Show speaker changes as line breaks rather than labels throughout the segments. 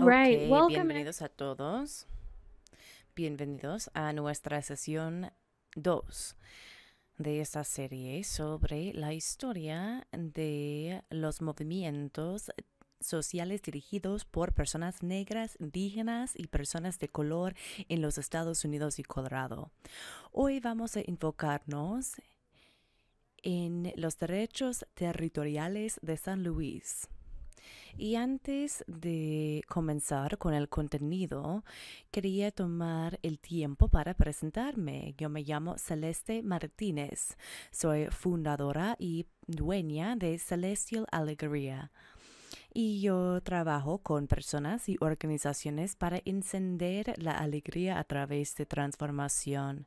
right, Bienvenidos a todos. Bienvenidos a nuestra sesión 2 de esta serie sobre la historia de los movimientos sociales dirigidos por personas negras, indígenas y personas de color en los Estados Unidos y Colorado. Hoy vamos a enfocarnos en los derechos territoriales de San Luis. Y antes de comenzar con el contenido, quería tomar el tiempo para presentarme. Yo me llamo Celeste Martínez, soy fundadora y dueña de Celestial Alegría y yo trabajo con personas y organizaciones para encender la alegría a través de transformación.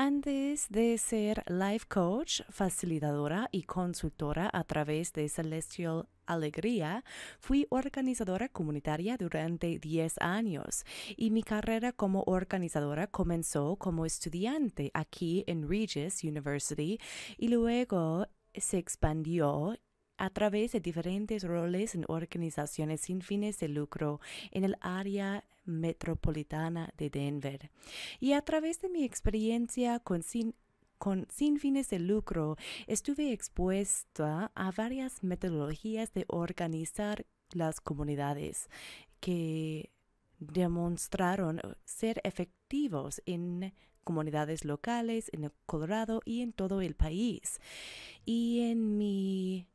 Antes de ser life coach, facilitadora y consultora a través de Celestial Alegría, fui organizadora comunitaria durante 10 años y mi carrera como organizadora comenzó como estudiante aquí en Regis University y luego se expandió a través de diferentes roles en organizaciones sin fines de lucro en el área metropolitana de Denver. Y a través de mi experiencia con sin, con, sin fines de lucro, estuve expuesta a varias metodologías de organizar las comunidades que demostraron ser efectivos en comunidades locales, en Colorado y en todo el país. Y en mi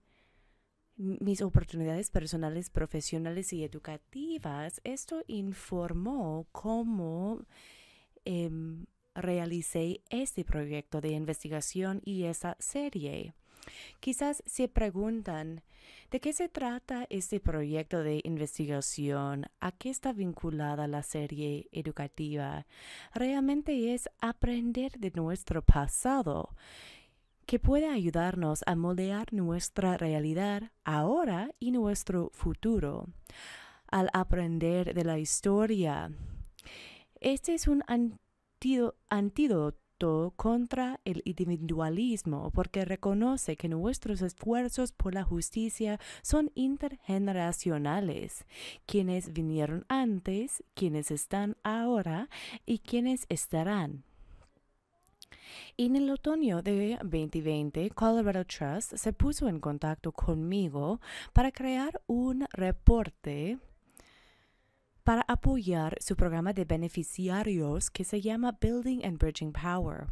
mis oportunidades personales, profesionales y educativas, esto informó cómo em, realicé este proyecto de investigación y esa serie. Quizás se preguntan, ¿de qué se trata este proyecto de investigación? ¿A qué está vinculada la serie educativa? Realmente es aprender de nuestro pasado que puede ayudarnos a moldear nuestra realidad ahora y nuestro futuro al aprender de la historia. Este es un antídoto contra el individualismo porque reconoce que nuestros esfuerzos por la justicia son intergeneracionales. Quienes vinieron antes, quienes están ahora y quienes estarán en el otoño de 2020, Colorado Trust se puso en contacto conmigo para crear un reporte para apoyar su programa de beneficiarios que se llama Building and Bridging Power.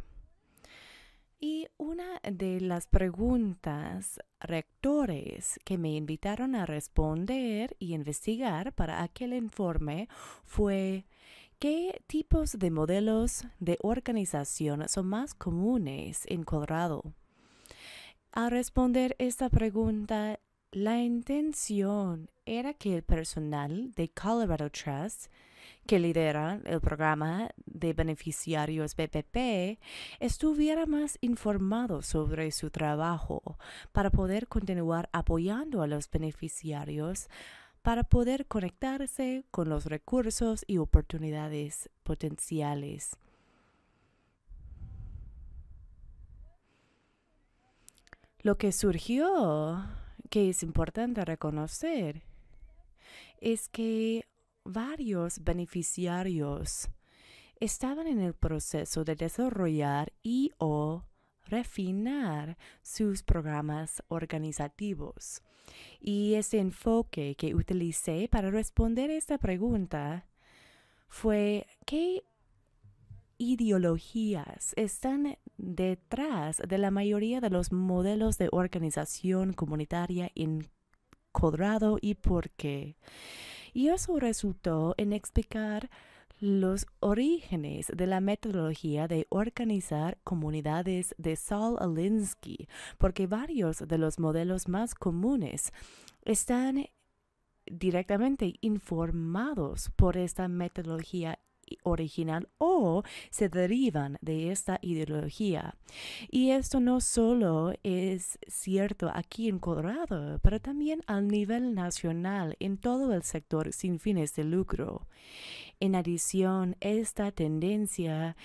Y una de las preguntas rectores que me invitaron a responder y investigar para aquel informe fue ¿Qué tipos de modelos de organización son más comunes en Colorado? Al responder esta pregunta, la intención era que el personal de Colorado Trust, que lidera el programa de beneficiarios BPP, estuviera más informado sobre su trabajo para poder continuar apoyando a los beneficiarios para poder conectarse con los recursos y oportunidades potenciales. Lo que surgió, que es importante reconocer, es que varios beneficiarios estaban en el proceso de desarrollar y o refinar sus programas organizativos. Y ese enfoque que utilicé para responder esta pregunta fue qué ideologías están detrás de la mayoría de los modelos de organización comunitaria en y por qué. Y eso resultó en explicar los orígenes de la metodología de organizar comunidades de Saul Alinsky, porque varios de los modelos más comunes están directamente informados por esta metodología original o se derivan de esta ideología. Y esto no solo es cierto aquí en Colorado, pero también a nivel nacional en todo el sector sin fines de lucro. En adición, esta tendencia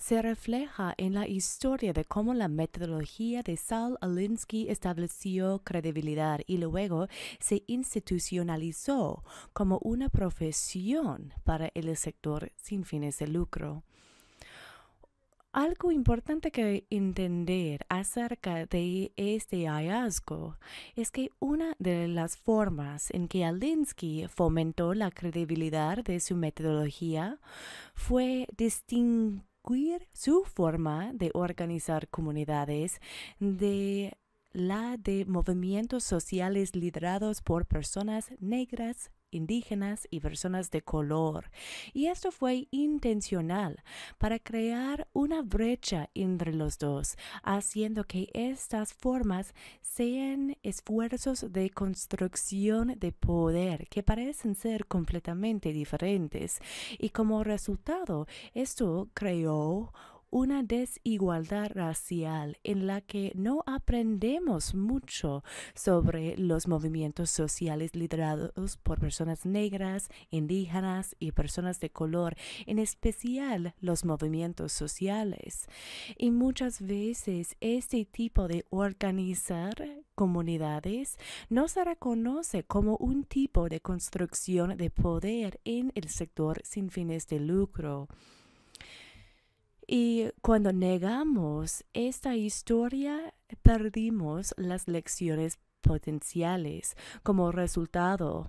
se refleja en la historia de cómo la metodología de Saul Alinsky estableció credibilidad y luego se institucionalizó como una profesión para el sector sin fines de lucro. Algo importante que entender acerca de este hallazgo es que una de las formas en que Alinsky fomentó la credibilidad de su metodología fue distinguir su forma de organizar comunidades de la de movimientos sociales liderados por personas negras indígenas y personas de color. Y esto fue intencional para crear una brecha entre los dos, haciendo que estas formas sean esfuerzos de construcción de poder que parecen ser completamente diferentes. Y como resultado, esto creó una desigualdad racial en la que no aprendemos mucho sobre los movimientos sociales liderados por personas negras, indígenas y personas de color, en especial los movimientos sociales. Y muchas veces este tipo de organizar comunidades no se reconoce como un tipo de construcción de poder en el sector sin fines de lucro. Y cuando negamos esta historia, perdimos las lecciones potenciales como resultado,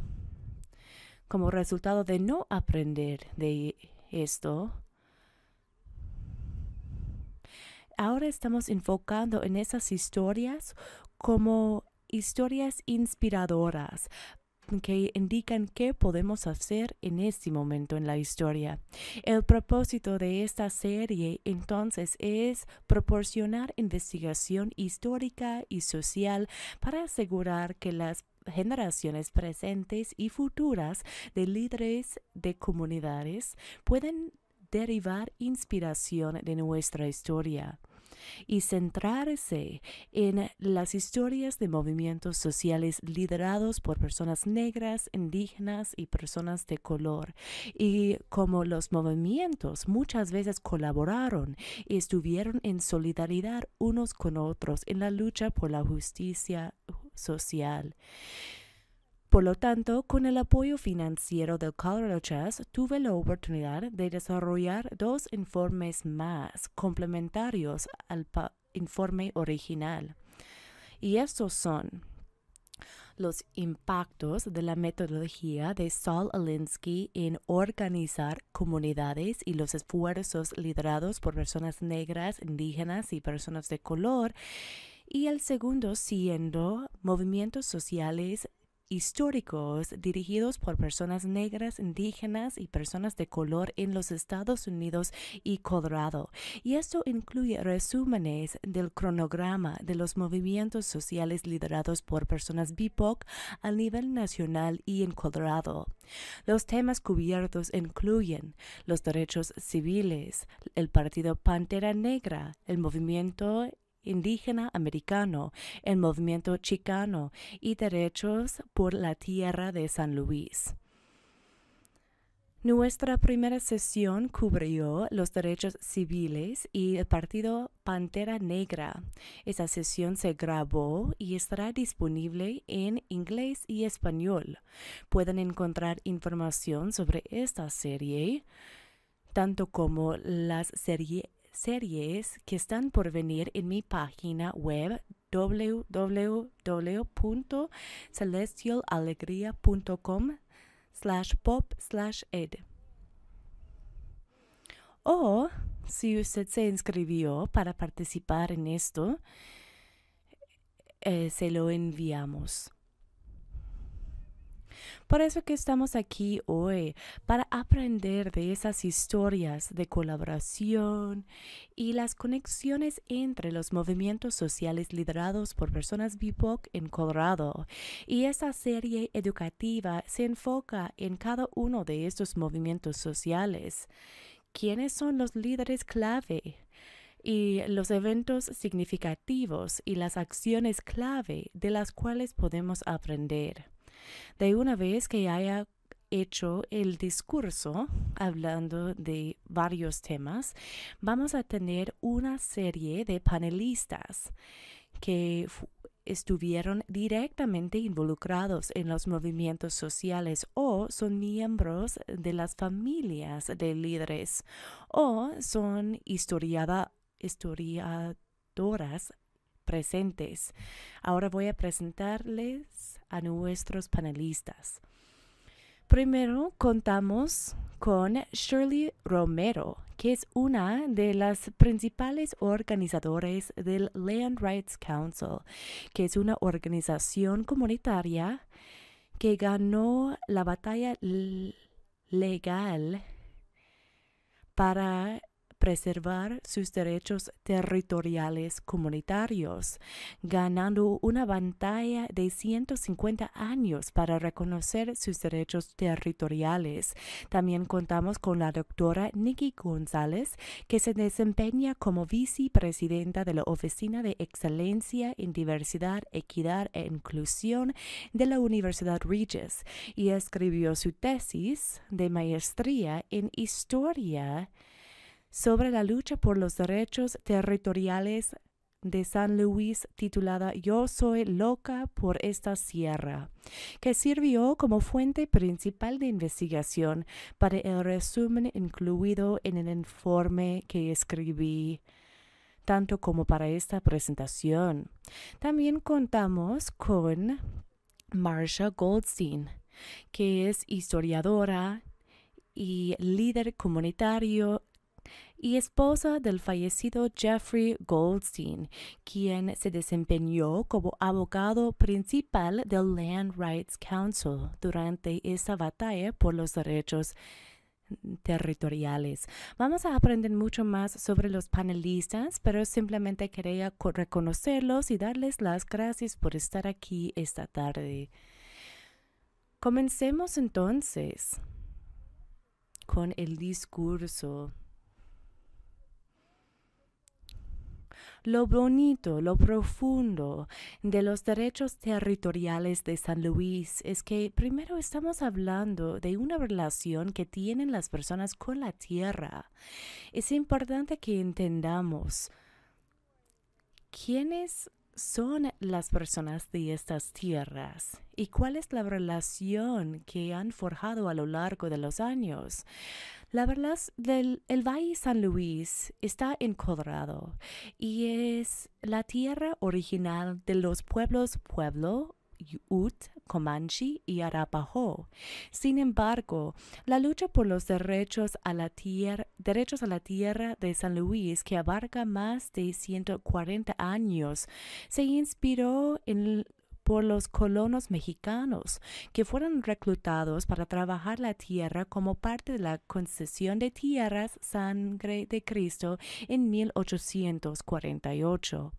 como resultado de no aprender de esto. Ahora estamos enfocando en esas historias como historias inspiradoras que indican qué podemos hacer en este momento en la historia. El propósito de esta serie entonces es proporcionar investigación histórica y social para asegurar que las generaciones presentes y futuras de líderes de comunidades pueden derivar inspiración de nuestra historia y centrarse en las historias de movimientos sociales liderados por personas negras, indígenas y personas de color. Y como los movimientos muchas veces colaboraron y estuvieron en solidaridad unos con otros en la lucha por la justicia social. Por lo tanto, con el apoyo financiero del Colorado Chess, tuve la oportunidad de desarrollar dos informes más complementarios al informe original. Y estos son los impactos de la metodología de Saul Alinsky en organizar comunidades y los esfuerzos liderados por personas negras, indígenas y personas de color. Y el segundo siendo movimientos sociales históricos dirigidos por personas negras, indígenas y personas de color en los Estados Unidos y Colorado. Y esto incluye resúmenes del cronograma de los movimientos sociales liderados por personas BIPOC a nivel nacional y en Colorado. Los temas cubiertos incluyen los derechos civiles, el partido Pantera Negra, el movimiento indígena americano, el movimiento chicano y derechos por la tierra de San Luis. Nuestra primera sesión cubrió los derechos civiles y el partido Pantera Negra. Esa sesión se grabó y estará disponible en inglés y español. Pueden encontrar información sobre esta serie, tanto como las series series que están por venir en mi página web www.celestialalegría.com slash pop slash ed. O si usted se inscribió para participar en esto, eh, se lo enviamos. Por eso que estamos aquí hoy, para aprender de esas historias de colaboración y las conexiones entre los movimientos sociales liderados por personas BIPOC en Colorado. Y esta serie educativa se enfoca en cada uno de estos movimientos sociales. ¿Quiénes son los líderes clave? y los eventos significativos y las acciones clave de las cuales podemos aprender de una vez que haya hecho el discurso hablando de varios temas, vamos a tener una serie de panelistas que estuvieron directamente involucrados en los movimientos sociales o son miembros de las familias de líderes o son historiadoras presentes. Ahora voy a presentarles a nuestros panelistas. Primero contamos con Shirley Romero, que es una de las principales organizadoras del Land Rights Council, que es una organización comunitaria que ganó la batalla legal para preservar sus derechos territoriales comunitarios, ganando una batalla de 150 años para reconocer sus derechos territoriales. También contamos con la doctora Nikki González, que se desempeña como vicepresidenta de la Oficina de Excelencia en Diversidad, Equidad e Inclusión de la Universidad Regis y escribió su tesis de maestría en Historia sobre la lucha por los derechos territoriales de San Luis titulada Yo soy loca por esta sierra, que sirvió como fuente principal de investigación para el resumen incluido en el informe que escribí tanto como para esta presentación. También contamos con Marsha Goldstein, que es historiadora y líder comunitario y esposa del fallecido Jeffrey Goldstein, quien se desempeñó como abogado principal del Land Rights Council durante esa batalla por los derechos territoriales. Vamos a aprender mucho más sobre los panelistas, pero simplemente quería reconocerlos y darles las gracias por estar aquí esta tarde. Comencemos entonces con el discurso lo bonito, lo profundo de los derechos territoriales de San Luis es que primero estamos hablando de una relación que tienen las personas con la tierra. Es importante que entendamos quiénes son las personas de estas tierras y cuál es la relación que han forjado a lo largo de los años. La verdad, del, el Valle San Luis está en y es la tierra original de los pueblos Pueblo, Ute, Comanche y Arapaho. Sin embargo, la lucha por los derechos a la tierra, derechos a la tierra de San Luis, que abarca más de 140 años, se inspiró en por los colonos mexicanos que fueron reclutados para trabajar la tierra como parte de la concesión de tierras sangre de Cristo en 1848.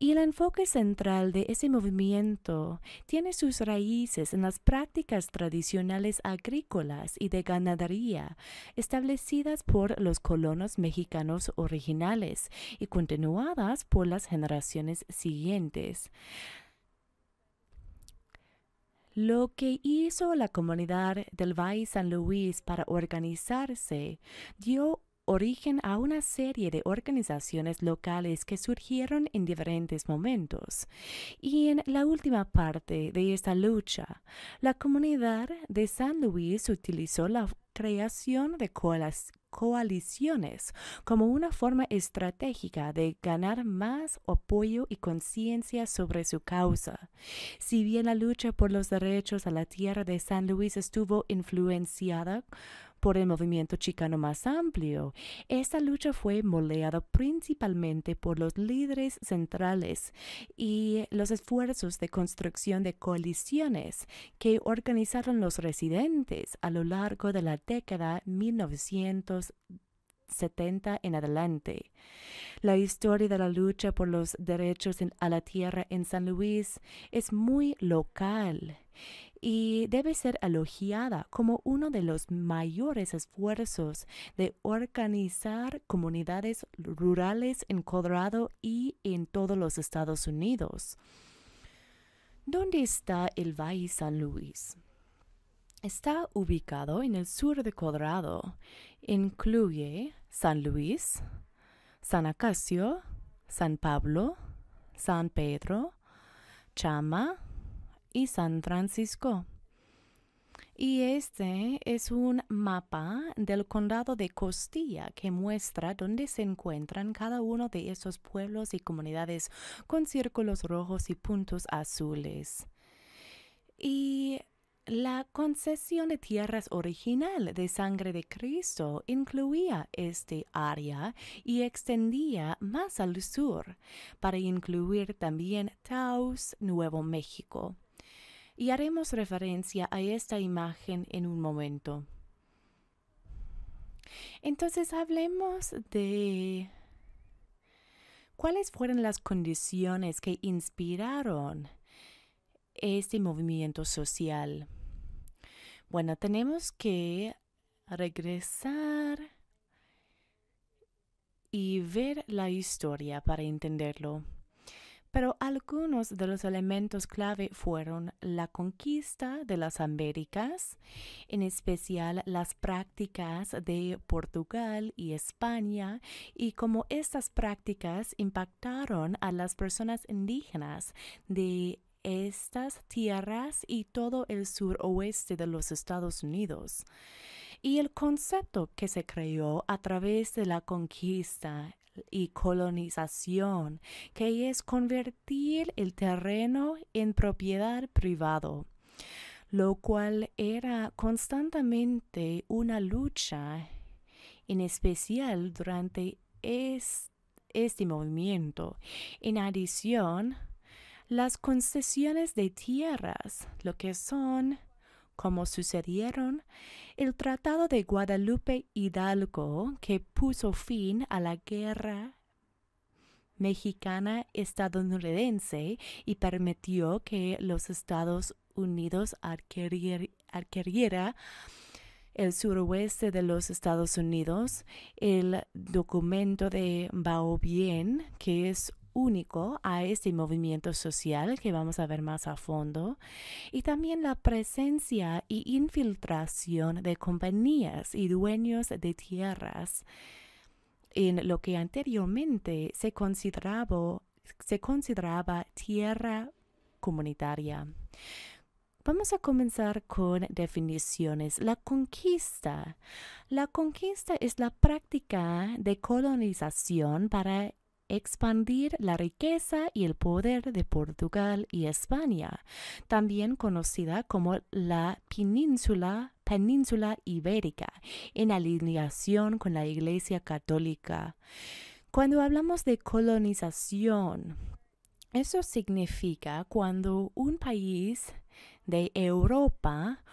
Y el enfoque central de ese movimiento tiene sus raíces en las prácticas tradicionales agrícolas y de ganadería establecidas por los colonos mexicanos originales y continuadas por las generaciones siguientes. Lo que hizo la comunidad del Valle San Luis para organizarse dio origen a una serie de organizaciones locales que surgieron en diferentes momentos. Y en la última parte de esta lucha, la comunidad de San Luis utilizó la creación de coaliciones como una forma estratégica de ganar más apoyo y conciencia sobre su causa. Si bien la lucha por los derechos a la tierra de San Luis estuvo influenciada por el movimiento chicano más amplio. Esta lucha fue moleada principalmente por los líderes centrales y los esfuerzos de construcción de coaliciones que organizaron los residentes a lo largo de la década 1970 en adelante. La historia de la lucha por los derechos a la tierra en San Luis es muy local y debe ser elogiada como uno de los mayores esfuerzos de organizar comunidades rurales en Colorado y en todos los Estados Unidos. ¿Dónde está el Valle San Luis? Está ubicado en el sur de Colorado. Incluye San Luis, San Acacio, San Pablo, San Pedro, Chama, y San Francisco. Y este es un mapa del condado de Costilla que muestra dónde se encuentran cada uno de esos pueblos y comunidades con círculos rojos y puntos azules. Y la concesión de tierras original de sangre de Cristo incluía este área y extendía más al sur, para incluir también Taos, Nuevo México y haremos referencia a esta imagen en un momento. Entonces hablemos de cuáles fueron las condiciones que inspiraron este movimiento social. Bueno, tenemos que regresar y ver la historia para entenderlo pero algunos de los elementos clave fueron la conquista de las Américas, en especial las prácticas de Portugal y España, y cómo estas prácticas impactaron a las personas indígenas de estas tierras y todo el suroeste de los Estados Unidos. Y el concepto que se creó a través de la conquista y colonización, que es convertir el terreno en propiedad privado lo cual era constantemente una lucha, en especial durante este movimiento. En adición, las concesiones de tierras, lo que son como sucedieron, el Tratado de Guadalupe Hidalgo, que puso fin a la guerra mexicana estadounidense y permitió que los Estados Unidos adquiriera el suroeste de los Estados Unidos, el documento de Bao que es único a este movimiento social que vamos a ver más a fondo, y también la presencia y infiltración de compañías y dueños de tierras en lo que anteriormente se consideraba, se consideraba tierra comunitaria. Vamos a comenzar con definiciones. La conquista. La conquista es la práctica de colonización para expandir la riqueza y el poder de Portugal y España, también conocida como la península, península ibérica, en alineación con la Iglesia Católica. Cuando hablamos de colonización, eso significa cuando un país de Europa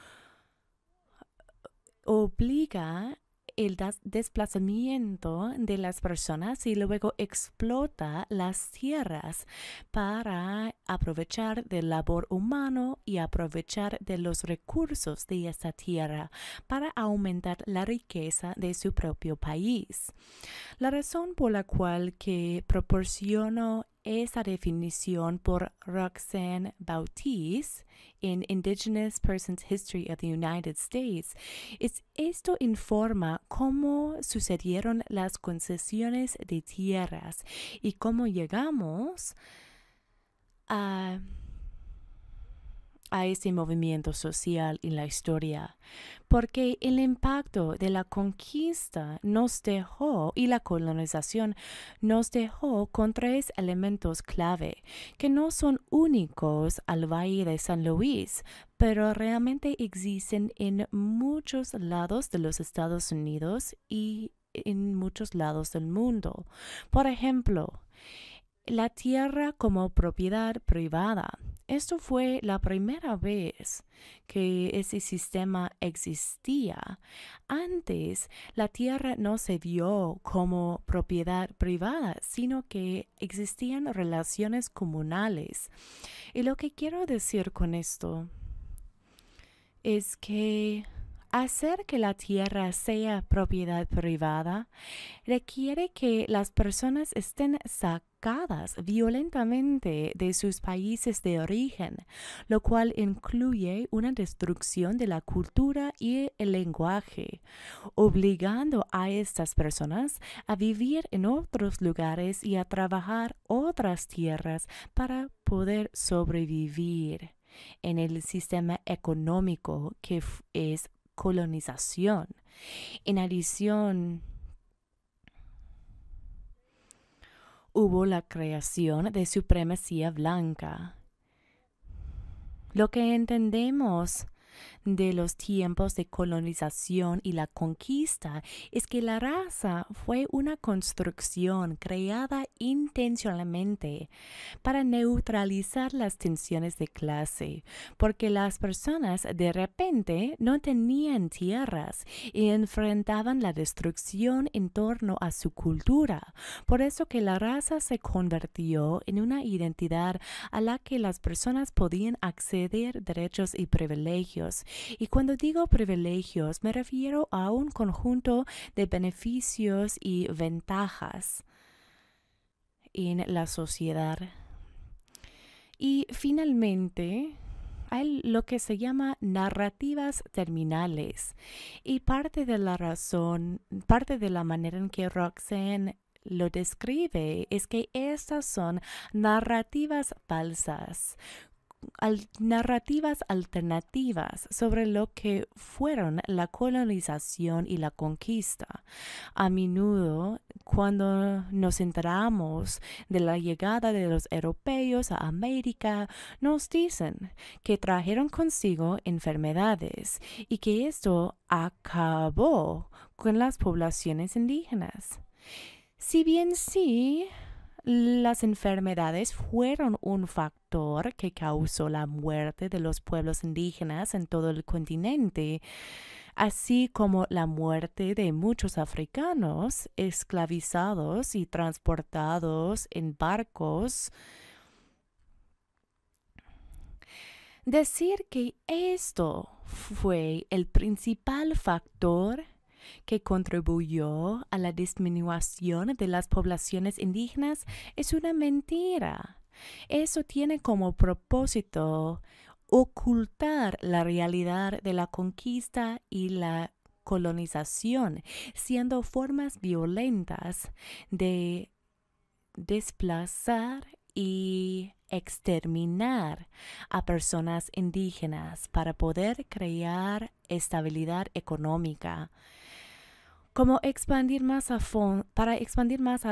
obliga el desplazamiento de las personas y luego explota las tierras para aprovechar del labor humano y aprovechar de los recursos de esta tierra para aumentar la riqueza de su propio país. La razón por la cual que proporcionó esa definición por Roxanne Bautiste en Indigenous Persons History of the United States, es, esto informa cómo sucedieron las concesiones de tierras y cómo llegamos a a ese movimiento social en la historia, porque el impacto de la conquista nos dejó y la colonización nos dejó con tres elementos clave que no son únicos al Valle de San Luis, pero realmente existen en muchos lados de los Estados Unidos y en muchos lados del mundo. Por ejemplo, la tierra como propiedad privada. Esto fue la primera vez que ese sistema existía. Antes, la tierra no se dio como propiedad privada, sino que existían relaciones comunales. Y lo que quiero decir con esto es que Hacer que la tierra sea propiedad privada requiere que las personas estén sacadas violentamente de sus países de origen, lo cual incluye una destrucción de la cultura y el lenguaje, obligando a estas personas a vivir en otros lugares y a trabajar otras tierras para poder sobrevivir en el sistema económico que es colonización. En adición, hubo la creación de supremacía blanca. Lo que entendemos de los tiempos de colonización y la conquista es que la raza fue una construcción creada intencionalmente para neutralizar las tensiones de clase, porque las personas de repente no tenían tierras y enfrentaban la destrucción en torno a su cultura, por eso que la raza se convirtió en una identidad a la que las personas podían acceder derechos y privilegios y cuando digo privilegios, me refiero a un conjunto de beneficios y ventajas en la sociedad. Y finalmente, hay lo que se llama narrativas terminales. Y parte de la razón, parte de la manera en que Roxanne lo describe es que estas son narrativas falsas, narrativas alternativas sobre lo que fueron la colonización y la conquista. A menudo, cuando nos enteramos de la llegada de los europeos a América, nos dicen que trajeron consigo enfermedades y que esto acabó con las poblaciones indígenas. Si bien sí, las enfermedades fueron un factor que causó la muerte de los pueblos indígenas en todo el continente, así como la muerte de muchos africanos esclavizados y transportados en barcos Decir que esto fue el principal factor que contribuyó a la disminución de las poblaciones indígenas es una mentira. Eso tiene como propósito ocultar la realidad de la conquista y la colonización, siendo formas violentas de desplazar y exterminar a personas indígenas para poder crear estabilidad económica como expandir más a para expandir más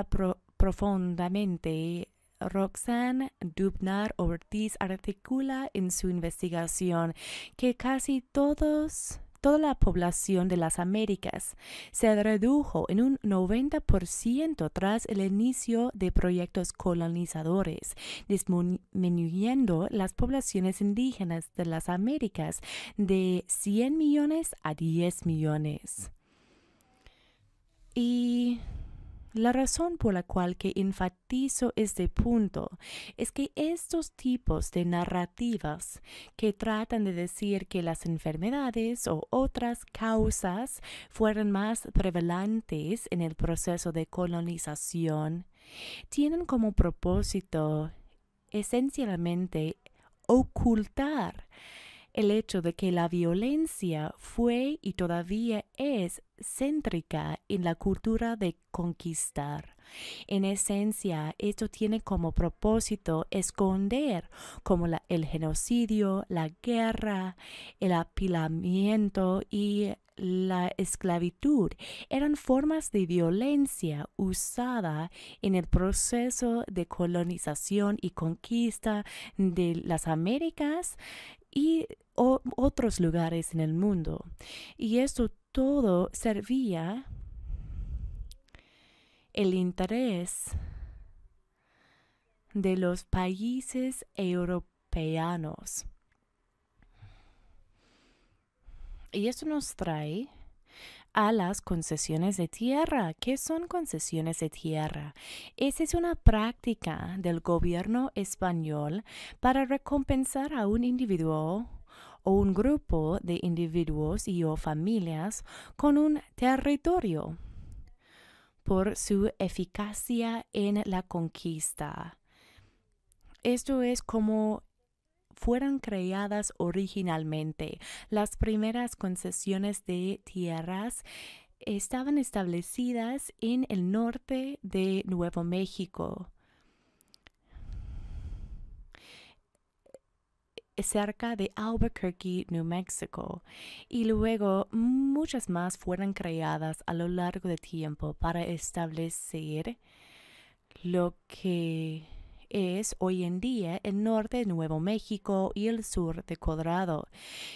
profundamente, Roxanne Dubnar Ortiz articula en su investigación que casi todos toda la población de las Américas se redujo en un 90% tras el inicio de proyectos colonizadores, disminuyendo las poblaciones indígenas de las Américas de 100 millones a 10 millones. Y la razón por la cual que enfatizo este punto es que estos tipos de narrativas que tratan de decir que las enfermedades o otras causas fueron más prevalentes en el proceso de colonización tienen como propósito esencialmente ocultar el hecho de que la violencia fue y todavía es céntrica en la cultura de conquistar. En esencia, esto tiene como propósito esconder como el genocidio, la guerra, el apilamiento y la esclavitud eran formas de violencia usada en el proceso de colonización y conquista de las Américas y otros lugares en el mundo. Y eso todo servía el interés de los países europeanos. Y eso nos trae a las concesiones de tierra. ¿Qué son concesiones de tierra? Esa es una práctica del gobierno español para recompensar a un individuo o un grupo de individuos y o familias con un territorio por su eficacia en la conquista. Esto es como fueron creadas originalmente. Las primeras concesiones de tierras estaban establecidas en el norte de Nuevo México, cerca de Albuquerque, New Mexico, y luego muchas más fueron creadas a lo largo del tiempo para establecer lo que es hoy en día el norte de Nuevo México y el sur de Colorado,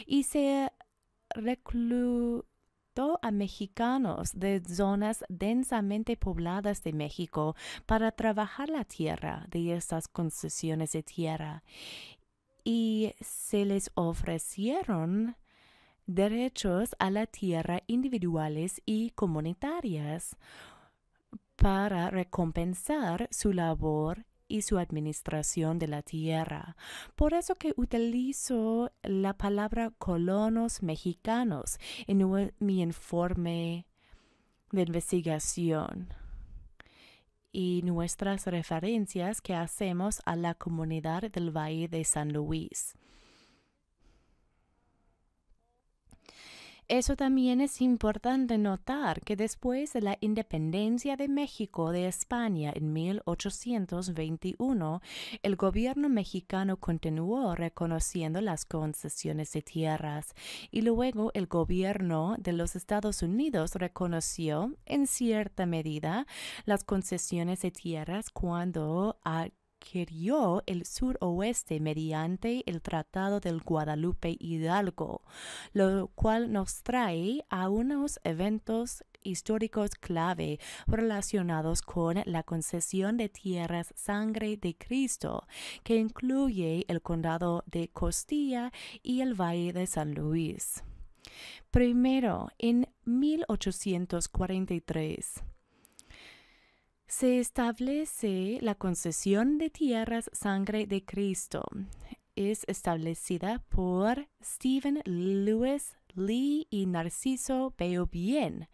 y se reclutó a mexicanos de zonas densamente pobladas de México para trabajar la tierra de estas concesiones de tierra y se les ofrecieron derechos a la tierra individuales y comunitarias para recompensar su labor y su administración de la tierra. Por eso que utilizo la palabra colonos mexicanos en mi informe de investigación y nuestras referencias que hacemos a la comunidad del Valle de San Luis. Eso también es importante notar que después de la independencia de México de España en 1821, el gobierno mexicano continuó reconociendo las concesiones de tierras y luego el gobierno de los Estados Unidos reconoció en cierta medida las concesiones de tierras cuando a adquirió el suroeste mediante el Tratado del Guadalupe Hidalgo, lo cual nos trae a unos eventos históricos clave relacionados con la concesión de tierras sangre de Cristo, que incluye el condado de Costilla y el Valle de San Luis. Primero, en 1843, se establece la concesión de tierras sangre de Cristo. Es establecida por Stephen Lewis Lee y Narciso Veo Bien.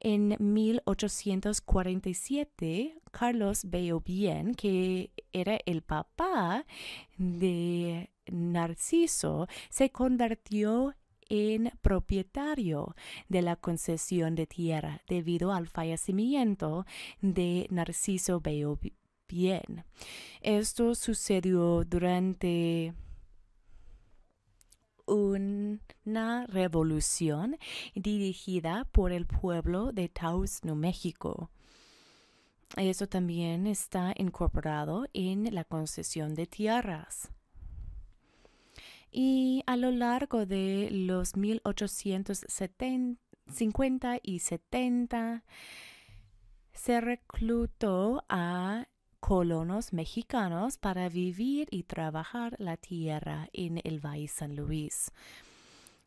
En 1847, Carlos Veo que era el papá de Narciso, se convirtió en propietario de la concesión de tierra debido al fallecimiento de Narciso Beobien. Esto sucedió durante una revolución dirigida por el pueblo de Taos, Nuevo México. Eso también está incorporado en la concesión de tierras y a lo largo de los 1850 y 70 se reclutó a colonos mexicanos para vivir y trabajar la tierra en el Valle San Luis.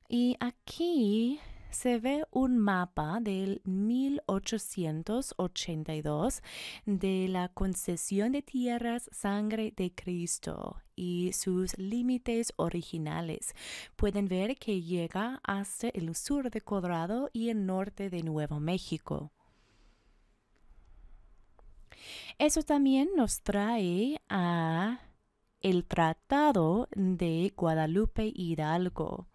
Y aquí se ve un mapa del 1882 de la concesión de tierras sangre de Cristo y sus límites originales. Pueden ver que llega hasta el sur de Colorado y el norte de Nuevo México. Eso también nos trae a el Tratado de Guadalupe Hidalgo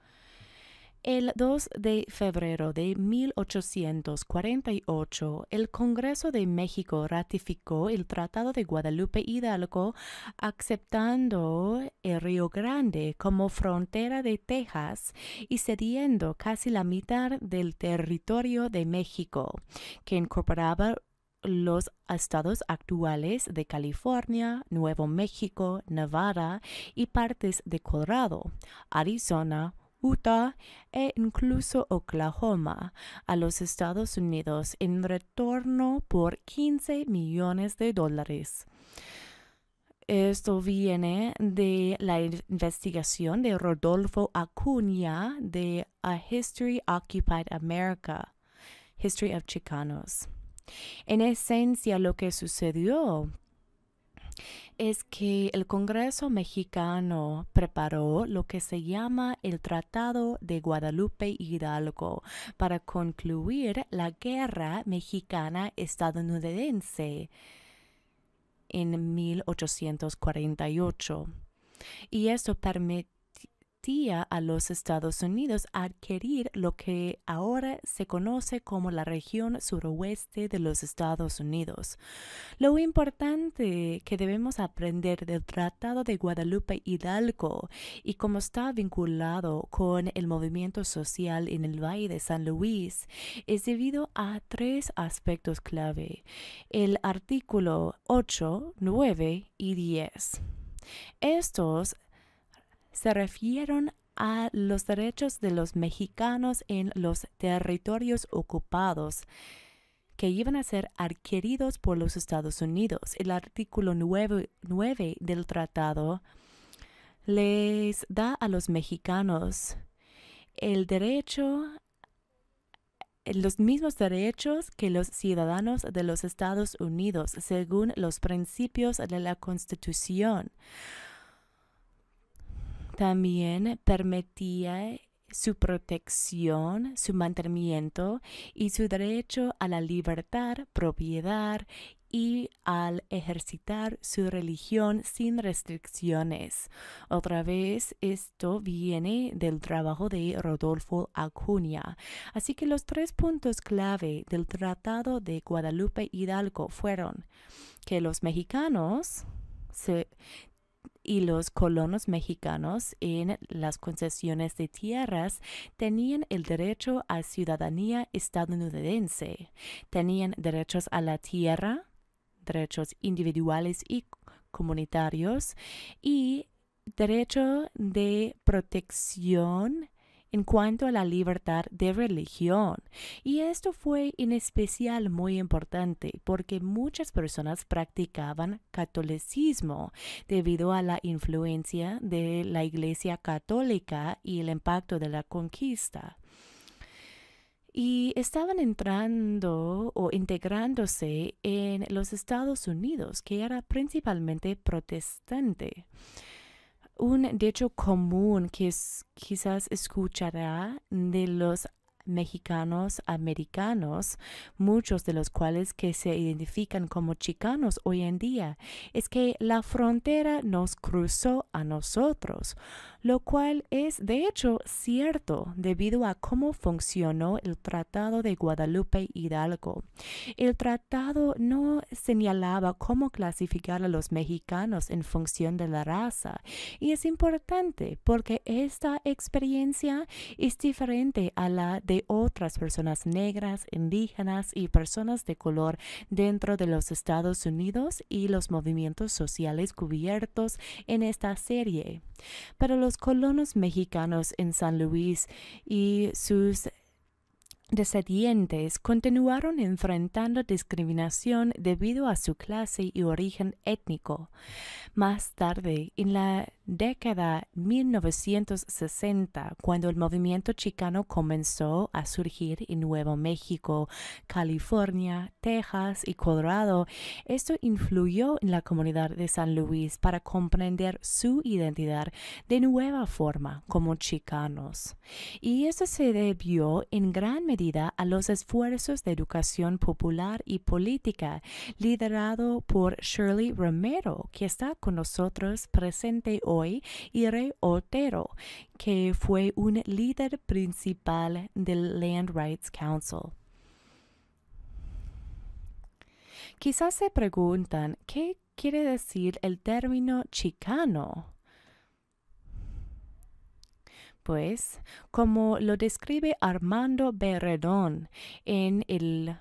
el 2 de febrero de 1848, el Congreso de México ratificó el Tratado de Guadalupe Hidalgo, aceptando el Río Grande como frontera de Texas y cediendo casi la mitad del territorio de México, que incorporaba los estados actuales de California, Nuevo México, Nevada y partes de Colorado, Arizona, Utah e incluso Oklahoma a los Estados Unidos en retorno por 15 millones de dólares. Esto viene de la investigación de Rodolfo Acuña de A History Occupied America, History of Chicanos. En esencia, lo que sucedió es que el Congreso mexicano preparó lo que se llama el Tratado de Guadalupe Hidalgo para concluir la guerra mexicana-estadounidense en 1848. Y eso permitió a los Estados Unidos adquirir lo que ahora se conoce como la región suroeste de los Estados Unidos. Lo importante que debemos aprender del Tratado de Guadalupe Hidalgo y cómo está vinculado con el movimiento social en el Valle de San Luis es debido a tres aspectos clave, el artículo 8, 9 y 10. Estos se refirieron a los derechos de los mexicanos en los territorios ocupados que iban a ser adquiridos por los Estados Unidos. El artículo 9, del tratado les da a los mexicanos el derecho los mismos derechos que los ciudadanos de los Estados Unidos según los principios de la Constitución. También permitía su protección, su mantenimiento y su derecho a la libertad, propiedad y al ejercitar su religión sin restricciones. Otra vez, esto viene del trabajo de Rodolfo Acuña. Así que los tres puntos clave del Tratado de Guadalupe Hidalgo fueron que los mexicanos se y los colonos mexicanos en las concesiones de tierras tenían el derecho a ciudadanía estadounidense, tenían derechos a la tierra, derechos individuales y comunitarios y derecho de protección en cuanto a la libertad de religión. Y esto fue en especial muy importante porque muchas personas practicaban catolicismo debido a la influencia de la Iglesia católica y el impacto de la conquista y estaban entrando o integrándose en los Estados Unidos, que era principalmente protestante un dicho común que quizás escuchará de los mexicanos americanos, muchos de los cuales que se identifican como chicanos hoy en día, es que la frontera nos cruzó a nosotros lo cual es de hecho cierto debido a cómo funcionó el Tratado de Guadalupe Hidalgo. El tratado no señalaba cómo clasificar a los mexicanos en función de la raza y es importante porque esta experiencia es diferente a la de otras personas negras, indígenas y personas de color dentro de los Estados Unidos y los movimientos sociales cubiertos en esta serie. Pero los colonos mexicanos en San Luis y sus descendientes continuaron enfrentando discriminación debido a su clase y origen étnico. Más tarde, en la década 1960, cuando el movimiento chicano comenzó a surgir en Nuevo México, California, Texas y Colorado, esto influyó en la comunidad de San Luis para comprender su identidad de nueva forma como chicanos. Y eso se debió en gran medida a los esfuerzos de educación popular y política liderado por Shirley Romero, que está con nosotros presente hoy y rey Otero, que fue un líder principal del Land Rights Council. Quizás se preguntan, ¿qué quiere decir el término chicano? Pues, como lo describe Armando Berredón en el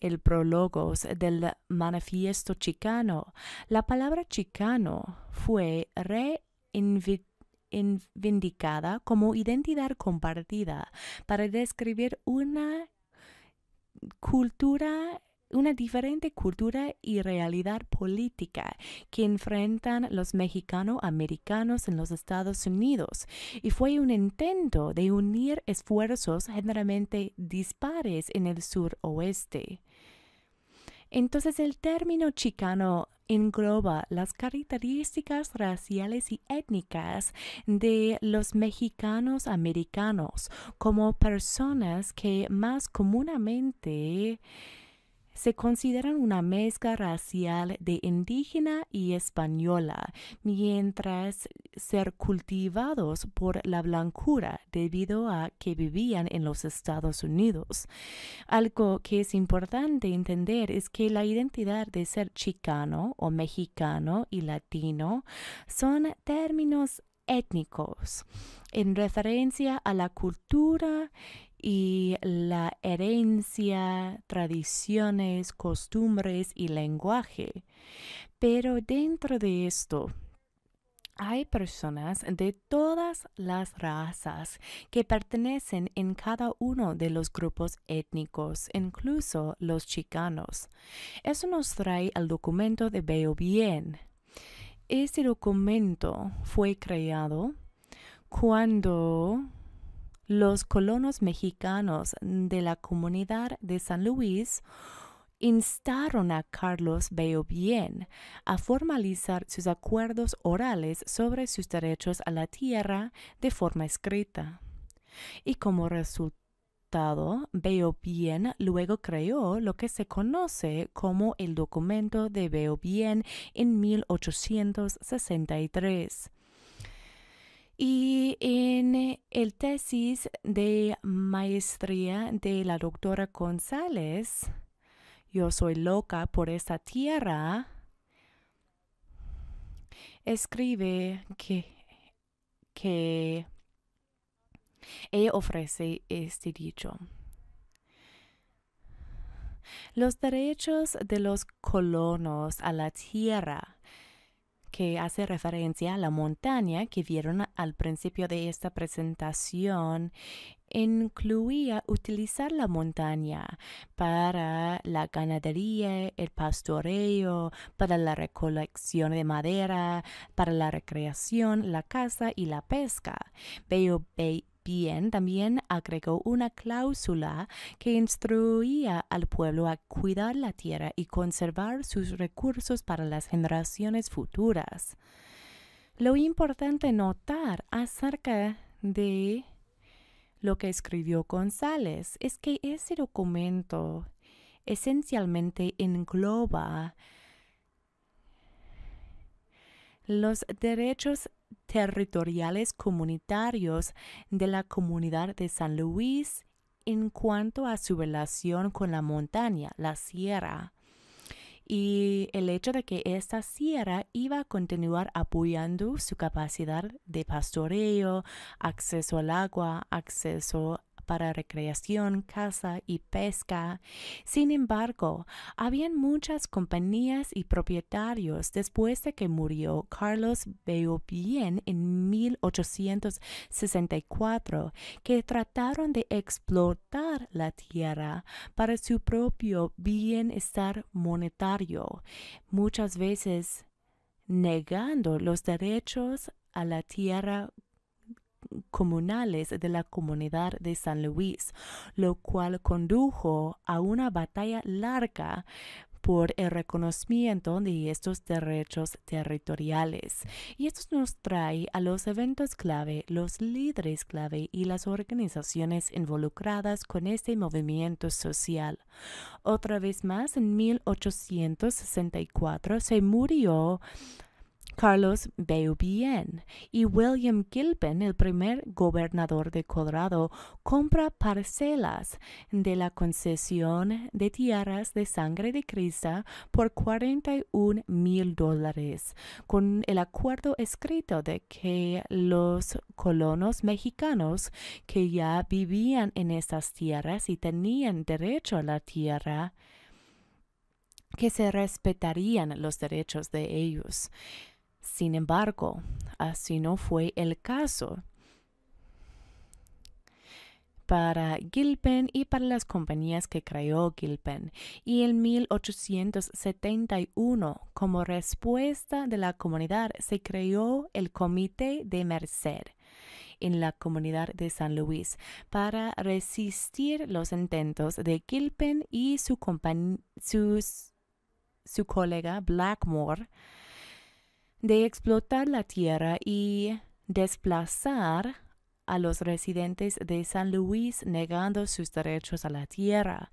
el prólogo del manifiesto chicano, la palabra chicano fue reivindicada como identidad compartida para describir una cultura una diferente cultura y realidad política que enfrentan los mexicano-americanos en los Estados Unidos y fue un intento de unir esfuerzos generalmente dispares en el suroeste. Entonces el término chicano engloba las características raciales y étnicas de los mexicanos americanos como personas que más comúnmente se consideran una mezcla racial de indígena y española, mientras ser cultivados por la blancura debido a que vivían en los Estados Unidos. Algo que es importante entender es que la identidad de ser chicano o mexicano y latino son términos étnicos en referencia a la cultura y la herencia, tradiciones, costumbres y lenguaje. Pero dentro de esto, hay personas de todas las razas que pertenecen en cada uno de los grupos étnicos, incluso los chicanos. Eso nos trae al documento de Veo Bien. Este documento fue creado cuando los colonos mexicanos de la comunidad de San Luis instaron a Carlos Beobien a formalizar sus acuerdos orales sobre sus derechos a la tierra de forma escrita. Y como resultado, Beobien luego creó lo que se conoce como el documento de Beobien en 1863 y en eh, el tesis de maestría de la doctora González, Yo soy loca por esta tierra, escribe que, que ella ofrece este dicho. Los derechos de los colonos a la tierra que hace referencia a la montaña que vieron al principio de esta presentación, incluía utilizar la montaña para la ganadería, el pastoreo, para la recolección de madera, para la recreación, la caza y la pesca también agregó una cláusula que instruía al pueblo a cuidar la tierra y conservar sus recursos para las generaciones futuras. Lo importante notar acerca de lo que escribió González es que ese documento esencialmente engloba los derechos territoriales comunitarios de la comunidad de San Luis en cuanto a su relación con la montaña, la sierra, y el hecho de que esta sierra iba a continuar apoyando su capacidad de pastoreo, acceso al agua, acceso para recreación, caza y pesca. Sin embargo, habían muchas compañías y propietarios después de que murió Carlos bien en 1864 que trataron de explotar la tierra para su propio bienestar monetario, muchas veces negando los derechos a la tierra comunales de la comunidad de San Luis, lo cual condujo a una batalla larga por el reconocimiento de estos derechos territoriales. Y esto nos trae a los eventos clave, los líderes clave y las organizaciones involucradas con este movimiento social. Otra vez más, en 1864 se murió Carlos Beaubien y William Gilpin, el primer gobernador de Colorado, compra parcelas de la concesión de tierras de sangre de Cristo por 41 mil dólares, con el acuerdo escrito de que los colonos mexicanos que ya vivían en esas tierras y tenían derecho a la tierra, que se respetarían los derechos de ellos. Sin embargo, así no fue el caso. Para Gilpen y para las compañías que creó Gilpen. y en 1871, como respuesta de la comunidad, se creó el Comité de Merced en la comunidad de San Luis para resistir los intentos de Gilpin y su colega Blackmore de explotar la tierra y desplazar a los residentes de San Luis negando sus derechos a la tierra.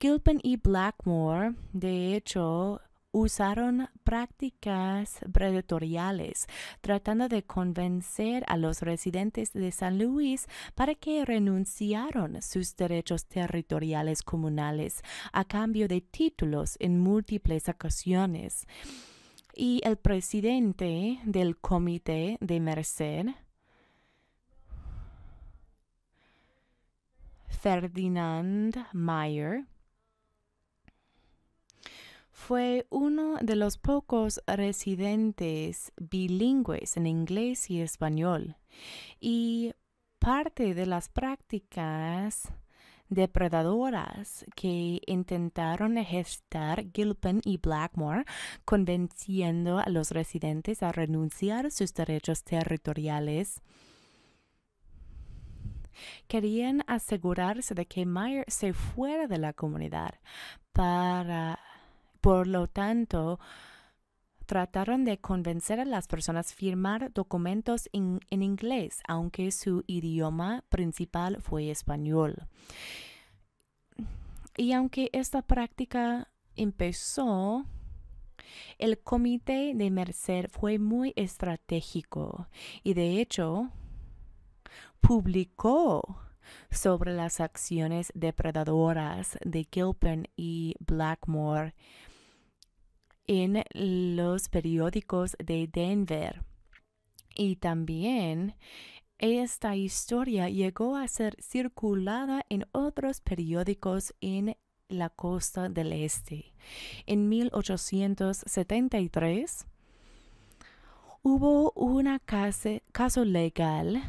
Gilpin y Blackmore, de hecho, usaron prácticas predatoriales, tratando de convencer a los residentes de San Luis para que renunciaron sus derechos territoriales comunales a cambio de títulos en múltiples ocasiones y el presidente del comité de Merced, Ferdinand Mayer, fue uno de los pocos residentes bilingües en inglés y español y parte de las prácticas depredadoras que intentaron gestar Gilpin y Blackmore, convenciendo a los residentes a renunciar a sus derechos territoriales. Querían asegurarse de que Meyer se fuera de la comunidad para, por lo tanto, trataron de convencer a las personas a firmar documentos en inglés, aunque su idioma principal fue español. Y aunque esta práctica empezó, el comité de Merced fue muy estratégico y de hecho publicó sobre las acciones depredadoras de Gilpin y Blackmore en los periódicos de Denver. Y también esta historia llegó a ser circulada en otros periódicos en la costa del este. En 1873 hubo un caso legal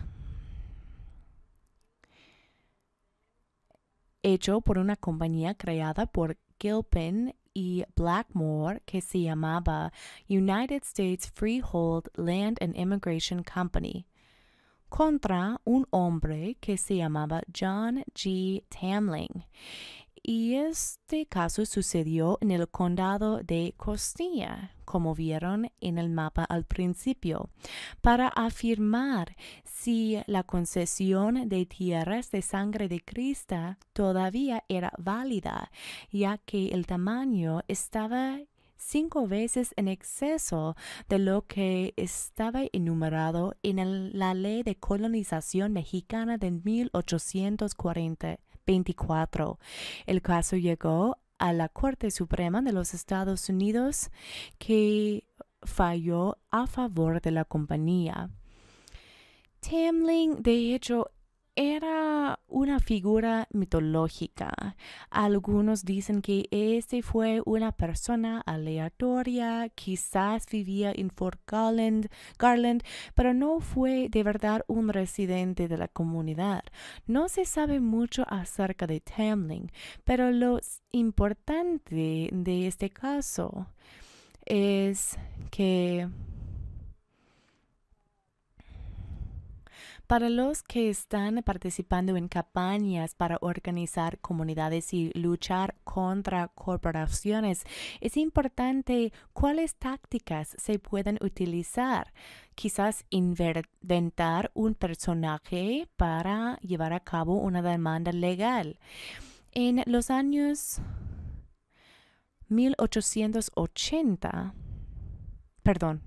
hecho por una compañía creada por Gilpin E. Blackmore llamaba United States Freehold Land and Immigration Company contra un hombre que se llamaba John G. Tamling Y este caso sucedió en el condado de Costilla, como vieron en el mapa al principio, para afirmar si la concesión de tierras de sangre de Cristo todavía era válida, ya que el tamaño estaba cinco veces en exceso de lo que estaba enumerado en la ley de colonización mexicana de 1840. El caso llegó a la Corte Suprema de los Estados Unidos que falló a favor de la compañía. Tamling de hecho, era una figura mitológica. Algunos dicen que este fue una persona aleatoria, quizás vivía en Fort Garland, Garland, pero no fue de verdad un residente de la comunidad. No se sabe mucho acerca de Tamlin, pero lo importante de este caso es que Para los que están participando en campañas para organizar comunidades y luchar contra corporaciones, es importante cuáles tácticas se pueden utilizar. Quizás inventar un personaje para llevar a cabo una demanda legal. En los años 1880, perdón,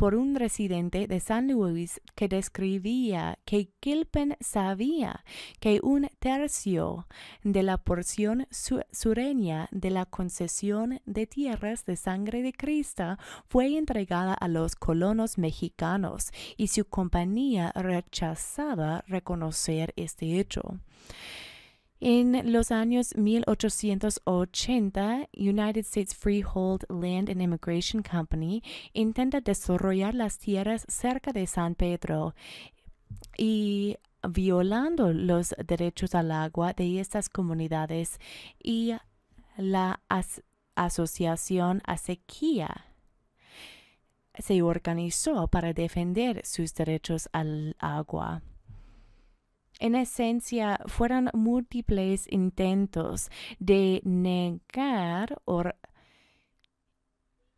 por un residente de San Luis que describía que Kilpen sabía que un tercio de la porción sureña de la concesión de tierras de sangre de Cristo fue entregada a los colonos mexicanos y su compañía rechazaba reconocer este hecho. En los años 1880, United States Freehold Land and Immigration Company intenta desarrollar las tierras cerca de San Pedro y violando los derechos al agua de estas comunidades y la asociación Asequía se organizó para defender sus derechos al agua. En esencia, fueron múltiples intentos de negar o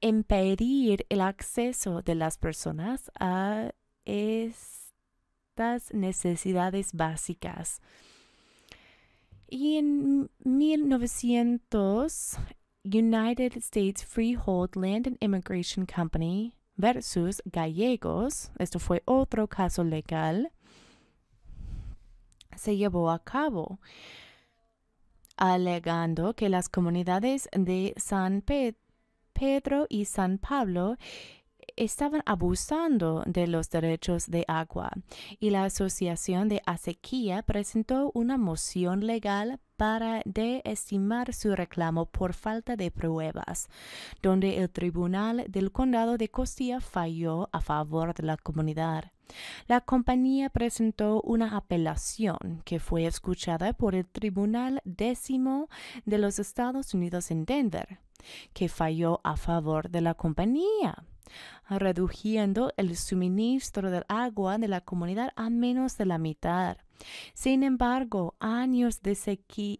impedir el acceso de las personas a estas necesidades básicas. Y en 1900, United States Freehold Land and Immigration Company versus Gallegos, esto fue otro caso legal, se llevó a cabo, alegando que las comunidades de San Pedro y San Pablo estaban abusando de los derechos de agua y la Asociación de Acequia presentó una moción legal para desestimar su reclamo por falta de pruebas, donde el Tribunal del Condado de Costilla falló a favor de la comunidad. La compañía presentó una apelación que fue escuchada por el Tribunal Décimo de los Estados Unidos en Denver, que falló a favor de la compañía reduciendo el suministro del agua de la comunidad a menos de la mitad sin embargo, años de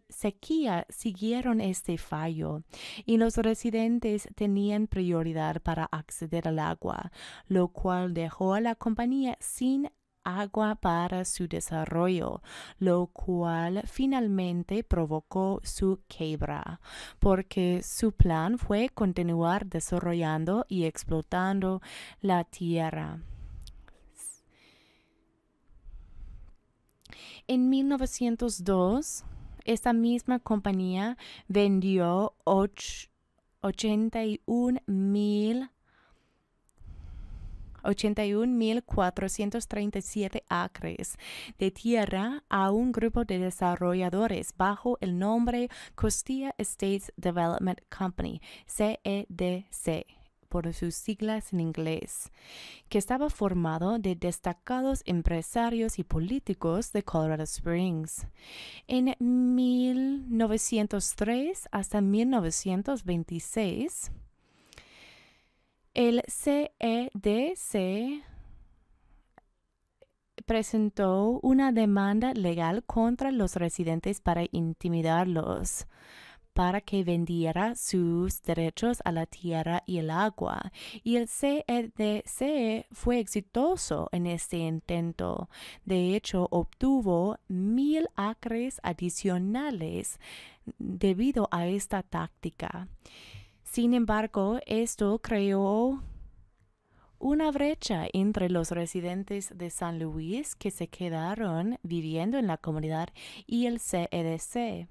sequía siguieron este fallo y los residentes tenían prioridad para acceder al agua, lo cual dejó a la compañía sin agua para su desarrollo, lo cual finalmente provocó su quiebra, porque su plan fue continuar desarrollando y explotando la tierra. En 1902, esta misma compañía vendió 81.437 acres de tierra a un grupo de desarrolladores bajo el nombre Costilla Estates Development Company, CEDC. E por sus siglas en inglés, que estaba formado de destacados empresarios y políticos de Colorado Springs. En 1903 hasta 1926, el CEDC e presentó una demanda legal contra los residentes para intimidarlos para que vendiera sus derechos a la tierra y el agua, y el CEDC e e fue exitoso en este intento. De hecho, obtuvo mil acres adicionales debido a esta táctica. Sin embargo, esto creó una brecha entre los residentes de San Luis que se quedaron viviendo en la comunidad y el CEDC. E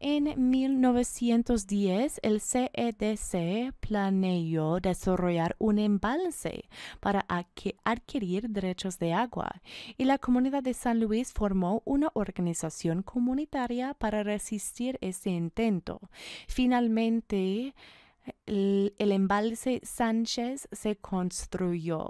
en 1910, el CEDC e planeó desarrollar un embalse para adquirir derechos de agua y la comunidad de San Luis formó una organización comunitaria para resistir ese intento. Finalmente, el, embalse Sánchez se construyó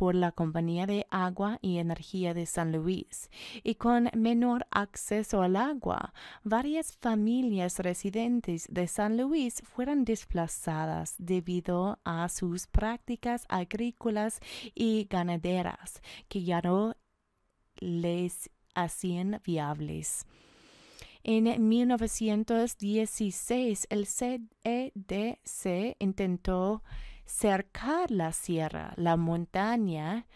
por la Compañía de Agua y Energía de San Luis y con menor acceso al agua, varias familias residentes de San Luis fueron desplazadas debido a sus prácticas agrícolas y ganaderas que ya no les hacían viables. En 1916, el CEDC e intentó cercar la sierra, la montaña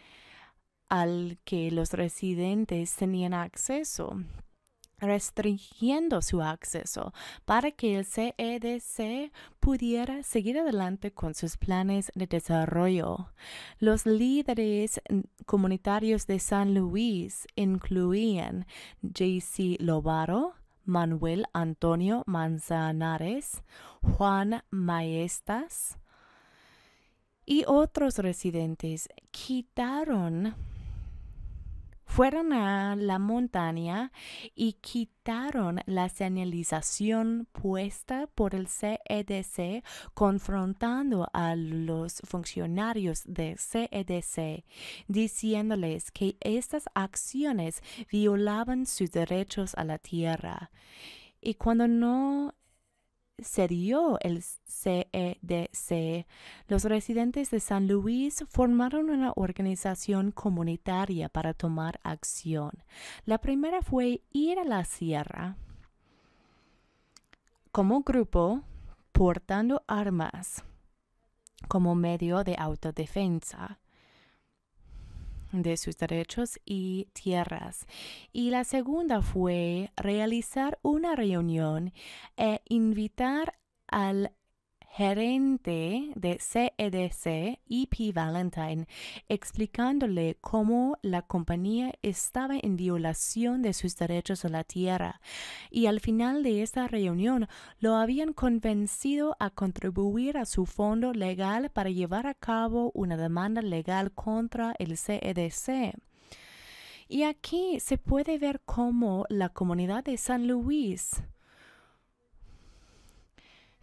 al que los residentes tenían acceso, restringiendo su acceso para que el CEDC e pudiera seguir adelante con sus planes de desarrollo. Los líderes comunitarios de San Luis incluían J.C. Lovaro, Manuel Antonio Manzanares, Juan Maestas, y otros residentes quitaron, fueron a la montaña y quitaron la señalización puesta por el CEDC, e confrontando a los funcionarios del CEDC, diciéndoles que estas acciones violaban sus derechos a la tierra. Y cuando no se dio el CEDC. E Los residentes de San Luis formaron una organización comunitaria para tomar acción. La primera fue ir a la sierra como grupo portando armas como medio de autodefensa de sus derechos y tierras. Y la segunda fue realizar una reunión e invitar al gerente de CEDC, EP e Valentine, explicándole cómo la compañía estaba en violación de sus derechos a la tierra, y al final de esta reunión lo habían convencido a contribuir a su fondo legal para llevar a cabo una demanda legal contra el CEDC. E y aquí se puede ver cómo la comunidad de San Luis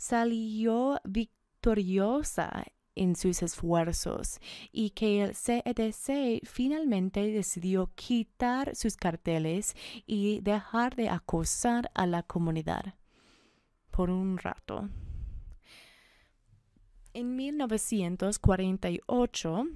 salió victoriosa en sus esfuerzos y que el CEDC e finalmente decidió quitar sus carteles y dejar de acosar a la comunidad por un rato. En 1948,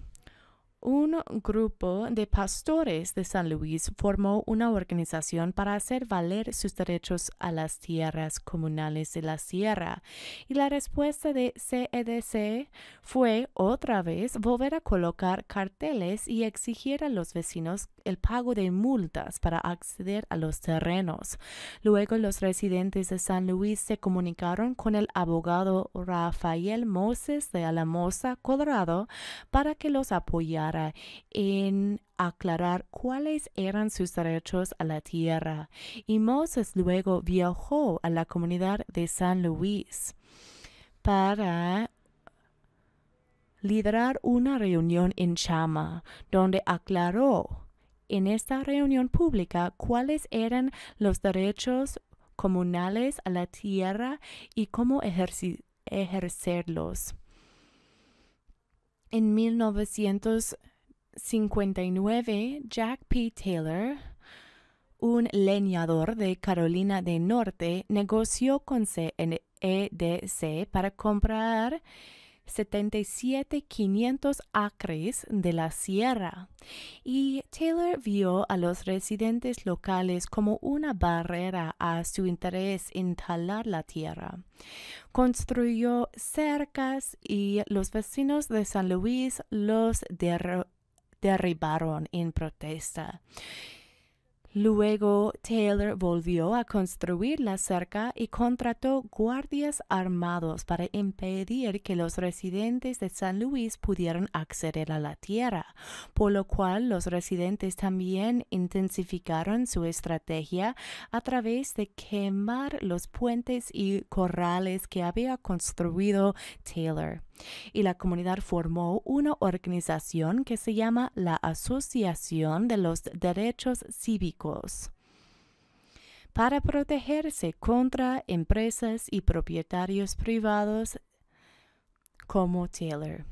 un grupo de pastores de San Luis formó una organización para hacer valer sus derechos a las tierras comunales de la sierra y la respuesta de CEDC e fue otra vez volver a colocar carteles y exigir a los vecinos el pago de multas para acceder a los terrenos. Luego los residentes de San Luis se comunicaron con el abogado Rafael Moses de Alamosa, Colorado, para que los apoyara en aclarar cuáles eran sus derechos a la tierra y Moses luego viajó a la comunidad de San Luis para liderar una reunión en Chama, donde aclaró en esta reunión pública cuáles eran los derechos comunales a la tierra y cómo ejercerlos. En 1959, Jack P. Taylor, un leñador de Carolina del Norte, negoció con CNEDC e para comprar 77.500 acres de la sierra y Taylor vio a los residentes locales como una barrera a su interés en talar la tierra. Construyó cercas y los vecinos de San Luis los derribaron en protesta. Luego Taylor volvió a construir la cerca y contrató guardias armados para impedir que los residentes de San Luis pudieran acceder a la tierra, por lo cual los residentes también intensificaron su estrategia a través de quemar los puentes y corrales que había construido Taylor y la comunidad formó una organización que se llama la Asociación de los Derechos Cívicos para protegerse contra empresas y propietarios privados como Taylor.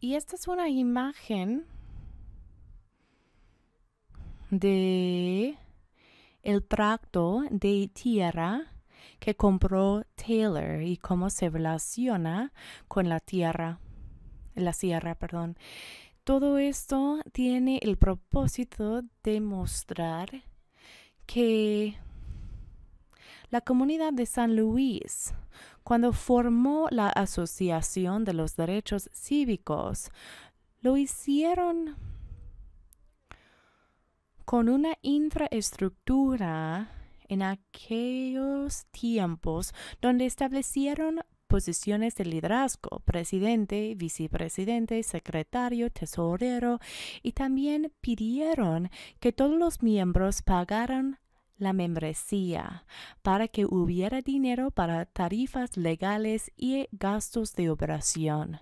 Y esta es una imagen de el tracto de tierra que compró Taylor y cómo se relaciona con la tierra, la sierra, perdón. Todo esto tiene el propósito de mostrar que la comunidad de San Luis, cuando formó la Asociación de los Derechos Cívicos, lo hicieron con una infraestructura en aquellos tiempos donde establecieron posiciones de liderazgo, presidente, vicepresidente, secretario, tesorero, y también pidieron que todos los miembros pagaran la membresía para que hubiera dinero para tarifas legales y gastos de operación.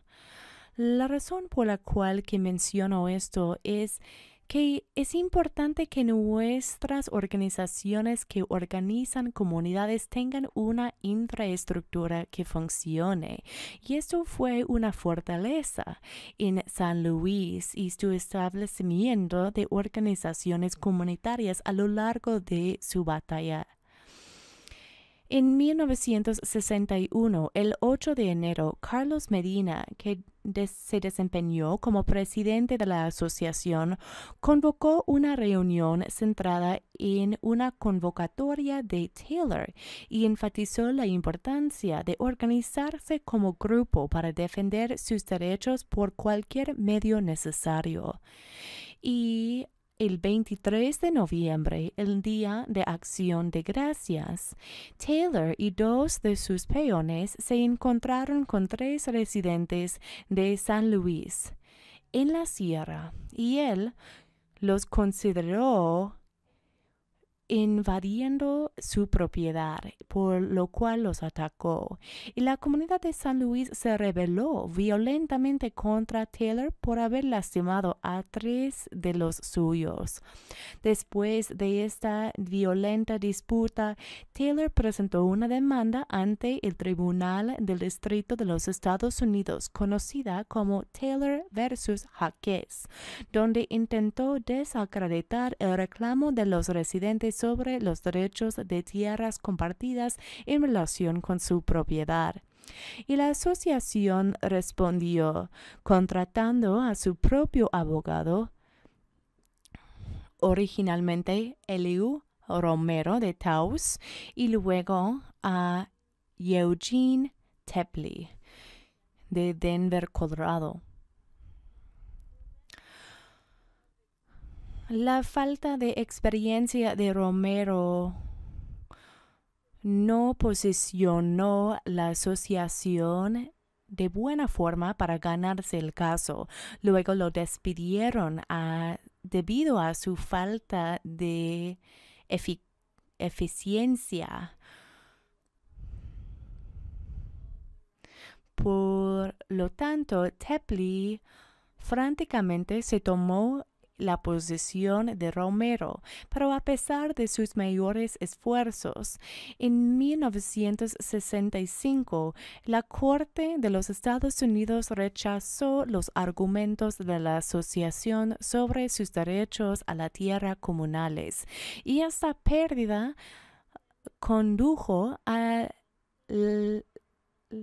La razón por la cual que menciono esto es que es importante que nuestras organizaciones que organizan comunidades tengan una infraestructura que funcione. Y esto fue una fortaleza en San Luis y su establecimiento de organizaciones comunitarias a lo largo de su batalla. En 1961, el 8 de enero, Carlos Medina, que se desempeñó como presidente de la asociación, convocó una reunión centrada en una convocatoria de Taylor y enfatizó la importancia de organizarse como grupo para defender sus derechos por cualquier medio necesario. Y el 23 de noviembre, el Día de Acción de Gracias, Taylor y dos de sus peones se encontraron con tres residentes de San Luis en la sierra y él los consideró invadiendo su propiedad, por lo cual los atacó. Y la comunidad de San Luis se rebeló violentamente contra Taylor por haber lastimado a tres de los suyos. Después de esta violenta disputa, Taylor presentó una demanda ante el Tribunal del Distrito de los Estados Unidos, conocida como Taylor versus Jaques, donde intentó desacreditar el reclamo de los residentes sobre los derechos de tierras compartidas en relación con su propiedad. Y la asociación respondió, contratando a su propio abogado, originalmente Eliu Romero de Taos y luego a Eugene Tepley de Denver, Colorado. la falta de experiencia de Romero no posicionó la asociación de buena forma para ganarse el caso. Luego lo despidieron debido a su falta de eficiencia. Por lo tanto, Tepley fránticamente se tomó la posesión de Romero, pero a pesar de sus mayores esfuerzos, en 1965 la Corte de los Estados Unidos rechazó los argumentos de la asociación sobre sus derechos a la tierra comunales y esta pérdida condujo a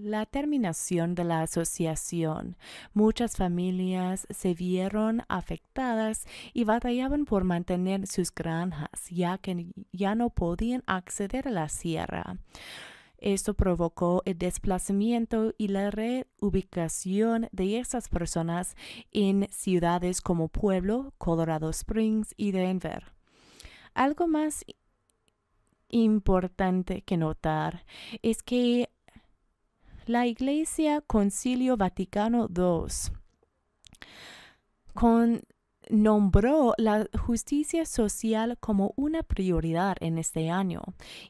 la terminación de la asociación, muchas familias se vieron afectadas y batallaban por mantener sus granjas, ya que ya no podían acceder a la sierra. Esto provocó el desplazamiento y la reubicación de esas personas en ciudades como Pueblo, Colorado Springs y Denver. Algo más importante que notar es que la Iglesia Concilio Vaticano II con, nombró la justicia social como una prioridad en este año.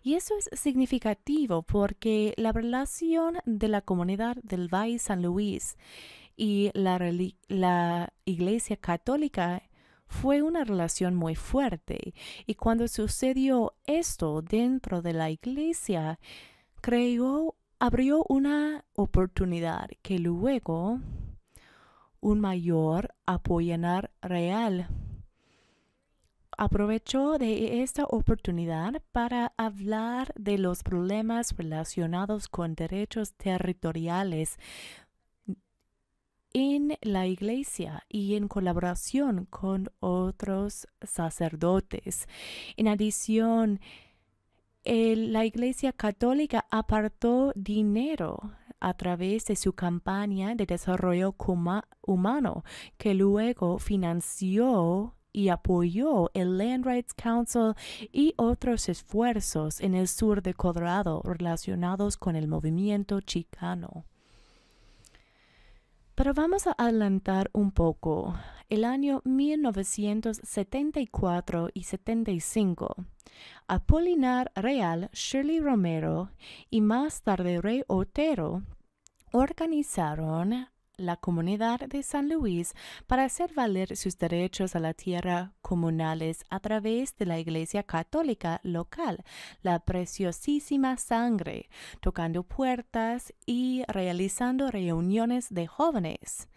Y eso es significativo porque la relación de la comunidad del Valle San Luis y la, la Iglesia Católica fue una relación muy fuerte. Y cuando sucedió esto dentro de la Iglesia, creó abrió una oportunidad que luego un mayor apoyanar real aprovechó de esta oportunidad para hablar de los problemas relacionados con derechos territoriales en la iglesia y en colaboración con otros sacerdotes. En adición, eh, la Iglesia Católica apartó dinero a través de su campaña de desarrollo humano, que luego financió y apoyó el Land Rights Council y otros esfuerzos en el sur de Colorado relacionados con el movimiento chicano. Pero vamos a adelantar un poco el año 1974 y 75. Apolinar Real, Shirley Romero y más tarde Rey Otero organizaron la comunidad de San Luis para hacer valer sus derechos a la tierra comunales a través de la Iglesia Católica local, la preciosísima sangre, tocando puertas y realizando reuniones de jóvenes.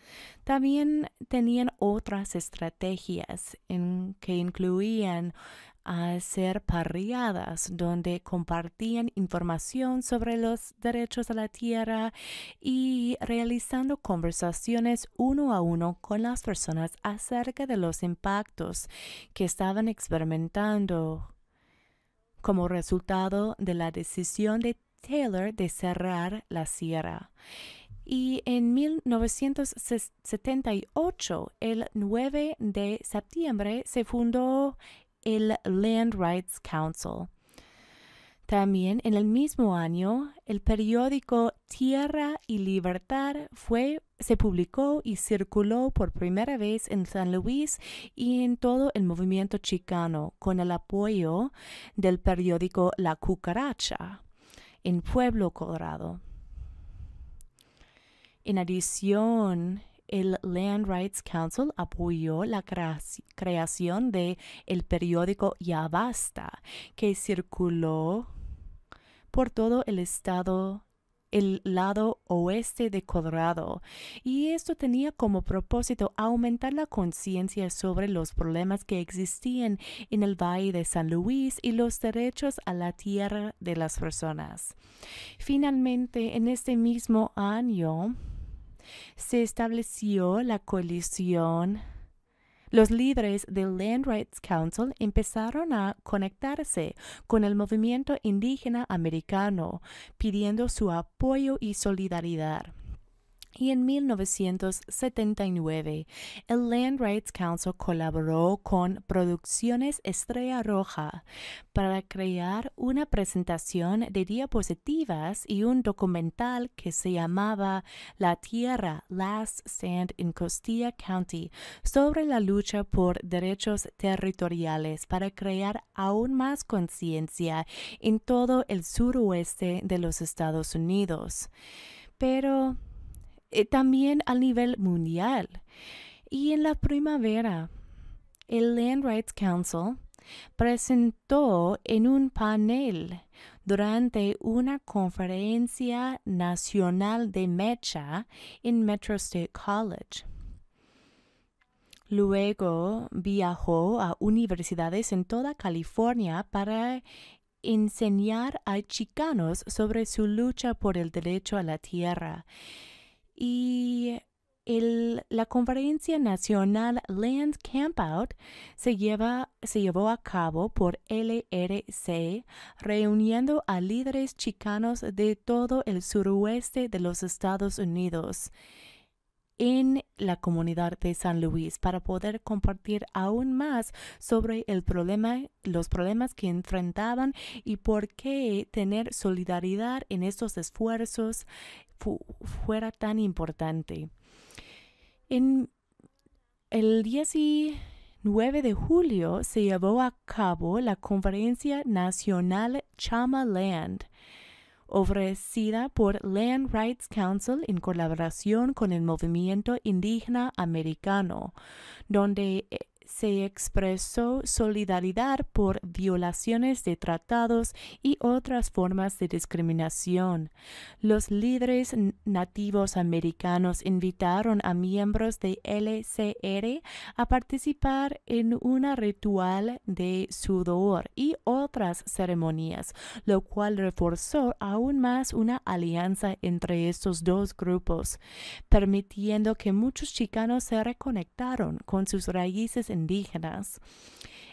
También tenían otras estrategias en que incluían a hacer parriadas donde compartían información sobre los derechos a la tierra y realizando conversaciones uno a uno con las personas acerca de los impactos que estaban experimentando como resultado de la decisión de Taylor de cerrar la sierra. Y en 1978, el 9 de septiembre, se fundó el Land Rights Council. También en el mismo año, el periódico Tierra y Libertad fue, se publicó y circuló por primera vez en San Luis y en todo el movimiento chicano con el apoyo del periódico La Cucaracha en Pueblo Colorado. En adición, el Land Rights Council apoyó la creación de el periódico Ya Basta, que circuló por todo el estado el lado oeste de Colorado, y esto tenía como propósito aumentar la conciencia sobre los problemas que existían en el Valle de San Luis y los derechos a la tierra de las personas. Finalmente, en este mismo año, se estableció la coalición. Los líderes del Land Rights Council empezaron a conectarse con el movimiento indígena americano, pidiendo su apoyo y solidaridad. Y en 1979, el Land Rights Council colaboró con Producciones Estrella Roja para crear una presentación de diapositivas y un documental que se llamaba La Tierra, Last Stand in Costilla County, sobre la lucha por derechos territoriales para crear aún más conciencia en todo el suroeste de los Estados Unidos. Pero eh, también a nivel mundial. Y en la primavera, el Land Rights Council presentó en un panel durante una conferencia nacional de Mecha en Metro State College. Luego viajó a universidades en toda California para enseñar a chicanos sobre su lucha por el derecho a la tierra y la conferencia nacional Land Campout se, lleva, se llevó a cabo por LRC, reuniendo a líderes chicanos de todo el suroeste de los Estados Unidos en la comunidad de San Luis para poder compartir aún más sobre el problema, los problemas que enfrentaban y por qué tener solidaridad en estos esfuerzos fuera tan importante. En el 19 de julio se llevó a cabo la Conferencia Nacional Chama Land ofrecida por Land Rights Council en colaboración con el movimiento indígena americano, donde eh, se expresó solidaridad por violaciones de tratados y otras formas de discriminación. Los líderes nativos americanos invitaron a miembros de LCR a participar en un ritual de sudor y otras ceremonias, lo cual reforzó aún más una alianza entre estos dos grupos, permitiendo que muchos chicanos se reconectaron con sus raíces indígenas.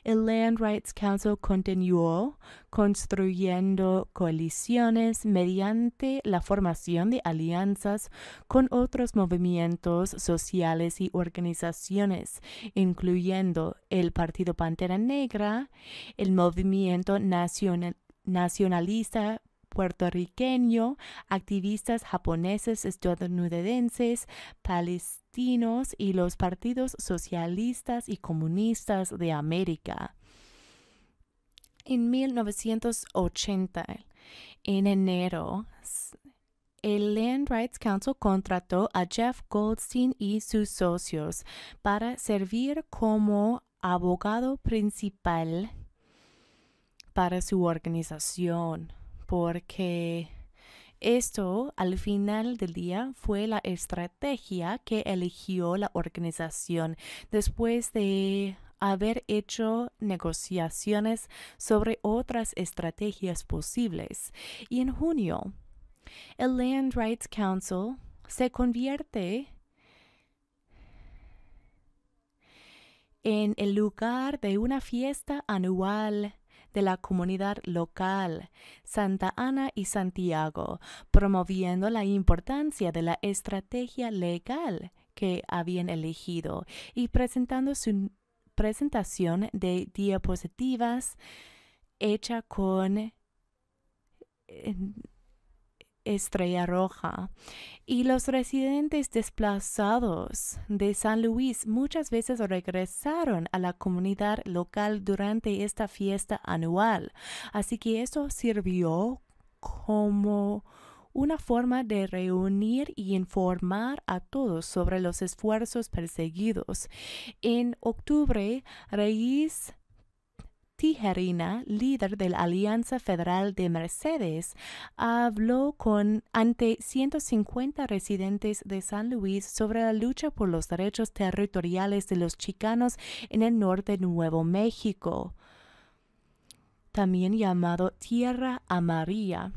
El Land Rights Council continuó construyendo coaliciones mediante la formación de alianzas con otros movimientos sociales y organizaciones, incluyendo el Partido Pantera Negra, el Movimiento Nacional, Nacionalista puertorriqueño, activistas japoneses, estadounidenses, palestinos y los partidos socialistas y comunistas de América. En 1980, en enero, el Land Rights Council contrató a Jeff Goldstein y sus socios para servir como abogado principal para su organización porque esto al final del día fue la estrategia que eligió la organización después de haber hecho negociaciones sobre otras estrategias posibles. Y en junio, el Land Rights Council se convierte en el lugar de una fiesta anual de la comunidad local, Santa Ana y Santiago, promoviendo la importancia de la estrategia legal que habían elegido y presentando su presentación de diapositivas hecha con eh, Estrella Roja. Y los residentes desplazados de San Luis muchas veces regresaron a la comunidad local durante esta fiesta anual. Así que eso sirvió como una forma de reunir y informar a todos sobre los esfuerzos perseguidos. En octubre, Reyes Tijerina, líder de la Alianza Federal de Mercedes, habló con ante 150 residentes de San Luis sobre la lucha por los derechos territoriales de los chicanos en el norte de Nuevo México, también llamado Tierra Amarilla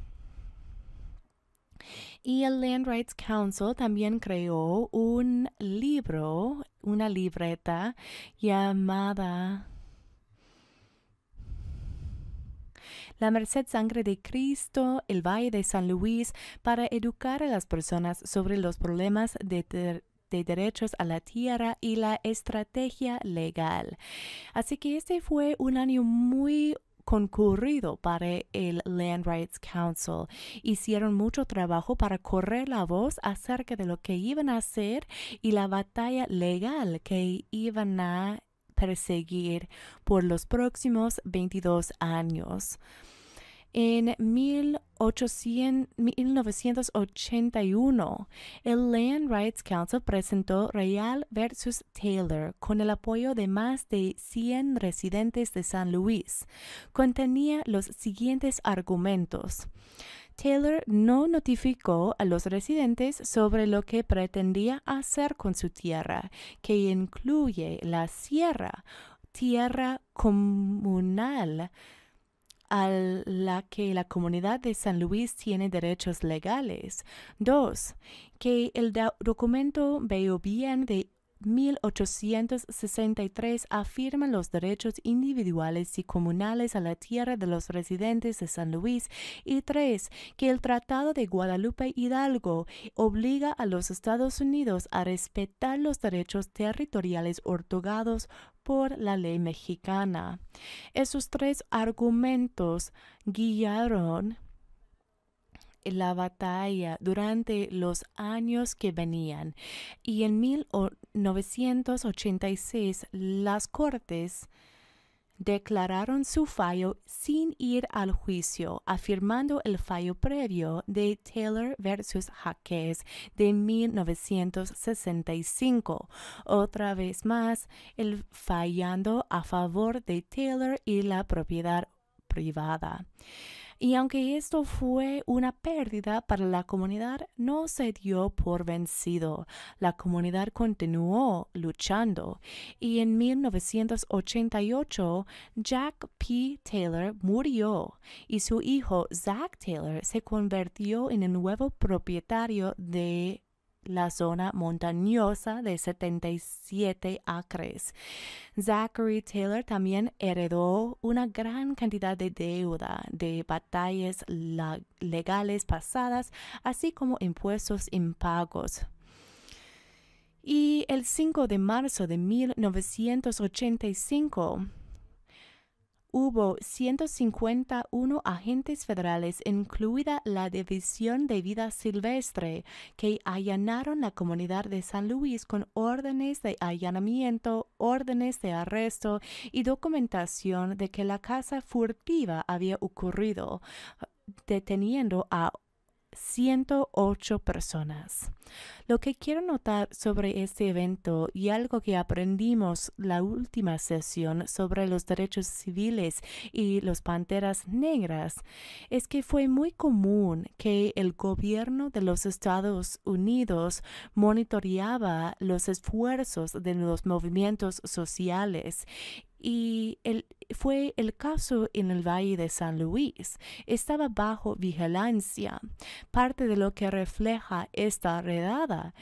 y el Land Rights Council también creó un libro, una libreta llamada la Merced Sangre de Cristo, el Valle de San Luis, para educar a las personas sobre los problemas de derechos a la tierra y la estrategia legal. Así que este fue un año muy concurrido para el Land Rights Council. Hicieron mucho trabajo para correr la voz acerca de lo que iban a hacer y la batalla legal que iban a perseguir por los próximos 22 años. En 1981, el Land Rights Council presentó Real versus Taylor con el apoyo de más de 100 residentes de San Luis. Contenía los siguientes argumentos. Taylor no notificó a los residentes sobre lo que pretendía hacer con su tierra, que incluye la sierra, tierra comunal a la que la comunidad de San Luis tiene derechos legales. Dos, Que el documento veo bien de 1863 afirma los derechos individuales y comunales a la tierra de los residentes de San Luis y 3. que el Tratado de Guadalupe Hidalgo obliga a los Estados Unidos a respetar los derechos territoriales otorgados por la ley mexicana. Esos tres argumentos guiaron la batalla durante los años que venían y en mil 1986 las Cortes declararon su fallo sin ir al juicio, afirmando el fallo previo de Taylor versus Jaquez de 1965. Otra vez más, el fallando a favor de Taylor y la propiedad privada. Y aunque esto fue una pérdida para la comunidad, no se dio por vencido. La comunidad continuó luchando y en 1988 Jack P. Taylor murió y su hijo Zach Taylor se convirtió en el nuevo propietario de la zona montañosa de 77 acres. Zachary Taylor también heredó una gran cantidad de deuda de batallas legales pasadas, así como impuestos impagos. Y el 5 de marzo de 1985, hubo 151 agentes federales, incluida la División de Vida Silvestre, que allanaron la comunidad de San Luis con órdenes de allanamiento, órdenes de arresto y documentación de que la casa furtiva había ocurrido deteniendo a 108 personas. Lo que quiero notar sobre este evento y algo que aprendimos la última sesión sobre los derechos civiles y los panteras negras es que fue muy común que el gobierno de los Estados Unidos monitoreaba los esfuerzos de los movimientos sociales y fue el caso en el Valle de San Luis. Estaba bajo vigilancia. Parte de lo que refleja esta redada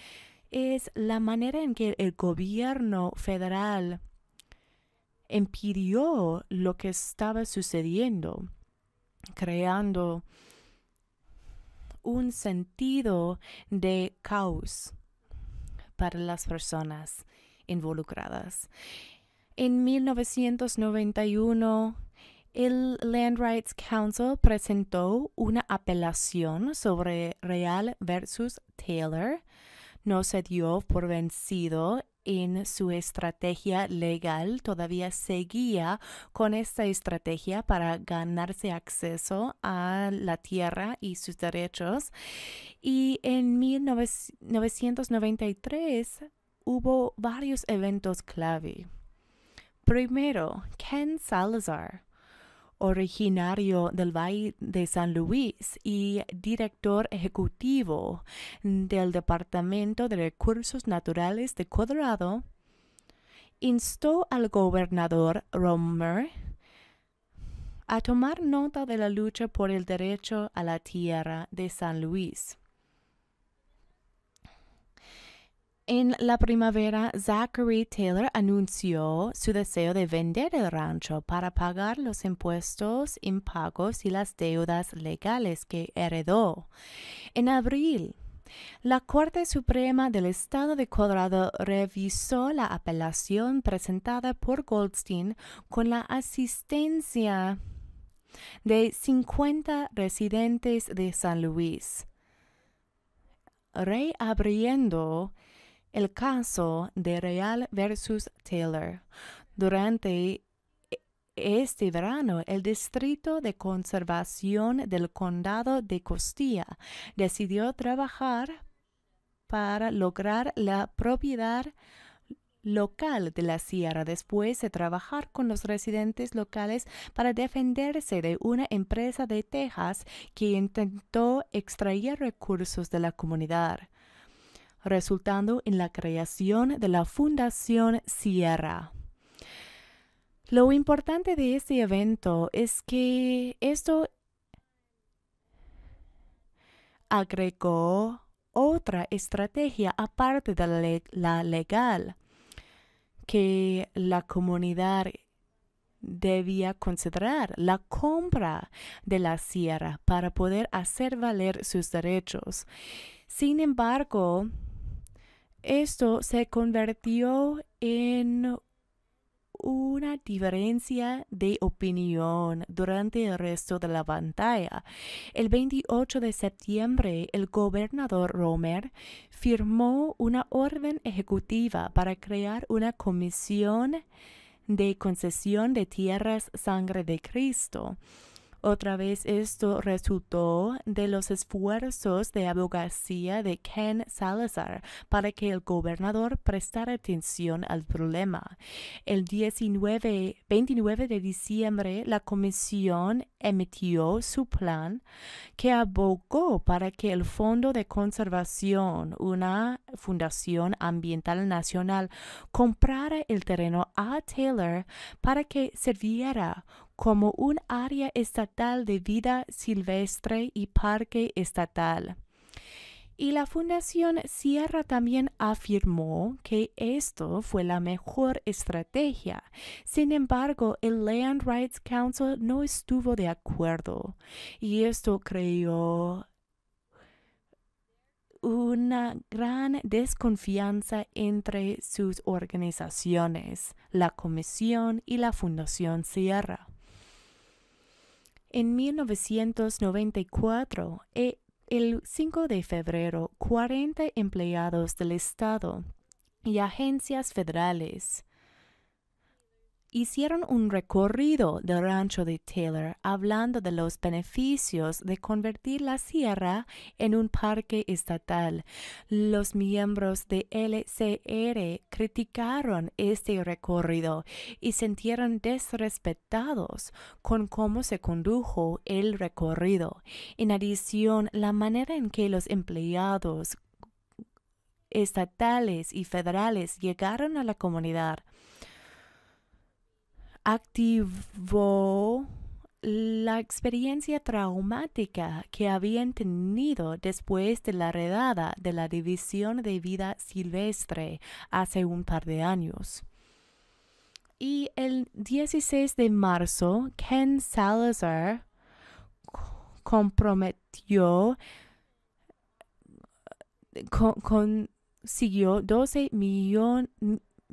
es la manera en que el gobierno federal impidió lo que estaba sucediendo, creando un sentido de caos para las personas involucradas. En 1991, el Land Rights Council presentó una apelación sobre Real versus Taylor. No se dio por vencido en su estrategia legal, todavía seguía con esta estrategia para ganarse acceso a la tierra y sus derechos. Y en 1993 hubo varios eventos clave. Primero, Ken Salazar, originario del Valle de San Luis y director ejecutivo del Departamento de Recursos Naturales de Colorado, instó al gobernador Romer a tomar nota de la lucha por el derecho a la tierra de San Luis En la primavera, Zachary Taylor anunció su deseo de vender el rancho para pagar los impuestos impagos y las deudas legales que heredó. En abril, la Corte Suprema del Estado de Colorado revisó la apelación presentada por Goldstein con la asistencia de 50 residentes de San Luis, reabriendo el caso de Real versus Taylor. Durante e-, este verano, el Distrito de Conservación del Condado de Costilla decidió trabajar para lograr la propiedad local de la sierra después de trabajar con los residentes locales para defenderse de una empresa de Texas que intentó extraer recursos de la comunidad resultando en la creación de la Fundación Sierra. Lo importante de este evento es que esto agregó otra estrategia aparte de la, legal que la comunidad debía considerar la compra de la sierra para poder hacer valer sus derechos. Sin embargo, esto se convirtió en una diferencia de opinión durante el resto de la pantalla. El 28 de septiembre, el gobernador Romer firmó una orden ejecutiva para crear una comisión de concesión de tierras sangre de Cristo otra vez esto resultó de los esfuerzos de abogacía de Ken Salazar para que el gobernador prestara atención al problema. El 29 de diciembre la comisión emitió su plan que abogó para que el Fondo de Conservación, una fundación ambiental nacional, comprara el terreno a Taylor para que sirviera como un área estatal de vida silvestre y parque estatal. Y la Fundación Sierra también afirmó que esto fue la mejor estrategia. Sin embargo, el Land Rights Council no estuvo de acuerdo y esto creó una gran desconfianza entre sus organizaciones, la Comisión y la Fundación Sierra. En 1994, eh, el 5 de febrero, 40 empleados del Estado y agencias federales hicieron un recorrido del rancho de Taylor hablando de los beneficios de convertir la sierra en un parque estatal. Los miembros de LCR criticaron este recorrido y sintieron desrespetados con cómo se condujo el recorrido. En adición, la manera en que los empleados estatales y federales llegaron a la comunidad activó la experiencia traumática que habían tenido después de la redada de la División de Vida Silvestre hace un par de años. Y el 16 de marzo, Ken Salazar comprometió, consiguió 12 millones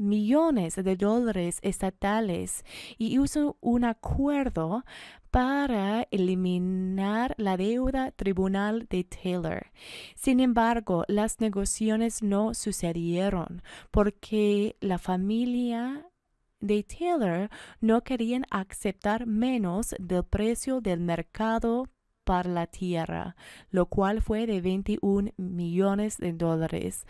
millones de dólares estatales y hizo un acuerdo para eliminar la deuda tribunal de Taylor. Sin embargo, las negociaciones no sucedieron porque la familia de Taylor no querían aceptar menos del precio del mercado para la tierra, lo cual fue de 21 millones de dólares.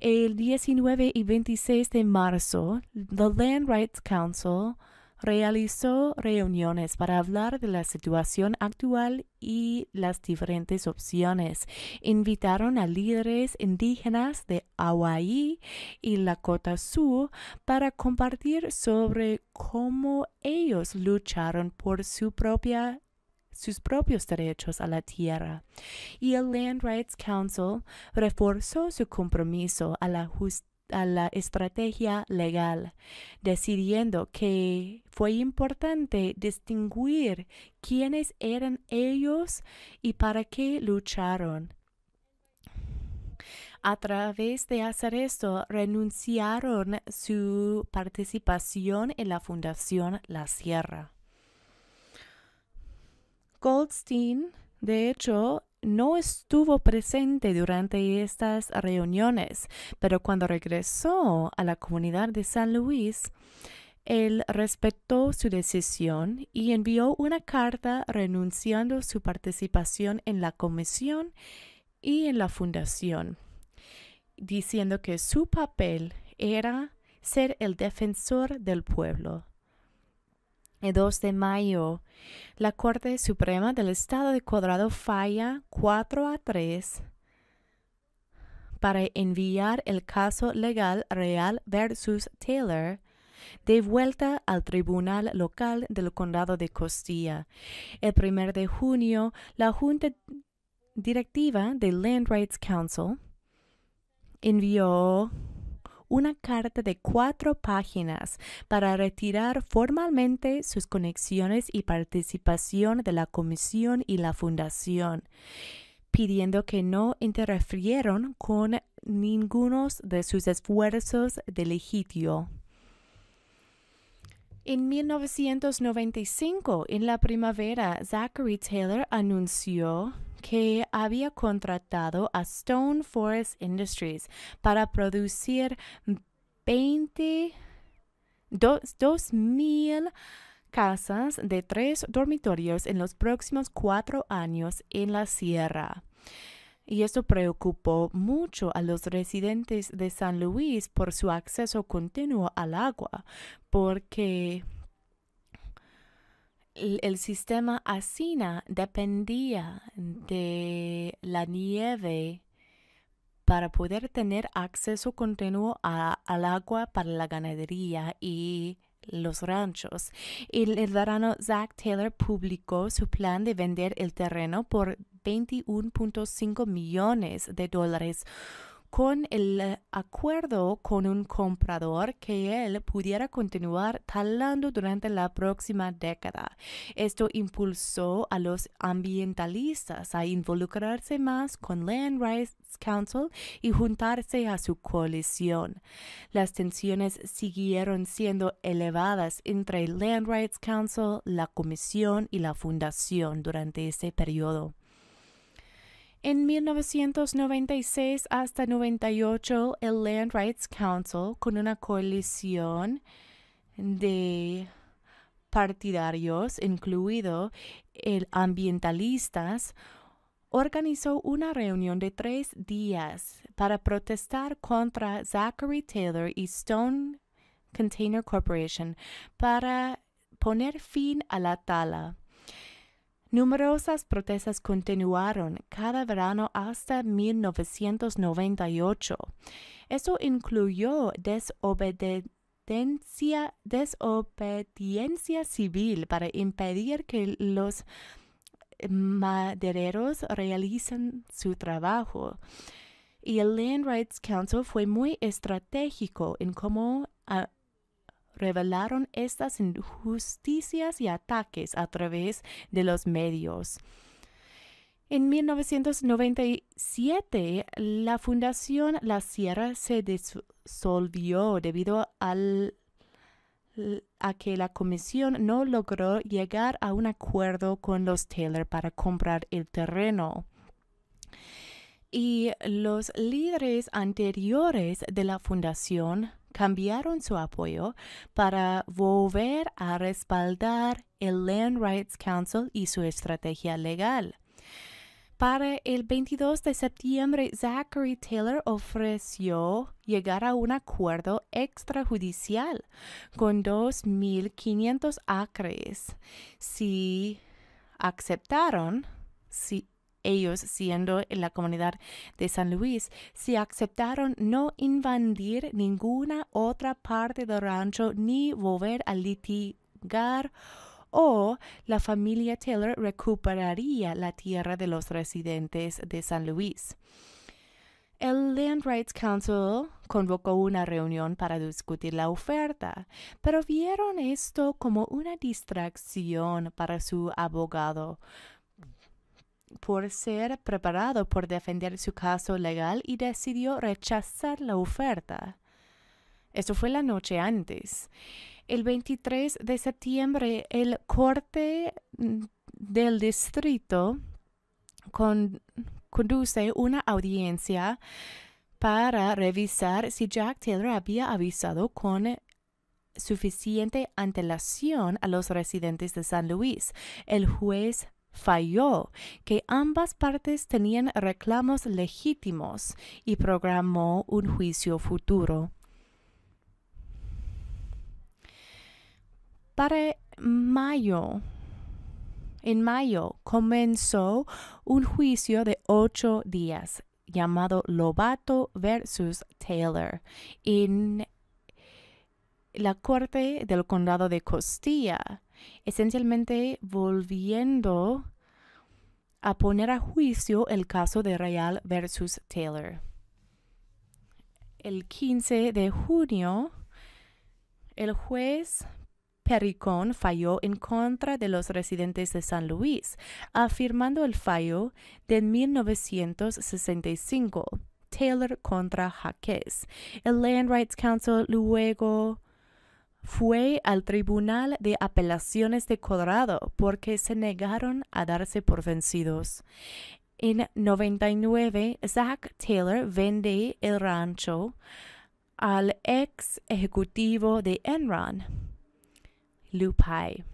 El 19 y 26 de marzo, the Land Rights Council realizó reuniones para hablar de la situación actual y las diferentes opciones. Invitaron a líderes indígenas de Hawaii y Lakota Sur para compartir sobre cómo ellos lucharon por su propia sus propios derechos a la tierra, y el Land Rights Council reforzó su compromiso a la a la estrategia legal, decidiendo que fue importante distinguir quiénes eran ellos y para qué lucharon. A través de hacer esto, renunciaron su participación en la Fundación La Sierra. Goldstein, de hecho, no estuvo presente durante estas reuniones, pero cuando regresó a la comunidad de San Luis, él respetó su decisión y envió una carta renunciando su participación en la comisión y en la fundación, diciendo que su papel era ser el defensor del pueblo, el 2 de mayo, la Corte Suprema del Estado de Cuadrado falla 4 a 3 para enviar el caso legal Real versus Taylor de vuelta al Tribunal Local del Condado de Costilla. El 1 de junio, la Junta Directiva del Land Rights Council envió una carta de cuatro páginas para retirar formalmente sus conexiones y participación de la comisión y la fundación pidiendo que no interfirieron con ninguno de sus esfuerzos de legítimo. En 1995, en la primavera, Zachary Taylor anunció que había contratado a Stone Forest Industries para producir 20, dos mil casas de tres dormitorios en los próximos cuatro años en la sierra. Y esto preocupó mucho a los residentes de San Luis por su acceso continuo al agua, porque el sistema Asina dependía de la nieve para poder tener acceso continuo al agua para la ganadería y los ranchos. El, el verano, Zach Taylor publicó su plan de vender el terreno por 21.5 millones de dólares con el acuerdo con un comprador que él pudiera continuar talando durante la próxima década. Esto impulsó a los ambientalistas a involucrarse más con Land Rights Council y juntarse a su coalición. Las tensiones siguieron siendo elevadas entre Land Rights Council, la Comisión y la Fundación durante ese periodo. En 1996 hasta 98, el Land Rights Council, con una coalición de partidarios, incluido el ambientalistas, organizó una reunión de tres días para protestar contra Zachary Taylor y Stone Container Corporation para poner fin a la tala. Numerosas protestas continuaron cada verano hasta 1998. Esto incluyó desobediencia civil para impedir que los madereros realicen su trabajo. Y el Land Rights Council fue muy estratégico en cómo ah, revelaron estas injusticias y ataques a través de los medios. En 1997, la Fundación La Sierra se disolvió debido al, a que la comisión no logró llegar a un acuerdo con los Taylor para comprar el terreno y los líderes anteriores de la fundación cambiaron su apoyo para volver a respaldar el Land Rights Council y su estrategia legal. Para el 22 de septiembre, Zachary Taylor ofreció llegar a un acuerdo extrajudicial con 2.500 acres. Si aceptaron, si ellos, siendo en la comunidad de San Luis, se aceptaron no invadir ninguna otra parte del rancho ni volver a litigar o la familia Taylor recuperaría la tierra de los residentes de San Luis. El Land Rights Council convocó una reunión para discutir la oferta, pero vieron esto como una distracción para su abogado, por ser preparado por defender su caso legal y decidió rechazar la oferta. Esto fue la noche antes. El 23 de septiembre, el corte mm, del distrito conduce una audiencia para revisar si Jack Taylor había avisado con suficiente antelación a los residentes de San Luis. El juez falló que ambas partes tenían reclamos legítimos y programó un juicio futuro. Para mayo, en mayo comenzó un juicio de ocho días llamado Lobato versus Taylor en la corte del condado de Costilla esencialmente volviendo a poner a juicio el caso de Real versus Taylor. El 15 de junio, el juez Pericón falló en contra de los residentes de San Luis, afirmando el fallo de 1965, Taylor contra Jaques. El Land Rights Council luego fue al Tribunal de Apelaciones de Colorado porque se negaron a darse por vencidos. En 99, Zach Taylor vende el rancho al ex ejecutivo de Enron, Lupai.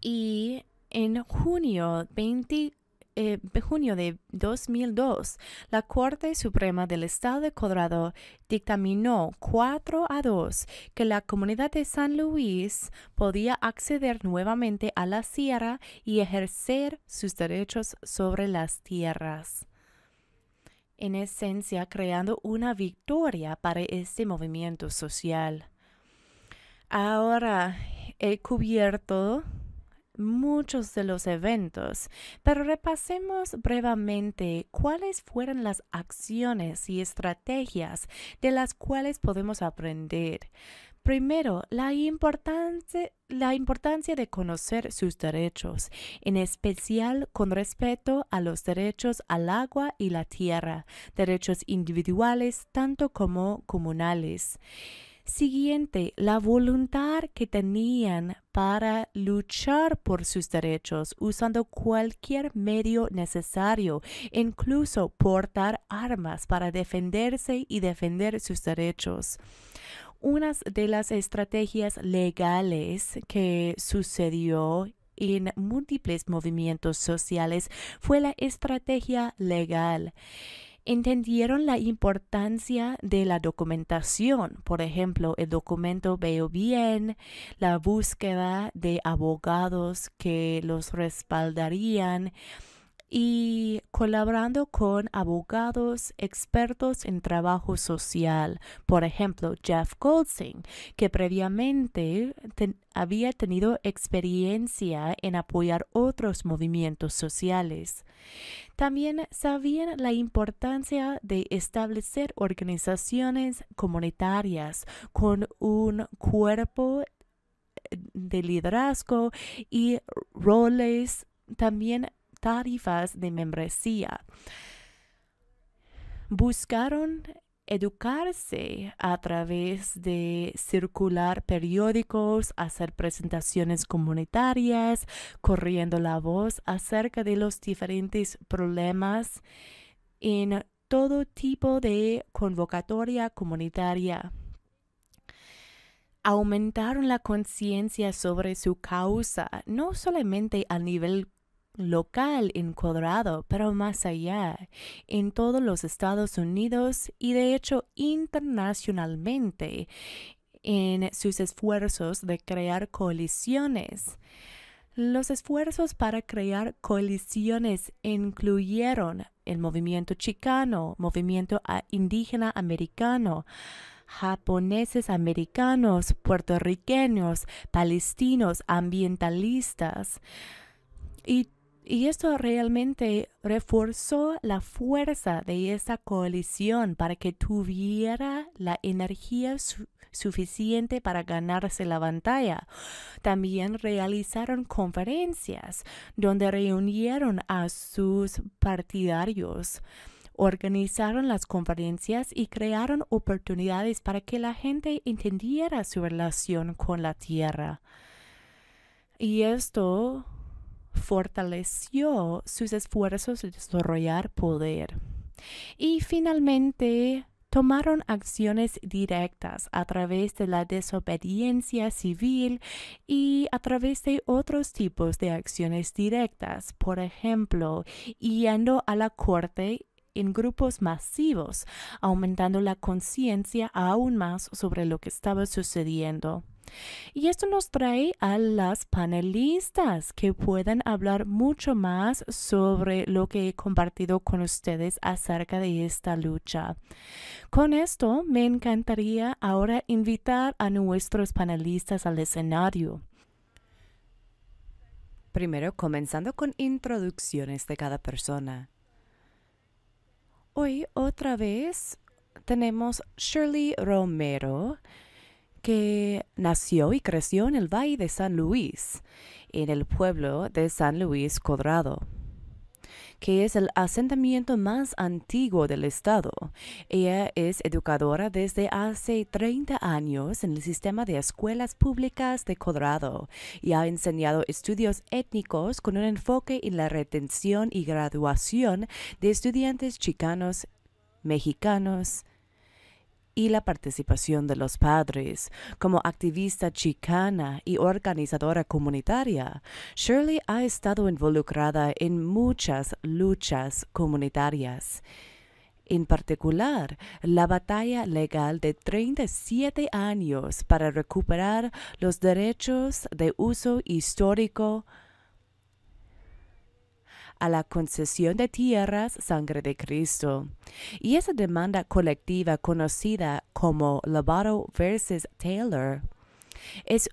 Y en junio 20, eh, junio de 2002, la Corte Suprema del Estado de Colorado dictaminó 4 a 2 que la comunidad de San Luis podía acceder nuevamente a la sierra y ejercer sus derechos sobre las tierras en esencia creando una victoria para este movimiento social. Ahora he cubierto muchos de los eventos, pero repasemos brevemente cuáles fueron las acciones y estrategias de las cuales podemos aprender. Primero, la importancia, la importancia de conocer sus derechos, en especial con respecto a los derechos al agua y la tierra, derechos individuales tanto como comunales. Siguiente, la voluntad que tenían para luchar por sus derechos usando cualquier medio necesario, incluso portar armas para defenderse y defender sus derechos. Una de las estrategias legales que sucedió en múltiples movimientos sociales fue la estrategia legal entendieron la importancia de la documentación, por ejemplo, el documento veo bien, la búsqueda de abogados que los respaldarían, y colaborando con abogados expertos en trabajo social, por ejemplo, Jeff Goldstein, que previamente había tenido experiencia en apoyar otros movimientos sociales. También sabían la importancia de establecer organizaciones comunitarias con un cuerpo eh, de liderazgo y roles también tarifas de membresía. Buscaron educarse a través de circular periódicos, hacer presentaciones comunitarias, corriendo la voz acerca de los diferentes problemas en todo tipo de convocatoria comunitaria. Aumentaron la conciencia sobre su causa, no solamente a nivel local en pero más allá, en todos los Estados Unidos y de hecho internacionalmente en sus esfuerzos de crear coaliciones. Los esfuerzos para crear coaliciones incluyeron el movimiento chicano, movimiento indígena americano, japoneses americanos, puertorriqueños, palestinos, ambientalistas y y esto realmente reforzó la fuerza de esa coalición para que tuviera la energía suficiente para ganarse la batalla. También realizaron conferencias donde reunieron a sus partidarios organizaron las conferencias y crearon oportunidades para que la gente entendiera su relación con la tierra. Y esto fortaleció sus esfuerzos de desarrollar poder. Y finalmente, tomaron acciones directas a través de la desobediencia civil y a través de otros tipos de acciones directas, por ejemplo, yendo a la corte en grupos masivos, aumentando la conciencia aún más sobre lo que estaba sucediendo. Y esto nos trae a las panelistas que puedan hablar mucho más sobre lo que he compartido con ustedes acerca de esta lucha. Con esto me encantaría ahora invitar a nuestros panelistas al escenario. Primero comenzando con introducciones de cada persona. Hoy otra vez tenemos Shirley Romero, que nació y creció en el Valle de San Luis, en el pueblo de San Luis Codrado, que es el asentamiento más antiguo del estado. Ella es educadora desde hace 30 años en el sistema de escuelas públicas de Codrado y ha enseñado estudios étnicos con un enfoque en la retención y graduación de estudiantes chicanos, mexicanos, y la participación de los padres. Como activista chicana y organizadora comunitaria, Shirley ha estado involucrada en muchas luchas comunitarias. En particular, la batalla legal de 37 años para recuperar los derechos de uso histórico a la concesión de tierras sangre de Cristo. Y esa demanda colectiva conocida como Lobato versus Taylor es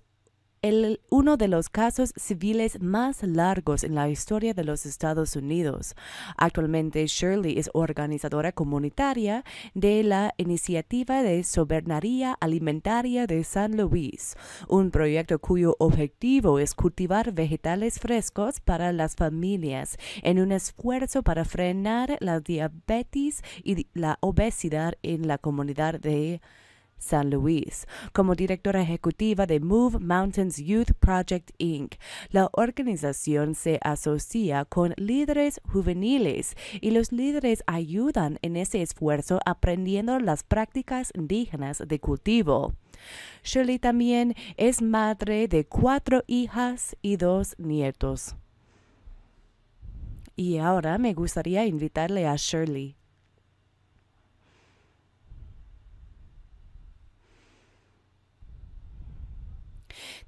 uno de los casos civiles más largos en la historia de los Estados Unidos. Actualmente Shirley es organizadora comunitaria de la iniciativa de soberanía alimentaria de San Luis, un proyecto cuyo objetivo es cultivar vegetales frescos para las familias en un esfuerzo para frenar la diabetes y la obesidad en la comunidad de San Luis, como directora ejecutiva de Move Mountains Youth Project Inc. La organización se asocia con líderes juveniles y los líderes ayudan en ese esfuerzo aprendiendo las prácticas indígenas de cultivo. Shirley también es madre de cuatro hijas y dos nietos. Y ahora me gustaría invitarle a Shirley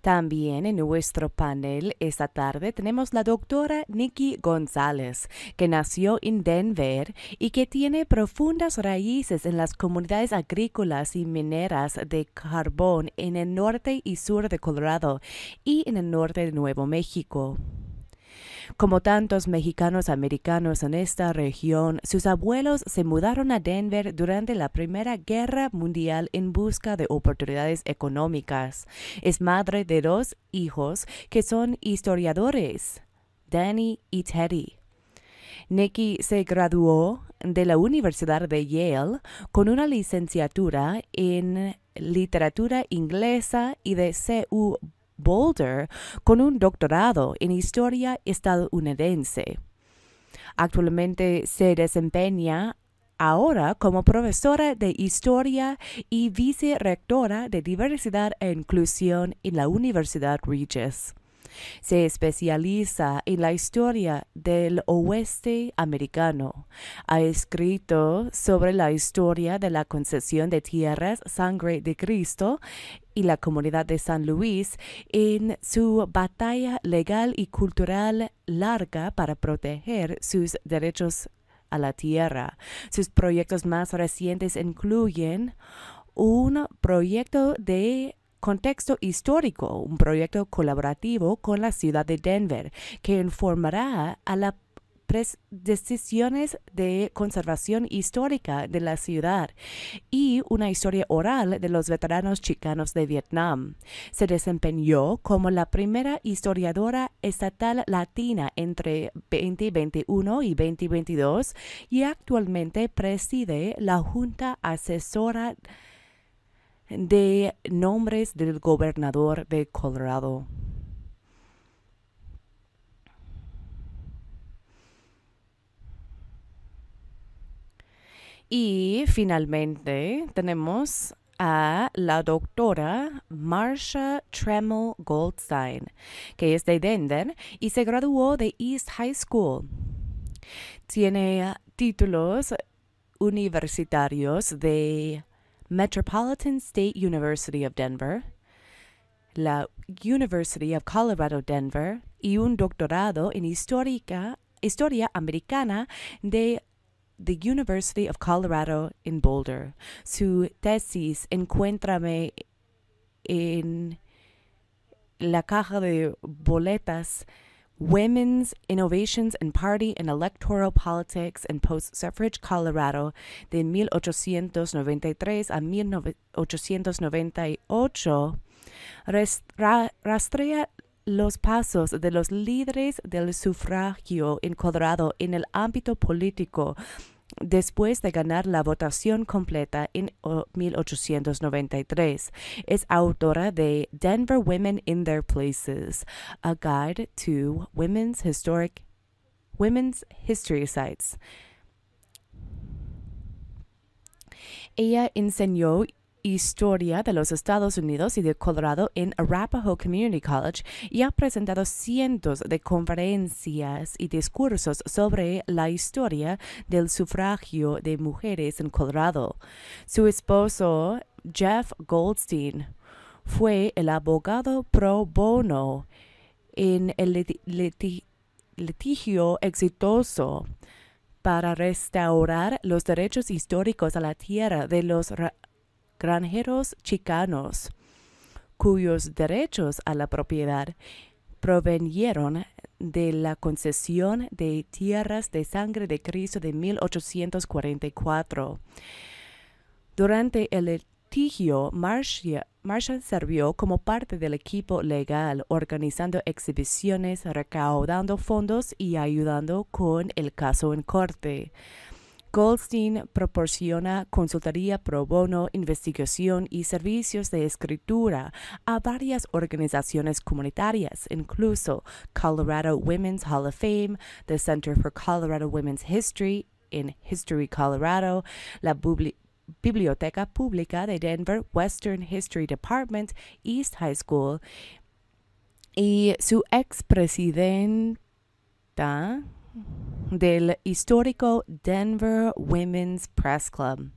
También en nuestro panel esta tarde tenemos la doctora Nikki González, que nació en Denver y que tiene profundas raíces en las comunidades agrícolas y mineras de carbón en el norte y sur de Colorado y en el norte de Nuevo México. Como tantos mexicanos americanos en esta región, sus abuelos se mudaron a Denver durante la Primera Guerra Mundial en busca de oportunidades económicas. Es madre de dos hijos que son historiadores, Danny y Teddy. Nikki se graduó de la Universidad de Yale con una licenciatura en literatura inglesa y de C.U. Boulder con un doctorado en historia estadounidense. Actualmente se desempeña ahora como profesora de historia y vicerectora de diversidad e inclusión en la Universidad Regis. Se especializa en la historia del oeste americano. Ha escrito sobre la historia de la concesión de tierras, sangre de Cristo y la comunidad de San Luis en su batalla legal y cultural larga para proteger sus derechos a la tierra. Sus proyectos más recientes incluyen un proyecto de Contexto Histórico, un proyecto colaborativo con la ciudad de Denver que informará a las decisiones de conservación histórica de la ciudad y una historia oral de los veteranos chicanos de Vietnam. Se desempeñó como la primera historiadora estatal latina entre 2021 y 2022 y actualmente preside la Junta Asesora de nombres del gobernador de Colorado. Y finalmente tenemos a la doctora Marsha Tremel Goldstein, que es de Denver y se graduó de East High School. Tiene títulos universitarios de Metropolitan State University of Denver, la University of Colorado Denver y un doctorado en historia americana de the University of Colorado en Boulder. Su tesis Encuéntrame en la caja de boletas Women's Innovations and Party and Electoral Politics and Post Suffrage, Colorado, de 1893 a 1898, rastrea los pasos de los líderes del sufragio encuadrado en el ámbito político después de ganar la votación completa en 1893. Es autora de Denver Women in Their Places, A Guide to Women's Historic Women's History Sites. Ella enseñó historia de los Estados Unidos y de Colorado en Arapahoe Community College y ha presentado cientos de conferencias y discursos sobre la historia del sufragio de mujeres en Colorado. Su esposo, Jeff Goldstein, fue el abogado pro bono en el litigio exitoso para restaurar los derechos históricos a la tierra de los granjeros chicanos, cuyos derechos a la propiedad provenieron de la concesión de tierras de sangre de Cristo de 1844. Durante el litigio, Marshall, Marshall sirvió como parte del equipo legal, organizando exhibiciones, recaudando fondos y ayudando con el caso en corte. Goldstein proporciona consultoría pro bono, investigación y servicios de escritura a varias organizaciones comunitarias, incluso Colorado Women's Hall of Fame, the Center for Colorado Women's History in History Colorado, la Biblioteca Pública de Denver, Western History Department, East High School, y su expresidenta del histórico Denver Women's Press Club.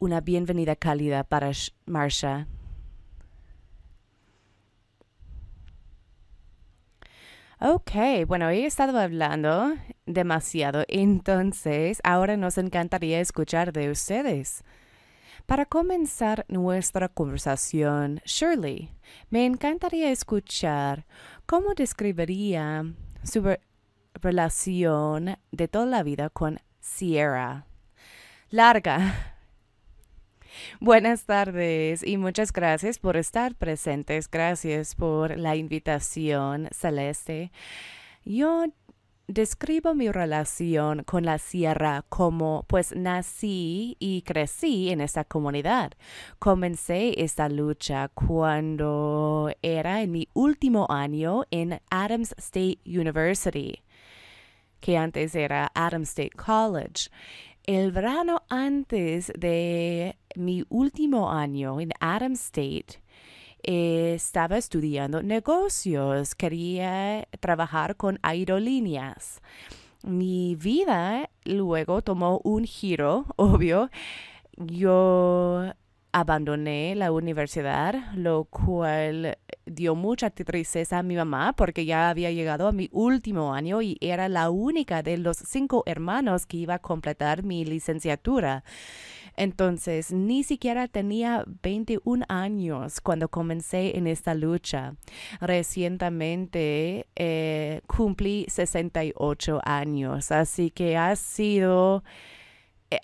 Una bienvenida cálida para Marsha. Ok, bueno, he estado hablando demasiado, entonces ahora nos encantaría escuchar de ustedes. Para comenzar nuestra conversación, Shirley, me encantaría escuchar cómo describiría su relación de toda la vida con Sierra. Larga. Buenas tardes y muchas gracias por estar presentes. Gracias por la invitación, Celeste. Yo describo mi relación con la sierra como pues nací y crecí en esta comunidad. Comencé esta lucha cuando era en mi último año en Adams State University, que antes era Adams State College. El verano antes de mi último año en Adams State, eh, estaba estudiando negocios, quería trabajar con aerolíneas. Mi vida luego tomó un giro, obvio. Yo abandoné la universidad, lo cual dio mucha tristeza a mi mamá porque ya había llegado a mi último año y era la única de los cinco hermanos que iba a completar mi licenciatura. Entonces, ni siquiera tenía 21 años cuando comencé en esta lucha. Recientemente eh, cumplí 68 años, así que ha sido... Eh,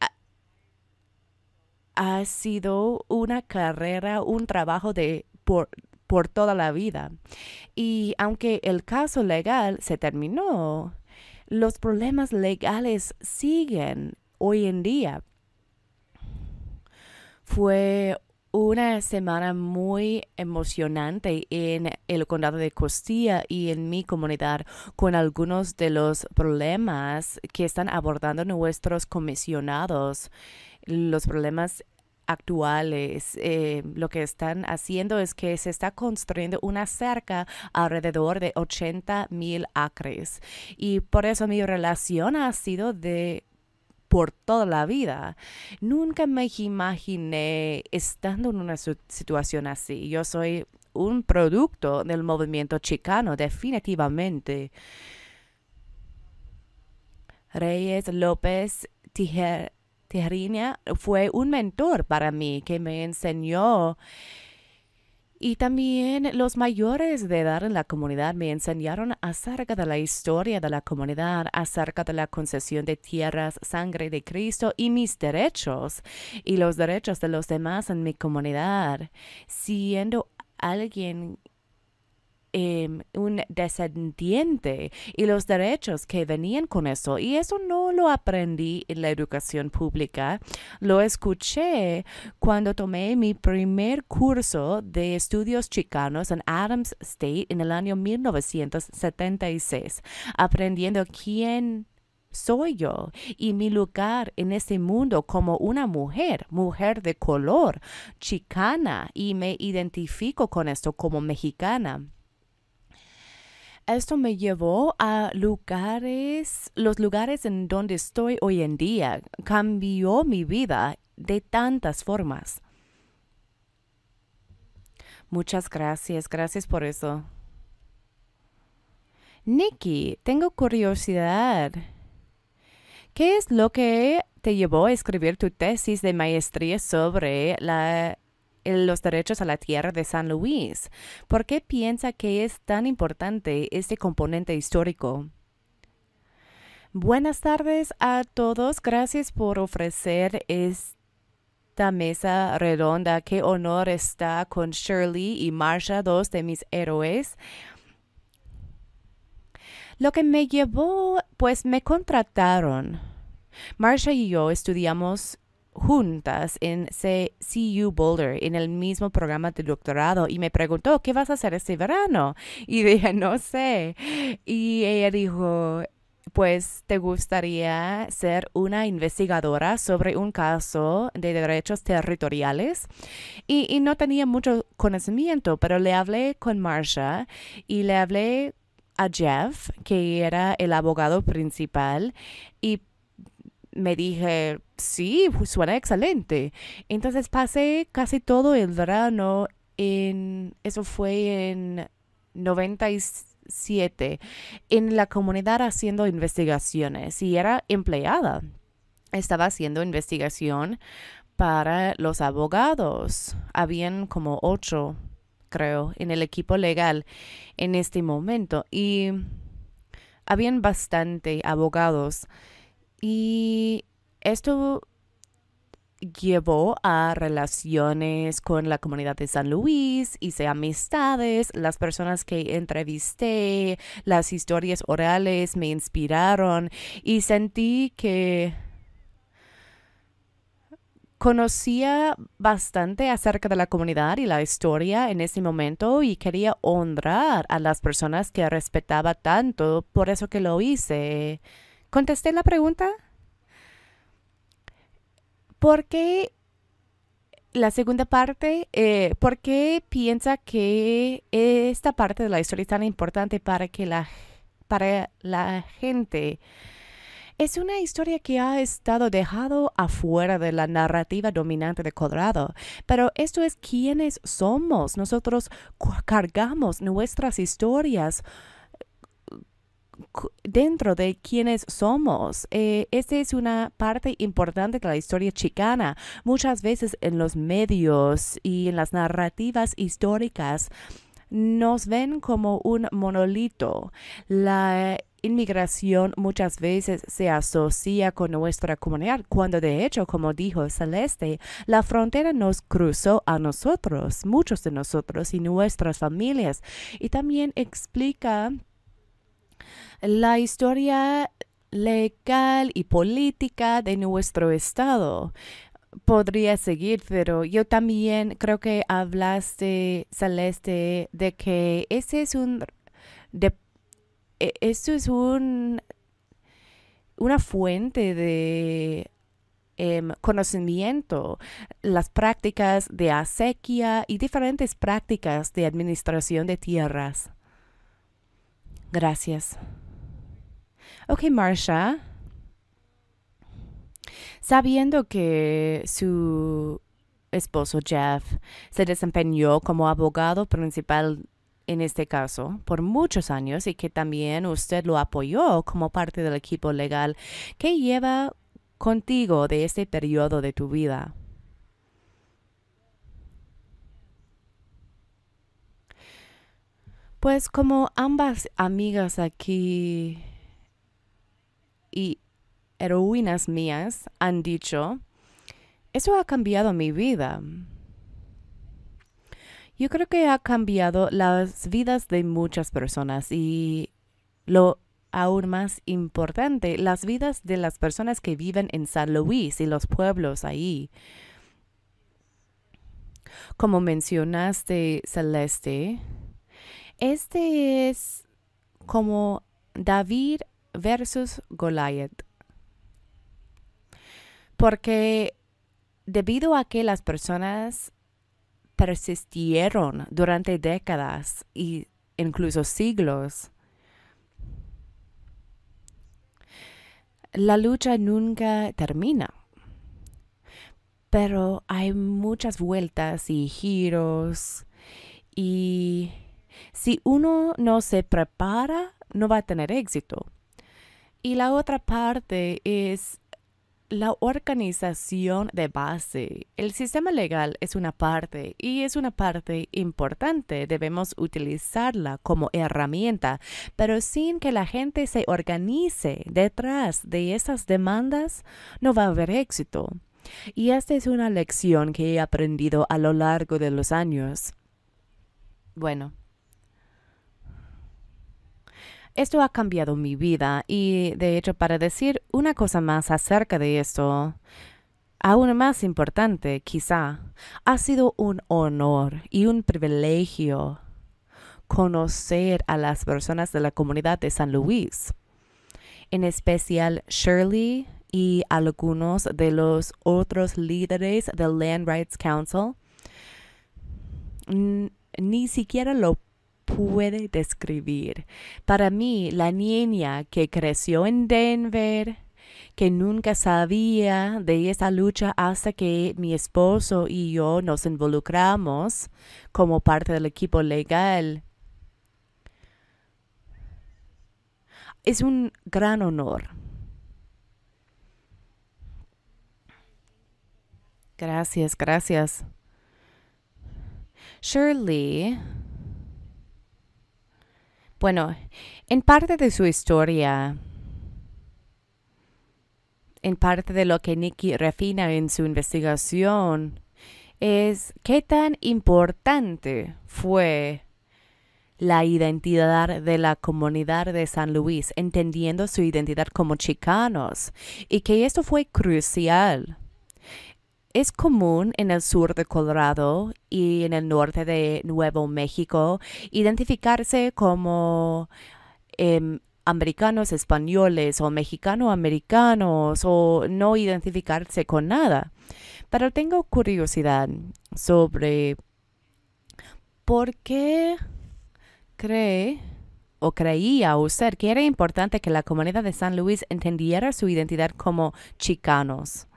ha sido una carrera, un trabajo de por toda la vida. Y aunque el caso legal se terminó, los problemas legales siguen hoy en día. Fue una semana muy emocionante en el condado de Costilla y en mi comunidad con algunos de los problemas que están abordando nuestros comisionados, los problemas actuales. Eh, lo que están haciendo es que se está construyendo una cerca alrededor de 80 mil acres y por eso mi relación ha sido de por toda la vida. Nunca me imaginé estando en una situación así. Yo soy un producto del movimiento chicano, definitivamente. Reyes López Tijer, Tijerina fue un mentor para mí que me enseñó y también los mayores de edad en la comunidad me enseñaron acerca de la historia de la comunidad, acerca de la concesión de tierras, sangre de Cristo y mis derechos y los derechos de los demás en mi comunidad, siendo alguien Em, un descendiente y los derechos que venían con eso. Y eso no lo aprendí en la educación pública, lo escuché cuando tomé mi primer curso de estudios chicanos en Adams State en el año 1976, aprendiendo quién soy yo y mi lugar en este mundo como una mujer, mujer de color, chicana, y me identifico con esto como mexicana. Esto me llevó a lugares, los lugares en donde estoy hoy en día. Cambió mi vida de tantas formas. Muchas gracias, gracias por eso. Nikki, tengo curiosidad. ¿Qué es lo que te llevó a escribir tu tesis de maestría sobre la los derechos a la tierra de San Luis. ¿Por qué piensa que es tan importante este componente histórico? Buenas tardes a todos. Gracias por ofrecer esta mesa redonda. Qué honor está con Shirley y Marsha, dos de mis héroes. Lo que me llevó, pues me contrataron. Marsha y yo estudiamos juntas en CU Boulder, en el mismo programa de doctorado, y me preguntó, ¿qué vas a hacer este verano? Y dije, no sé. Y ella dijo, pues te gustaría ser una investigadora sobre un caso de derechos territoriales. Y, no tenía mucho conocimiento, pero le hablé con Marsha y le hablé a Jeff, que era el abogado principal, y me dije, sí, pues, suena excelente. Entonces pasé casi todo el verano en, eso fue en 97, en la comunidad haciendo investigaciones y era empleada. Estaba haciendo investigación para los abogados. Habían como ocho, creo, en el equipo legal en este momento y habían bastante abogados y esto llevó a relaciones con la comunidad de San Luis, hice amistades, las personas que entrevisté, las historias orales me inspiraron y sentí que conocía bastante acerca de la comunidad y la historia en ese momento y quería honrar a las personas que respetaba tanto, por eso que lo hice. ¿Contesté la pregunta? ¿Por qué la segunda parte, eh, por qué piensa que esta parte de la historia es tan importante para que la, para la gente? Es una historia que ha estado dejado afuera de la narrativa dominante de Colorado, pero esto es quienes somos. Nosotros cargamos nuestras historias dentro de quienes somos. Eh, esta es una parte importante de la historia chicana. Muchas veces en los medios y en las narrativas históricas nos ven como un monolito. La inmigración muchas veces se asocia con nuestra comunidad, cuando de hecho, como dijo Celeste, la frontera nos cruzó a nosotros, muchos de nosotros y nuestras familias. Y también explica la historia legal y política de nuestro estado. Podría seguir, pero yo también creo que hablaste, Celeste, de que ese es un... E, esto es una fuente de em, conocimiento, las prácticas de acequia y diferentes prácticas de administración de tierras. Gracias. Okay, Marsha. Sabiendo que su esposo Jeff se desempeñó como abogado principal en este caso por muchos años y que también usted lo apoyó como parte del equipo legal que lleva contigo de este periodo de tu vida. Pues como ambas amigas aquí y heroínas mías han dicho, eso ha cambiado mi vida. Yo creo que ha cambiado las vidas de muchas personas y lo aún más importante, las vidas de las personas que viven en San Luis y los pueblos ahí. Como mencionaste, Celeste, este es como David versus Goliath. Porque debido a que las personas persistieron durante décadas e incluso siglos, la lucha nunca termina. Pero hay muchas vueltas y giros y si uno no se prepara, no va a tener éxito. Y la otra parte es la organización de base. El sistema legal es una parte y es una parte importante. Debemos utilizarla como herramienta, pero sin que la gente se organice detrás de esas demandas, no va a haber éxito. Y esta es una lección que he aprendido a lo largo de los años. Bueno, esto ha cambiado mi vida y, de hecho, para decir una cosa más acerca de esto, aún más importante, quizá, ha sido un honor y un privilegio conocer a las personas de la comunidad de San Luis, en especial Shirley y algunos de los otros líderes del Land Rights Council. Ni siquiera lo puede describir. Para mí, la niña que creció en Denver, que nunca sabía de esa lucha hasta que mi esposo y yo nos involucramos como parte del equipo legal. Es un gran honor. Gracias, gracias. Shirley bueno, en parte de su historia, en parte de lo que Nikki refina en su investigación, es qué tan importante fue la identidad de la comunidad de San Luis, entendiendo su identidad como chicanos, y que esto fue crucial es común en el sur de Colorado y en el norte de Nuevo México identificarse como em, americanos españoles o mexicano-americanos o no identificarse con nada. Pero tengo curiosidad sobre por qué cree o creía usted que era importante que la comunidad de San Luis entendiera su identidad como chicanos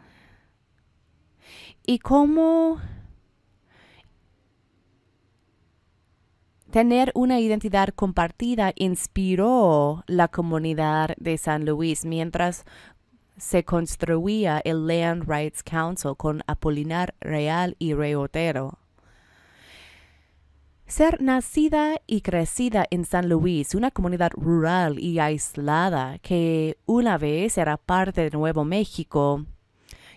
y cómo tener una identidad compartida inspiró la comunidad de San Luis mientras se construía el Land Rights Council con Apolinar Real y Reotero. Ser nacida y crecida en San Luis, una comunidad rural y aislada que una vez era parte de Nuevo México,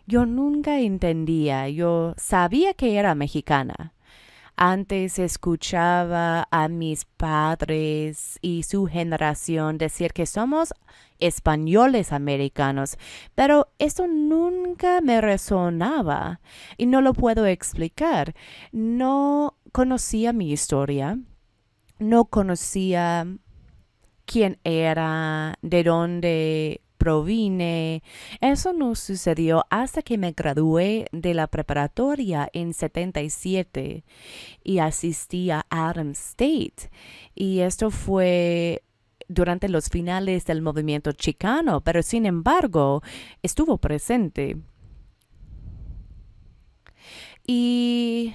yo nunca entendía, yo sabía que era mexicana. Antes escuchaba a mis padres y su generación decir que somos españoles americanos, pero eso nunca me resonaba y no lo puedo explicar. No conocía mi historia, no conocía quién era, de dónde provine. Eso no sucedió hasta que me gradué de la preparatoria en 77 y asistí a Adams State. Y esto fue durante los finales del movimiento chicano, pero sin embargo estuvo presente. Y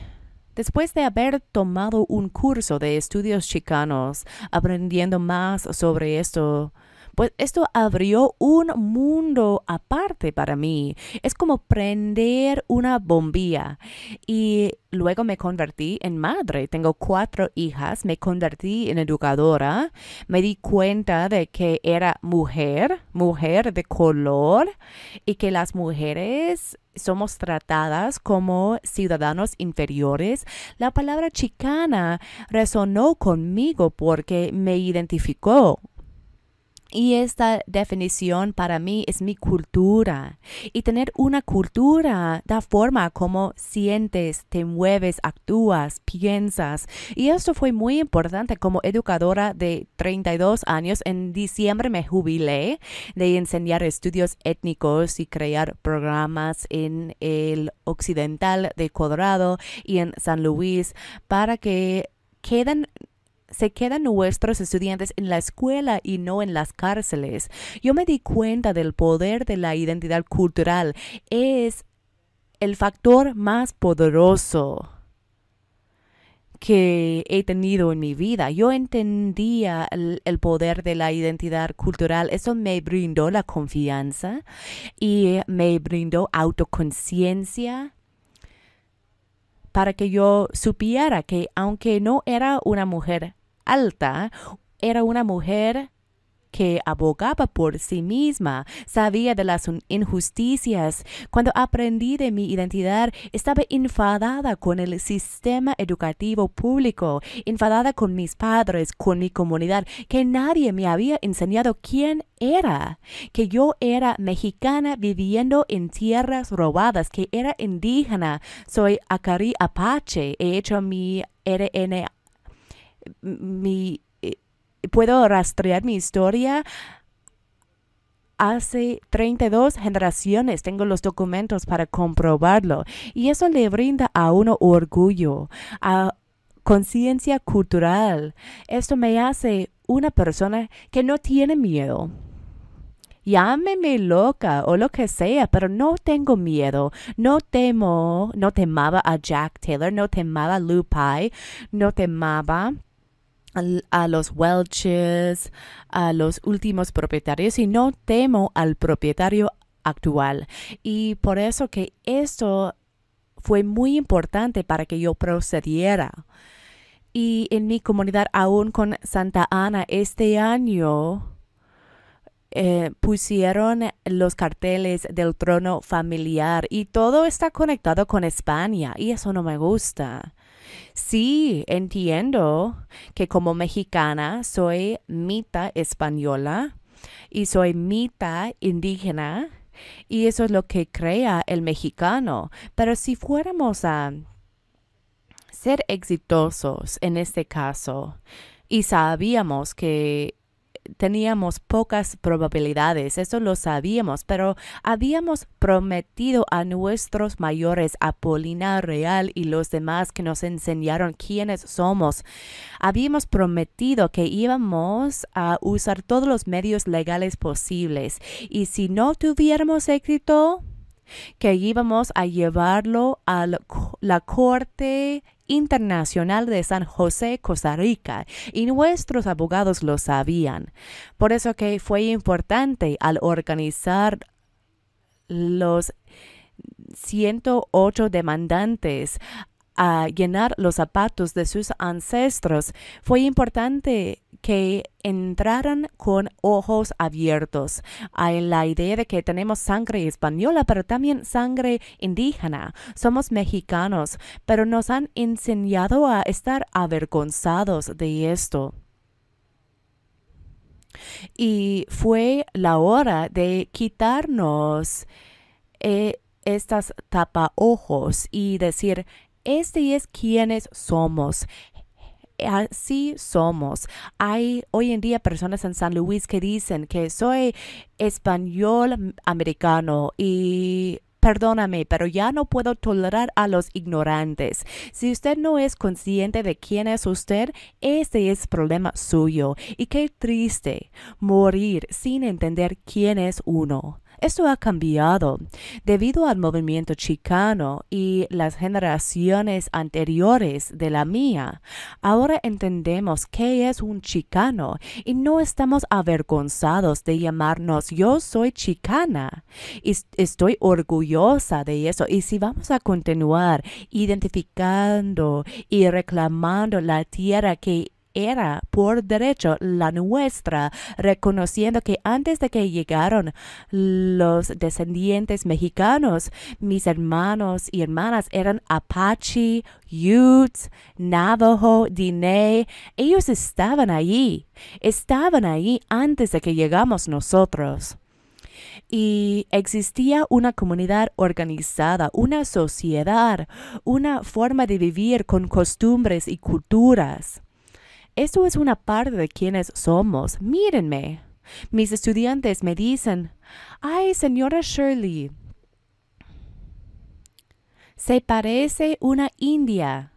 Después de haber tomado un curso de estudios chicanos, aprendiendo más sobre esto, pues esto abrió un mundo aparte para mí. Es como prender una bombilla. Y luego me convertí en madre. Tengo cuatro hijas, me convertí en educadora, me di cuenta de que era mujer, mujer de color y que las mujeres somos tratadas como ciudadanos inferiores, la palabra chicana resonó conmigo porque me identificó y esta definición para mí es mi cultura. Y tener una cultura da forma como sientes, te mueves, actúas, piensas. Y esto fue muy importante como educadora de 32 años. En diciembre me jubilé de enseñar estudios étnicos y crear programas en el occidental de Colorado y en San Luis para que queden se quedan nuestros estudiantes en la escuela y no en las cárceles. Yo me di cuenta del poder de la identidad cultural. Es el factor más poderoso que he tenido en mi vida. Yo entendía el, poder de la identidad cultural. Eso me brindó la confianza y me brindó autoconciencia para que yo supiera que aunque no era una mujer alta, era una mujer que abogaba por sí misma, sabía de las injusticias. Cuando aprendí de mi identidad, estaba enfadada con el sistema educativo público, enfadada con mis padres, con mi comunidad, que nadie me había enseñado quién era, que yo era mexicana viviendo en tierras robadas, que era indígena, soy acari apache, he hecho mi e RNA eh, puedo rastrear mi historia hace 32 generaciones. Tengo los documentos para comprobarlo. Y eso le brinda a uno orgullo, a conciencia cultural. Esto me hace una persona que no tiene miedo. Llámeme loca o lo que sea, pero no tengo miedo. No temo, no temaba a Jack Taylor, no temaba a Lupai, no temaba a los Welches, a los últimos propietarios y no temo al propietario actual. Y por eso que esto fue muy importante para que yo procediera. Y en mi comunidad, aún con Santa Ana, este año eh, pusieron los carteles del trono familiar y todo está conectado con España y eso no me gusta. Sí, entiendo que como mexicana soy mita española y soy mita indígena y eso es lo que crea el mexicano. Pero si fuéramos a ser exitosos en este caso y sabíamos que teníamos pocas probabilidades, eso lo sabíamos, pero habíamos prometido a nuestros mayores, Apolina Real y los demás que nos enseñaron quiénes somos, habíamos prometido que íbamos a usar todos los medios legales posibles y si no tuviéramos éxito, que íbamos a llevarlo a la corte Internacional de San José, Costa Rica, y nuestros abogados lo sabían. Por eso que fue importante al organizar los 108 demandantes a llenar los zapatos de sus ancestros, fue importante que entraran con ojos abiertos. a la idea de que tenemos sangre española, pero también sangre indígena. Somos mexicanos, pero nos han enseñado a estar avergonzados de esto. Y fue la hora de quitarnos eh, estas tapaojos y decir, este es quienes somos, así somos. Hay hoy en día personas en San Luis que dicen que soy español americano y Perdóname, pero ya no puedo tolerar a los ignorantes. Si usted no es consciente de quién es usted, este es problema suyo. Y qué triste morir sin entender quién es uno. Esto ha cambiado debido al movimiento chicano y las generaciones anteriores de la mía. Ahora entendemos qué es un chicano y no estamos avergonzados de llamarnos yo soy chicana. Y estoy orgullosa de eso y si vamos a continuar identificando y reclamando la tierra que era por derecho la nuestra, reconociendo que antes de que llegaron los descendientes mexicanos, mis hermanos y hermanas eran Apache, Utes, Navajo, Diné. Ellos estaban allí, estaban allí antes de que llegamos nosotros y existía una comunidad organizada, una sociedad, una forma de vivir con costumbres y culturas. Esto es una parte de quienes somos. Mírenme. Mis estudiantes me dicen, ay, señora Shirley, se parece una india.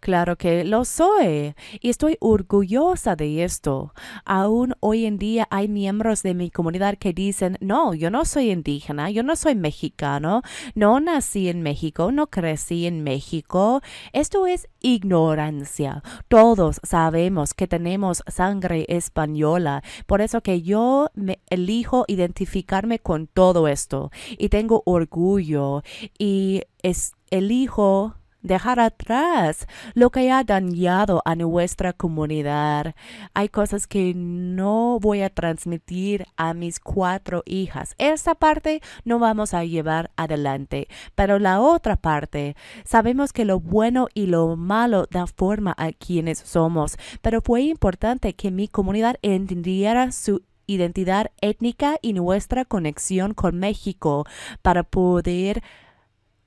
Claro que lo soy y estoy orgullosa de esto. Aún hoy en día hay miembros de mi comunidad que dicen, no, yo no soy indígena, yo no soy mexicano, no nací en México, no crecí en México. Esto es ignorancia. Todos sabemos que tenemos sangre española, por eso que yo me elijo identificarme con todo esto y tengo orgullo y es, elijo dejar atrás lo que ha dañado a nuestra comunidad. Hay cosas que no voy a transmitir a mis cuatro hijas. Esta parte no vamos a llevar adelante, pero la otra parte, sabemos que lo bueno y lo malo da forma a quienes somos, pero fue importante que mi comunidad entendiera su identidad étnica y nuestra conexión con México para poder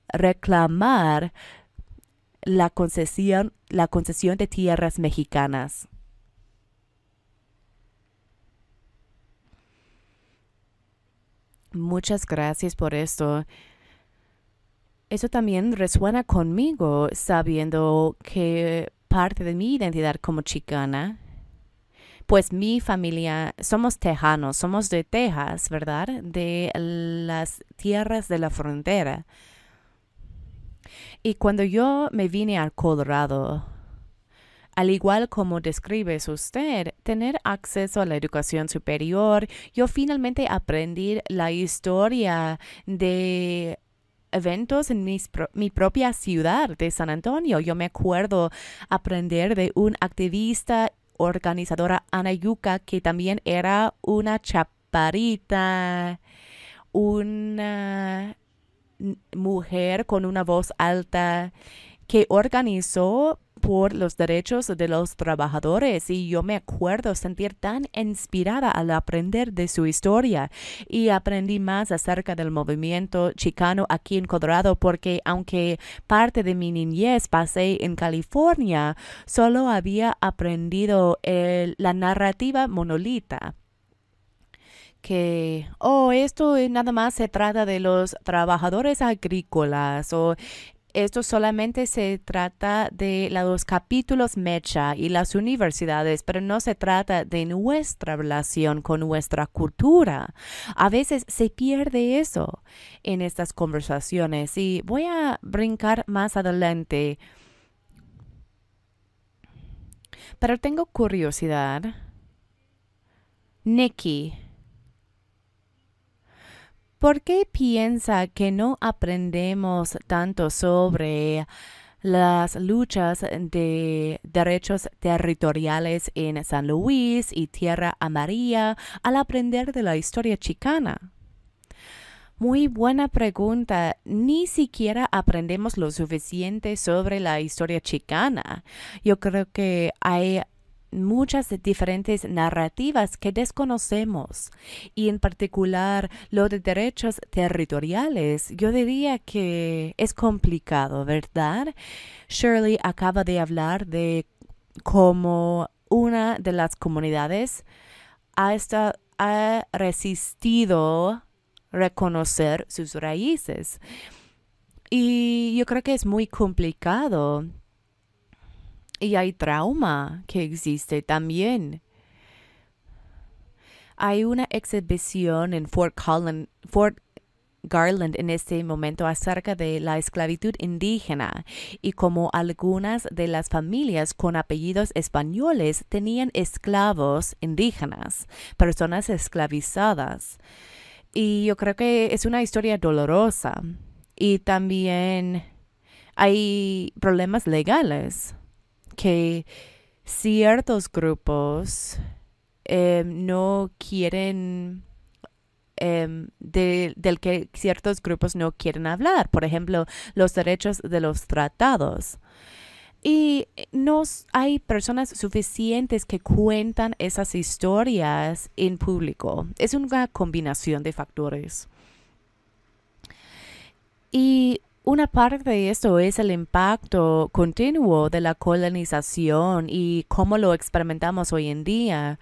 reclamar la concesión, la concesión de tierras mexicanas. Muchas gracias por esto. Eso también resuena conmigo, sabiendo que parte de mi identidad como chicana, pues mi familia, somos tejanos, somos de Texas, ¿verdad? De las tierras de la frontera. Y cuando yo me vine al Colorado, al igual como describe usted, tener acceso a la educación superior, yo finalmente aprendí la historia de eventos en mi propia ciudad de San Antonio. Yo me acuerdo aprender de un activista organizadora Ana Yuca, que también era una chaparita, una mujer con una voz alta que organizó por los derechos de los trabajadores y yo me acuerdo sentir tan inspirada al aprender de su historia y aprendí más acerca del movimiento chicano aquí en Colorado porque aunque parte de mi niñez pasé en California, solo había aprendido la narrativa monolita que, oh, esto nada más se trata de los trabajadores agrícolas o esto solamente se trata de los capítulos Mecha y las universidades, pero no se trata de nuestra relación con nuestra cultura. A veces se pierde eso en estas conversaciones y voy a brincar más adelante. Pero tengo curiosidad. Nicky. ¿Por qué piensa que no aprendemos tanto sobre las luchas de derechos territoriales en San Luis y Tierra Amarilla al aprender de la historia chicana? Muy buena pregunta. Ni siquiera aprendemos lo suficiente sobre la historia chicana. Yo creo que hay muchas diferentes narrativas que desconocemos y en particular lo de derechos territoriales. Yo diría que es complicado, ¿verdad? Shirley acaba de hablar de cómo una de las comunidades ha, ha resistido reconocer sus raíces. Y yo creo que es muy complicado y hay trauma que existe también. Hay una exhibición en Fort, Fort Garland en este momento acerca de la esclavitud indígena y cómo algunas de las familias con apellidos españoles tenían esclavos indígenas, personas esclavizadas. Y yo creo que es una historia dolorosa y también hay problemas legales que ciertos grupos em, no quieren em, del que ciertos grupos no quieren hablar, por ejemplo, los derechos de los tratados. Y no hay personas suficientes que cuentan esas historias en público. Es una combinación de factores. Y una parte de esto es el impacto continuo de la colonización y cómo lo experimentamos hoy en día.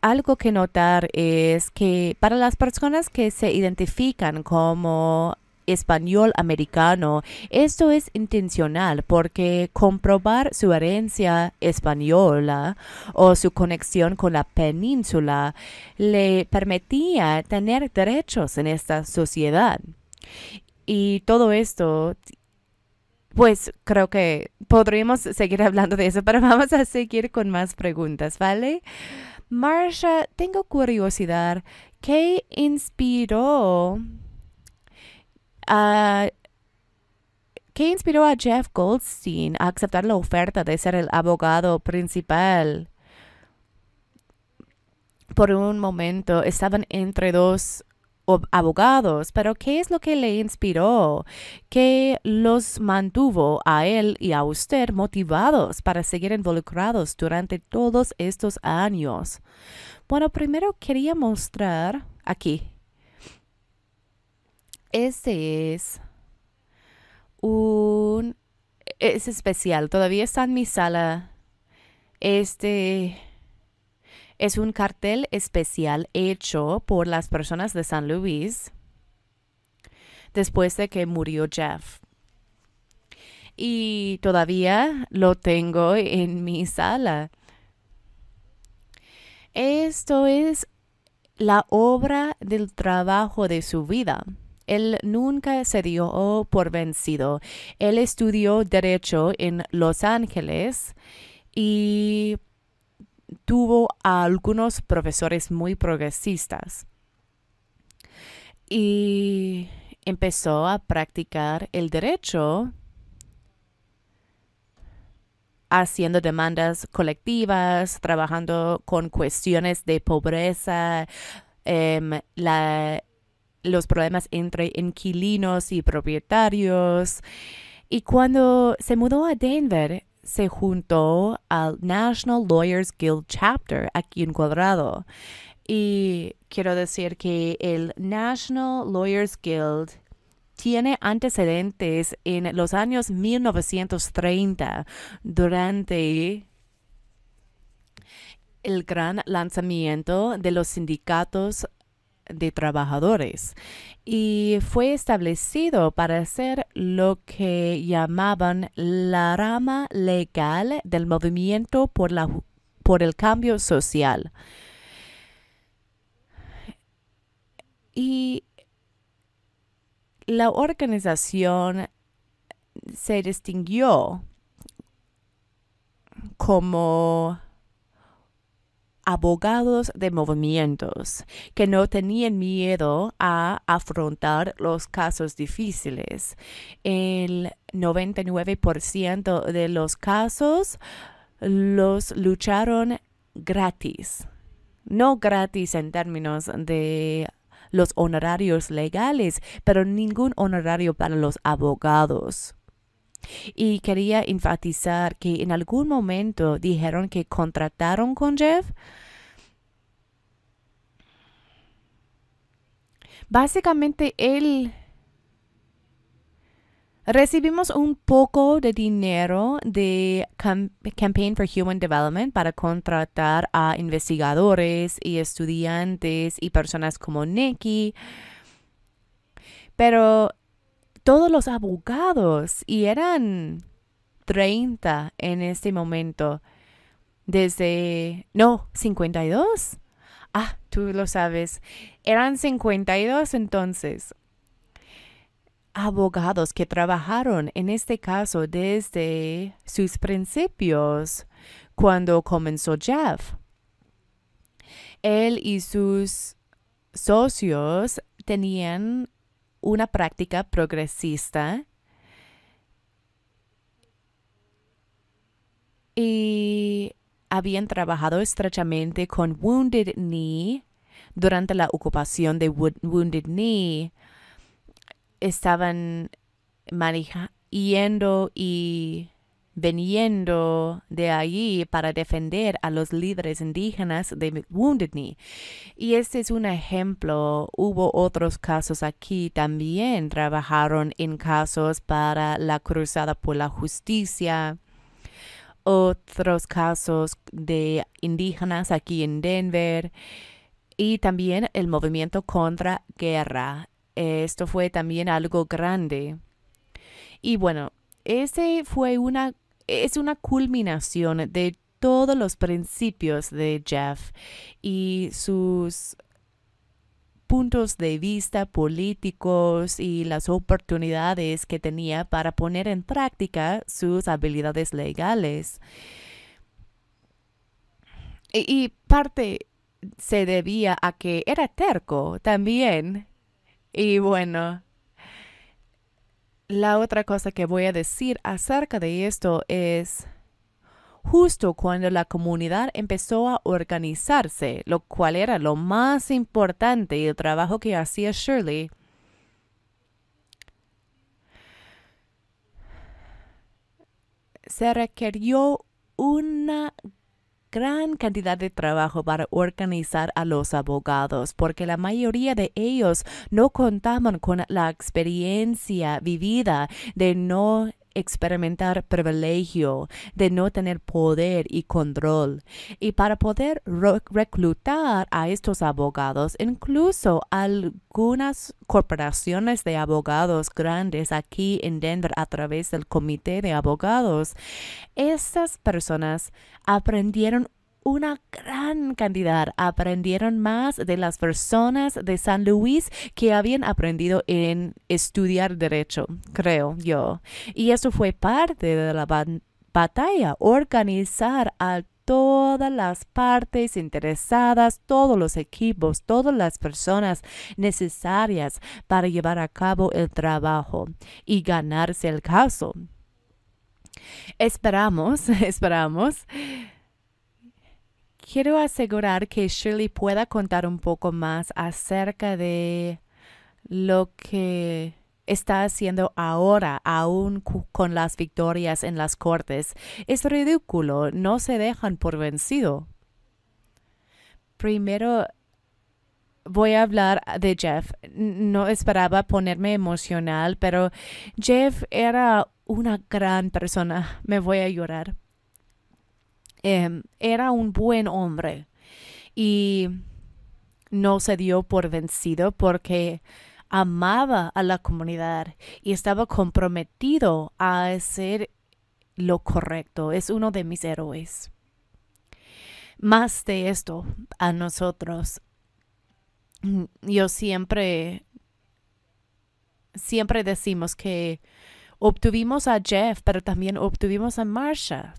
Algo que notar es que para las personas que se identifican como español americano. Esto es intencional porque comprobar su herencia española o su conexión con la península le permitía tener derechos en esta sociedad. Y todo esto, pues creo que podríamos seguir hablando de eso, pero vamos a seguir con más preguntas, ¿vale? Marcia, tengo curiosidad, ¿qué inspiró a... ¿Qué inspiró a Jeff Goldstein a aceptar la oferta de ser el abogado principal? Por un momento estaban entre dos abogados, pero ¿qué es lo que le inspiró? que los mantuvo a él y a usted motivados para seguir involucrados durante todos estos años? Bueno, primero quería mostrar aquí. Este es un... es especial, todavía está en mi sala. Este es un cartel especial hecho por las personas de San Luis después de que murió Jeff. Y todavía lo tengo en mi sala. Esto es la obra del trabajo de su vida. Él nunca se dio por vencido. Él estudió derecho en Los Ángeles y tuvo a algunos profesores muy progresistas y empezó a practicar el derecho haciendo demandas colectivas, trabajando con cuestiones de pobreza, em, los problemas entre inquilinos y propietarios. Y cuando se mudó a Denver, se juntó al National Lawyers Guild Chapter aquí en Cuadrado Y quiero decir que el National Lawyers Guild tiene antecedentes en los años 1930 durante el gran lanzamiento de los sindicatos de trabajadores y fue establecido para hacer lo que llamaban la rama legal del movimiento por, la, por el cambio social. Y la organización se distinguió como abogados de movimientos, que no tenían miedo a afrontar los casos difíciles. El 99% de los casos los lucharon gratis. No gratis en términos de los honorarios legales, pero ningún honorario para los abogados. Y quería enfatizar que en algún momento dijeron que contrataron con Jeff. Básicamente él Recibimos un poco de dinero de Campaign for Human Development para contratar a investigadores y estudiantes y personas como Nicky. Pero todos los abogados y eran 30 en este momento. Desde, no, 52. Ah, tú lo sabes. Eran 52 entonces. Abogados que trabajaron en este caso desde sus principios, cuando comenzó Jeff. Él y sus socios tenían una práctica progresista y habían trabajado estrechamente con Wounded Knee durante la ocupación de Wounded Knee. Estaban manejando y viniendo de allí para defender a los líderes indígenas de Wounded Knee. Y este es un ejemplo. Hubo otros casos aquí también. Trabajaron en casos para la Cruzada por la Justicia. Otros casos de indígenas aquí en Denver. Y también el movimiento contra guerra. Esto fue también algo grande. Y bueno, ese fue una es una culminación de todos los principios de Jeff y sus puntos de vista políticos y las oportunidades que tenía para poner en práctica sus habilidades legales. Y, parte se debía a que era terco también. Y bueno, la otra cosa que voy a decir acerca de esto es justo cuando la comunidad empezó a organizarse, lo cual era lo más importante y el trabajo que hacía Shirley. Se requirió una gran cantidad de trabajo para organizar a los abogados, porque la mayoría de ellos no contaban con la experiencia vivida de no experimentar privilegio de no tener poder y control. Y para poder reclutar a estos abogados, incluso algunas corporaciones de abogados grandes aquí en Denver a través del comité de abogados, estas personas aprendieron una gran cantidad aprendieron más de las personas de San Luis que habían aprendido en estudiar derecho, creo yo. Y eso fue parte de la batalla, organizar a todas las partes interesadas, todos los equipos, todas las personas necesarias para llevar a cabo el trabajo y ganarse el caso. Esperamos, esperamos quiero asegurar que Shirley pueda contar un poco más acerca de lo que está haciendo ahora, aún con las victorias en las cortes. Es ridículo, no se dejan por vencido. Primero, voy a hablar de Jeff. No esperaba ponerme emocional, pero Jeff era una gran persona. Me voy a llorar. Em, era un buen hombre y no se dio por vencido porque amaba a la comunidad y estaba comprometido a hacer lo correcto. Es uno de mis héroes. Más de esto a nosotros. Yo siempre, siempre decimos que obtuvimos a Jeff, pero también obtuvimos a Marsha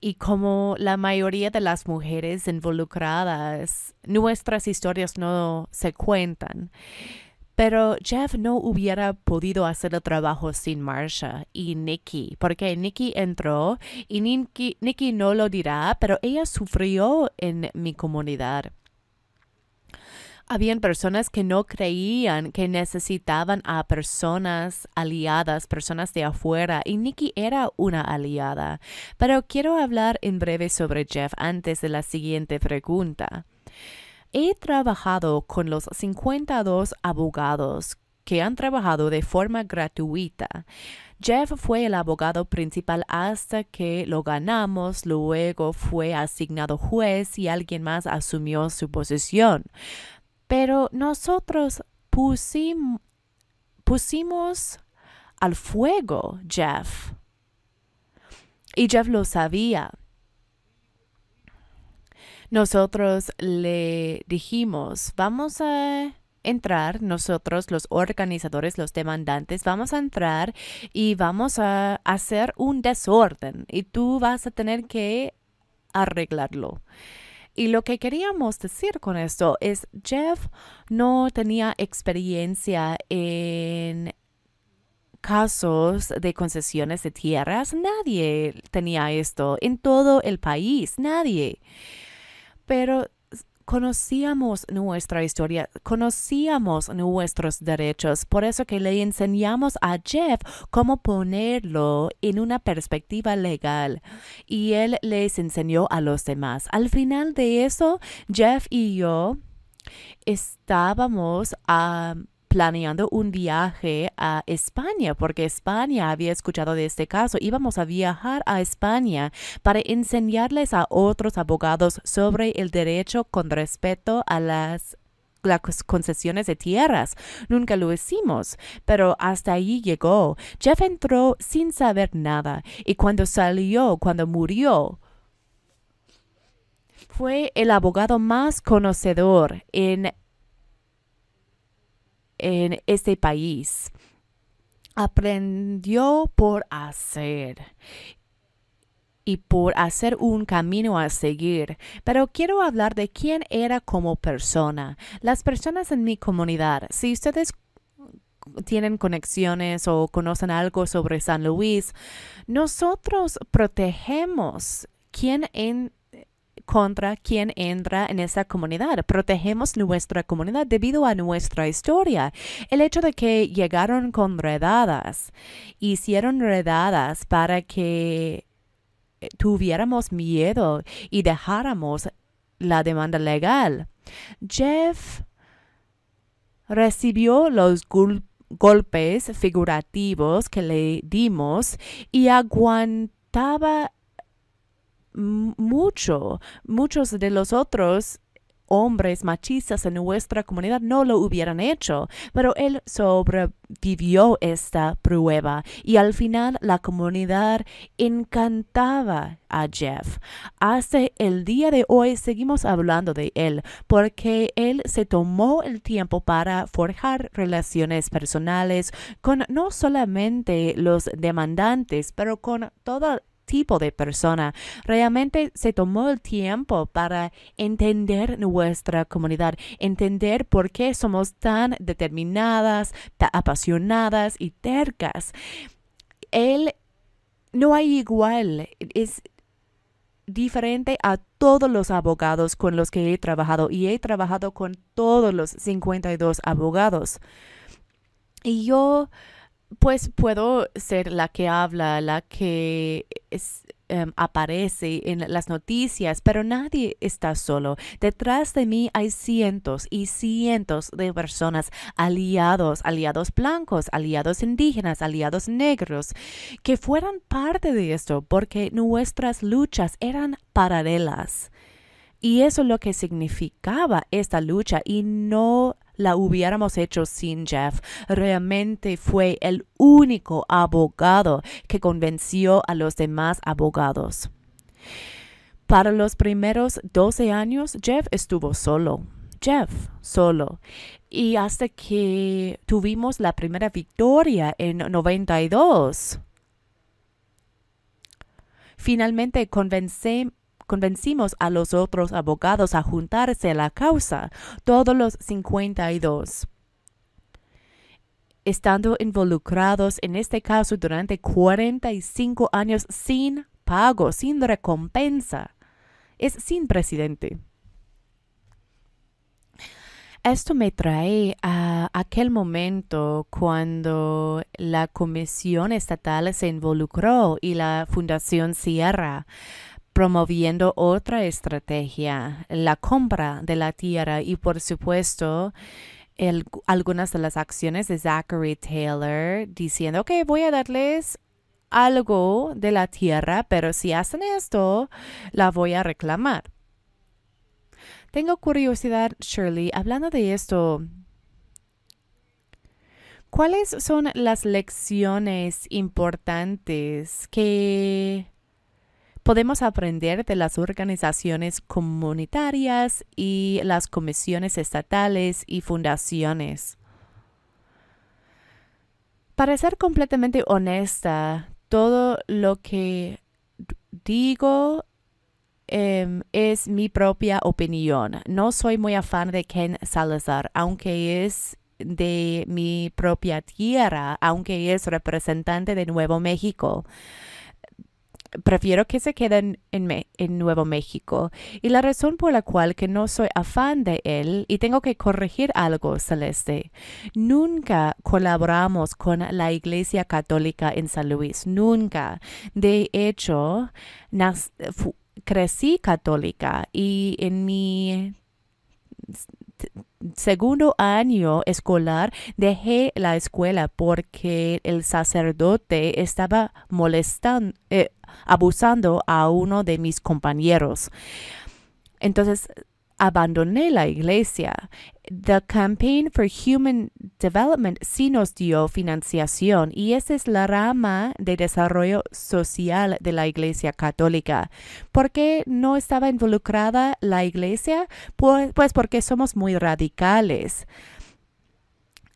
y como la mayoría de las mujeres involucradas, nuestras historias no se cuentan. Pero Jeff no hubiera podido hacer el trabajo sin Marsha y Nikki, porque Nikki entró y Nikki, Nikki no lo dirá, pero ella sufrió en mi comunidad. Habían personas que no creían que necesitaban a personas aliadas, personas de afuera, y Nikki era una aliada. Pero quiero hablar en breve sobre Jeff antes de la siguiente pregunta. He trabajado con los 52 abogados que han trabajado de forma gratuita. Jeff fue el abogado principal hasta que lo ganamos, luego fue asignado juez y alguien más asumió su posición. Pero nosotros pusimos al fuego, Jeff. Y Jeff lo sabía. Nosotros le dijimos, vamos a entrar, nosotros los organizadores, los demandantes, vamos a entrar y vamos a hacer un desorden y tú vas a tener que arreglarlo. Y lo que queríamos decir con esto es, Jeff no tenía experiencia en casos de concesiones de tierras, nadie tenía esto en todo el país, nadie. Pero conocíamos nuestra historia, conocíamos nuestros derechos, por eso que le enseñamos a Jeff cómo ponerlo en una perspectiva legal y él les enseñó a los demás. Al final de eso, Jeff y yo estábamos... a planeando un viaje a España, porque España había escuchado de este caso. Íbamos a viajar a España para enseñarles a otros abogados sobre el derecho con respecto a las concesiones de tierras. Nunca lo hicimos, pero hasta ahí llegó. Jeff entró sin saber nada y cuando salió, cuando murió, fue el abogado más conocedor en en este país. Aprendió por hacer y por hacer un camino a seguir, pero quiero hablar de quién era como persona. Las personas en mi comunidad, si ustedes tienen conexiones o conocen algo sobre San Luis, nosotros protegemos quién en contra quien entra en esa comunidad. Protegemos nuestra comunidad debido a nuestra historia. El hecho de que llegaron con redadas, hicieron redadas para que eh, tuviéramos miedo y dejáramos la demanda legal. Jeff recibió los golpes figurativos que le dimos y aguantaba mucho, muchos de los otros hombres machistas en nuestra comunidad no lo hubieran hecho, pero él sobrevivió esta prueba y al final la comunidad encantaba a Jeff. Hasta el día de hoy seguimos hablando de él porque él se tomó el tiempo para forjar relaciones personales con no solamente los demandantes, pero con toda tipo de persona. Realmente se tomó el tiempo para entender nuestra comunidad, entender por qué somos tan determinadas, tan apasionadas y tercas. Él no hay igual, es diferente a todos los abogados con los que he trabajado y he trabajado con todos los 52 abogados. Y yo pues puedo ser la que habla, la que em, aparece en las noticias, pero nadie está solo. Detrás de mí hay cientos y cientos de personas, aliados, aliados blancos, aliados indígenas, aliados negros, que fueran parte de esto porque nuestras luchas eran paralelas. Y eso es lo que significaba esta lucha y no la hubiéramos hecho sin Jeff. Realmente fue el único abogado que convenció a los demás abogados. Para los primeros 12 años, Jeff estuvo solo. Jeff solo. Y hasta que tuvimos la primera victoria en 92. Finalmente convencé convencimos a los otros abogados a juntarse a la causa, todos los 52 estando involucrados en este caso durante 45 años sin pago, sin recompensa. Es sin presidente. Esto me trae a aquel momento cuando la Comisión Estatal se involucró y la Fundación Sierra promoviendo otra estrategia, la compra de la tierra y por supuesto algunas de las acciones de Zachary Taylor diciendo que voy a darles algo de la tierra, pero si hacen esto, la voy a reclamar. Tengo curiosidad, Shirley, hablando de esto, ¿cuáles son las lecciones importantes que Podemos aprender de las organizaciones comunitarias y las comisiones estatales y fundaciones. Para ser completamente honesta, todo lo que digo em, es mi propia opinión. No soy muy afán de Ken Salazar, aunque es de mi propia tierra, aunque es representante de Nuevo México prefiero que se queden en, Nuevo México y la razón por la cual que no soy afán de él y tengo que corregir algo, Celeste. Nunca colaboramos con la Iglesia Católica en San Luis, nunca. De hecho, crecí católica y en mi segundo año escolar dejé la escuela porque el sacerdote estaba molestando, eh, abusando a uno de mis compañeros. Entonces abandoné la iglesia. The Campaign for Human Development sí nos dio financiación y esa es la rama de desarrollo social de la Iglesia Católica. ¿Por qué no estaba involucrada la Iglesia? Pues, porque somos muy radicales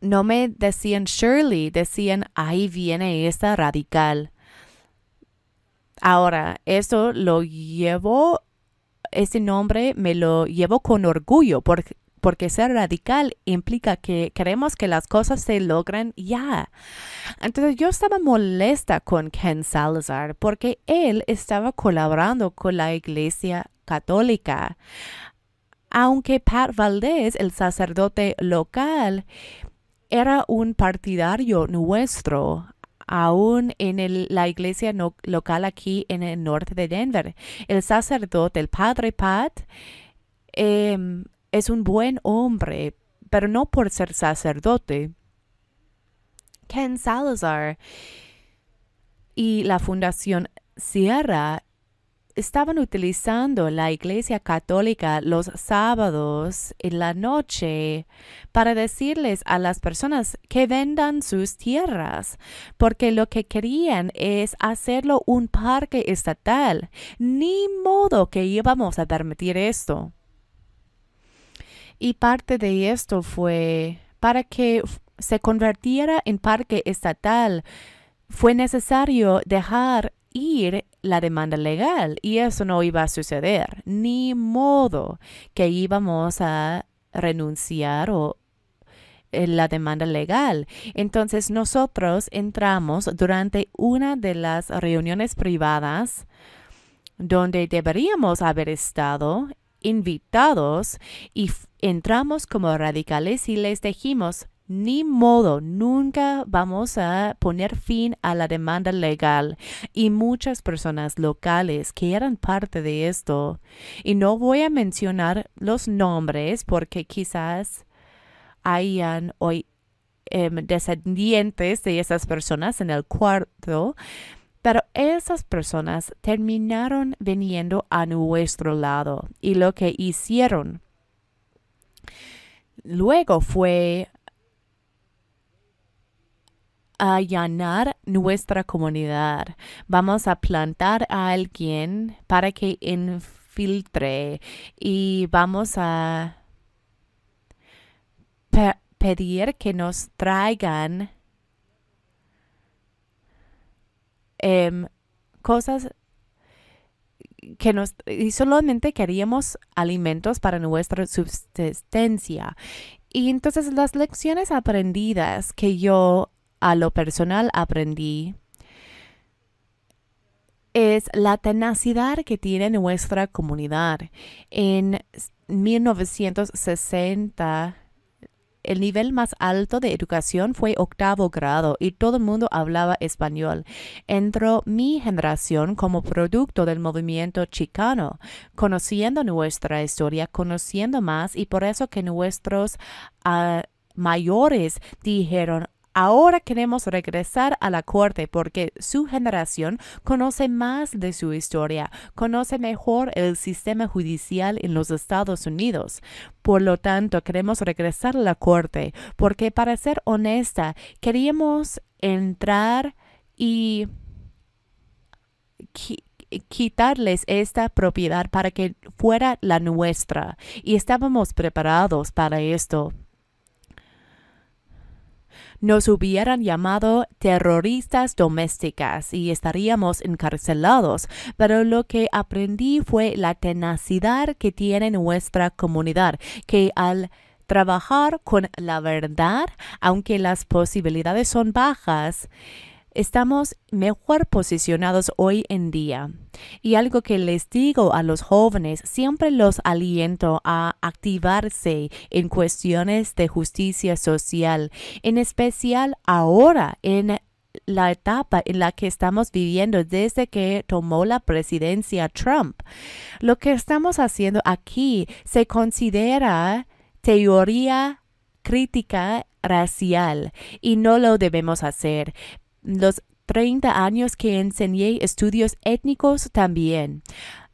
no me decían Shirley, decían ahí viene esta radical. Ahora, eso lo llevó ese nombre me lo llevo con orgullo porque, ser radical implica que queremos que las cosas se logren ya. Entonces yo estaba molesta con Ken Salazar porque él estaba colaborando con la Iglesia Católica. Aunque Pat Valdez, el sacerdote local, era un partidario nuestro, aún en la iglesia local aquí en el norte de Denver. El sacerdote, el padre Pat, em, es un buen hombre, pero no por ser sacerdote. Ken Salazar y la Fundación Sierra estaban utilizando la Iglesia Católica los sábados en la noche para decirles a las personas que vendan sus tierras, porque lo que querían es hacerlo un parque estatal. Ni modo que íbamos a permitir esto. Y parte de esto fue para que se convirtiera en parque estatal fue necesario dejar ir la demanda legal y eso no iba a suceder, ni modo que íbamos a renunciar o eh, la demanda legal. Entonces nosotros entramos durante una de las reuniones privadas donde deberíamos haber estado invitados y entramos como radicales y les dijimos, ni modo, nunca vamos a poner fin a la demanda legal. Y muchas personas locales que eran parte de esto, y no voy a mencionar los nombres porque quizás hayan hoy em, descendientes de esas personas en el cuarto, pero esas personas terminaron viniendo a nuestro lado y lo que hicieron luego fue allanar nuestra comunidad. Vamos a plantar a alguien para que infiltre y vamos a pedir que nos traigan em, cosas que nos y solamente queríamos alimentos para nuestra subsistencia. Y entonces las lecciones aprendidas que yo a lo personal aprendí es la tenacidad que tiene nuestra comunidad. En 1960, el nivel más alto de educación fue octavo grado y todo el mundo hablaba español. Entró mi generación como producto del movimiento chicano, conociendo nuestra historia, conociendo más y por eso que nuestros ah, mayores dijeron, Ahora queremos regresar a la corte porque su generación conoce más de su historia, conoce mejor el sistema judicial en los Estados Unidos. Por lo tanto, queremos regresar a la corte porque, para ser honesta, queríamos entrar y quitarles esta propiedad para que fuera la nuestra y estábamos preparados para esto nos hubieran llamado terroristas domésticas y estaríamos encarcelados, pero lo que aprendí fue la tenacidad que tiene nuestra comunidad, que al trabajar con la verdad, aunque las posibilidades son bajas, Estamos mejor posicionados hoy en día. Y algo que les digo a los jóvenes, siempre los aliento a activarse en cuestiones de justicia social, en especial ahora en la etapa en la que estamos viviendo desde que tomó la presidencia Trump. Lo que estamos haciendo aquí se considera teoría crítica racial y no lo debemos hacer los 30 años que enseñé estudios étnicos también.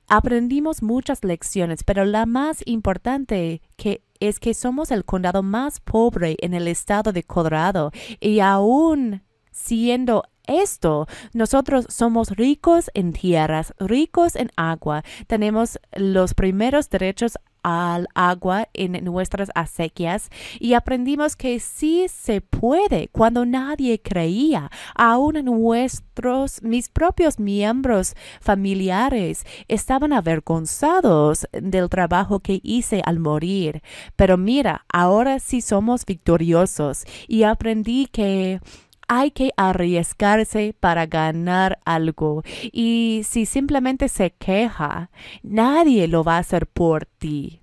Aprendimos muchas lecciones, pero la más importante que es que somos el condado más pobre en el estado de Colorado y aún siendo esto, nosotros somos ricos en tierras, ricos en agua, tenemos los primeros derechos al agua en nuestras acequias y aprendimos que sí se puede cuando nadie creía, aún nuestros, mis propios miembros familiares estaban avergonzados del trabajo que hice al morir. Pero mira, ahora sí somos victoriosos y aprendí que hay que arriesgarse para ganar algo. Y si simplemente se queja, nadie lo va a hacer por ti.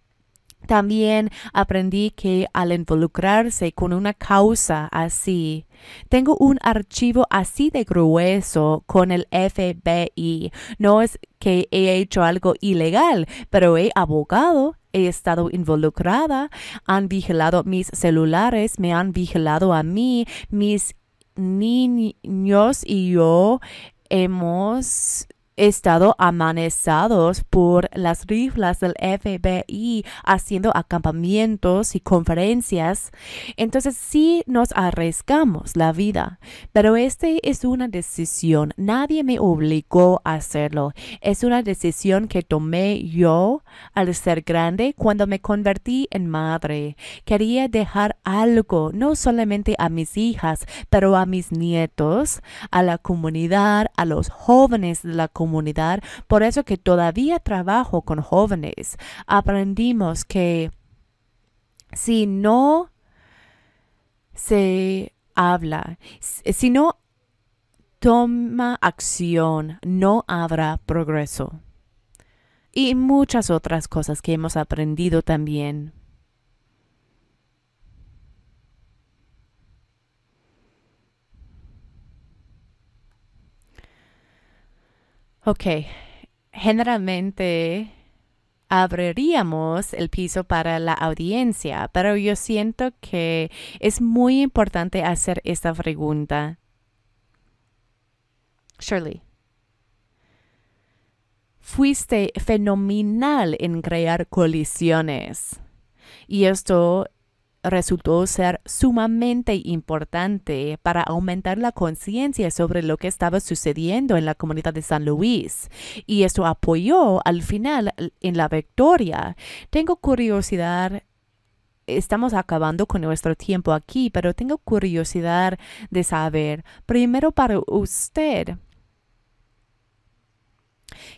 También aprendí que al involucrarse con una causa así, tengo un archivo así de grueso con el FBI. No es que he hecho algo ilegal, pero he abogado, he estado involucrada, han vigilado mis celulares, me han vigilado a mí, mis niños y yo hemos He estado amanezados por las riflas del FBI haciendo acampamientos y conferencias, entonces sí nos arriesgamos la vida. Pero esta es una decisión, nadie me obligó a hacerlo. Es una decisión que tomé yo al ser grande cuando me convertí en madre. Quería dejar algo, no solamente a mis hijas, pero a mis nietos, a la comunidad, a los jóvenes de la comunidad comunidad. Por eso que todavía trabajo con jóvenes. Aprendimos que si no se habla, si no toma acción, no habrá progreso. Y muchas otras cosas que hemos aprendido también. Ok, generalmente abriríamos el piso para la audiencia, pero yo siento que es muy importante hacer esta pregunta. Shirley, fuiste fenomenal en crear colisiones. Y esto resultó ser sumamente importante para aumentar la conciencia sobre lo que estaba sucediendo en la comunidad de San Luis y esto apoyó al final en la victoria. Tengo curiosidad estamos acabando con nuestro tiempo aquí, pero tengo curiosidad de saber, primero para usted,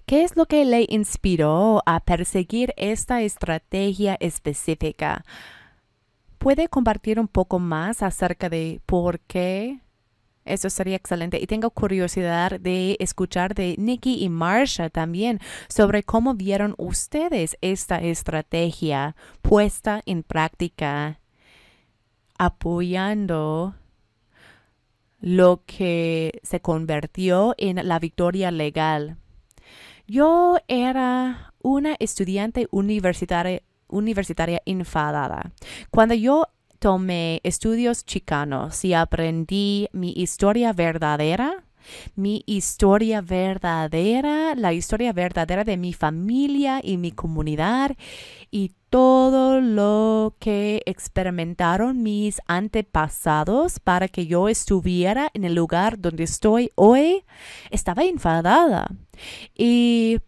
¿qué es lo que le inspiró a perseguir esta estrategia específica? puede compartir un poco más acerca de por qué? Eso sería excelente. Y tengo curiosidad de escuchar de Nikki y Marsha también sobre cómo vieron ustedes esta estrategia puesta en práctica, apoyando lo que se convirtió en la victoria legal. Yo era una estudiante universitaria universitaria enfadada. Cuando yo tomé estudios chicanos y aprendí mi historia verdadera, mi historia verdadera, la historia verdadera de mi familia y mi comunidad y todo lo que experimentaron mis antepasados para que yo estuviera en el lugar donde estoy hoy, estaba enfadada. Y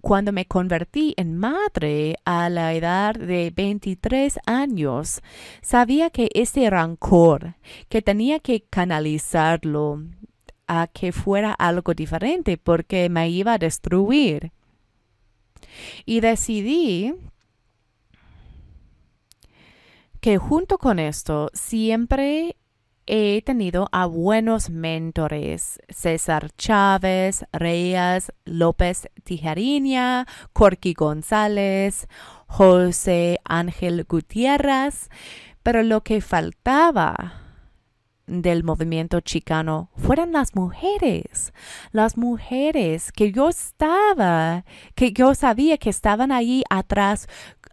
cuando me convertí en madre a la edad de 23 años, sabía que ese rancor, que tenía que canalizarlo a que fuera algo diferente porque me iba a destruir. Y decidí que junto con esto siempre he tenido a buenos mentores, César Chávez, Reyes, López Tijariña, Corky González, José Ángel Gutiérrez, pero lo que faltaba del movimiento chicano fueron las mujeres, las mujeres que yo estaba, que yo sabía que estaban ahí atrás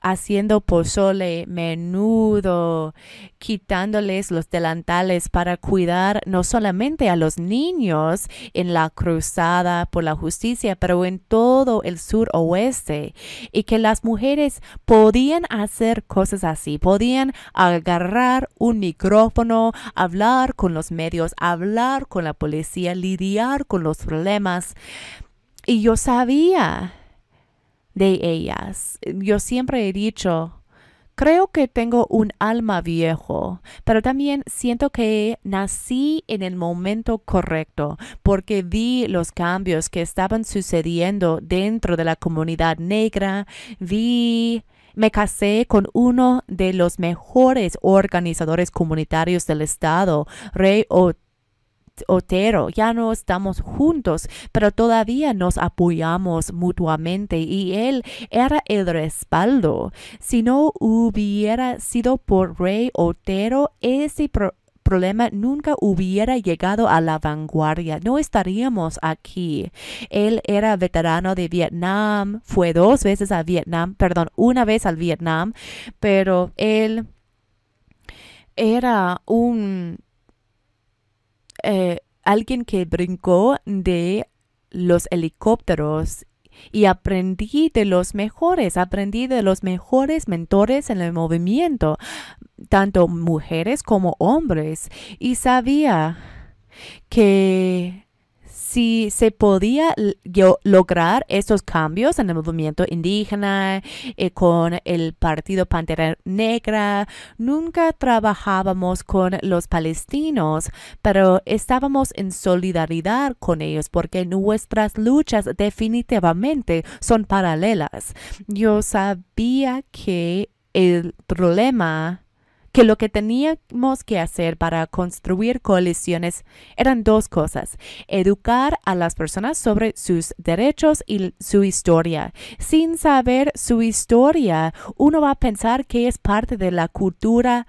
haciendo pozole, menudo, quitándoles los delantales para cuidar no solamente a los niños en la cruzada por la justicia, pero en todo el sur oeste Y que las mujeres podían hacer cosas así, podían agarrar un micrófono, hablar con los medios, hablar con la policía, lidiar con los problemas. Y yo sabía de ellas. Yo siempre he dicho, creo que tengo un alma viejo, pero también siento que nací en el momento correcto porque vi los cambios que estaban sucediendo dentro de la comunidad negra, vi me casé con uno de los mejores organizadores comunitarios del estado, Rey O. Otero, ya no estamos juntos, pero todavía nos apoyamos mutuamente y él era el respaldo. Si no hubiera sido por Rey Otero, ese problema nunca hubiera llegado a la vanguardia. No estaríamos aquí. Él era veterano de Vietnam, fue dos veces a Vietnam, perdón, una vez al Vietnam, pero él era un eh, alguien que brincó de los helicópteros y aprendí de los mejores, aprendí de los mejores mentores en el movimiento, tanto mujeres como hombres, y sabía que si se podía lograr esos cambios en el movimiento indígena, eh, con el partido Pantera Negra, nunca trabajábamos con los palestinos, pero estábamos en solidaridad con ellos porque nuestras luchas definitivamente son paralelas. Yo sabía que el problema que lo que teníamos que hacer para construir coaliciones eran dos cosas, educar a las personas sobre sus derechos y su historia. Sin saber su historia, uno va a pensar que es parte de la cultura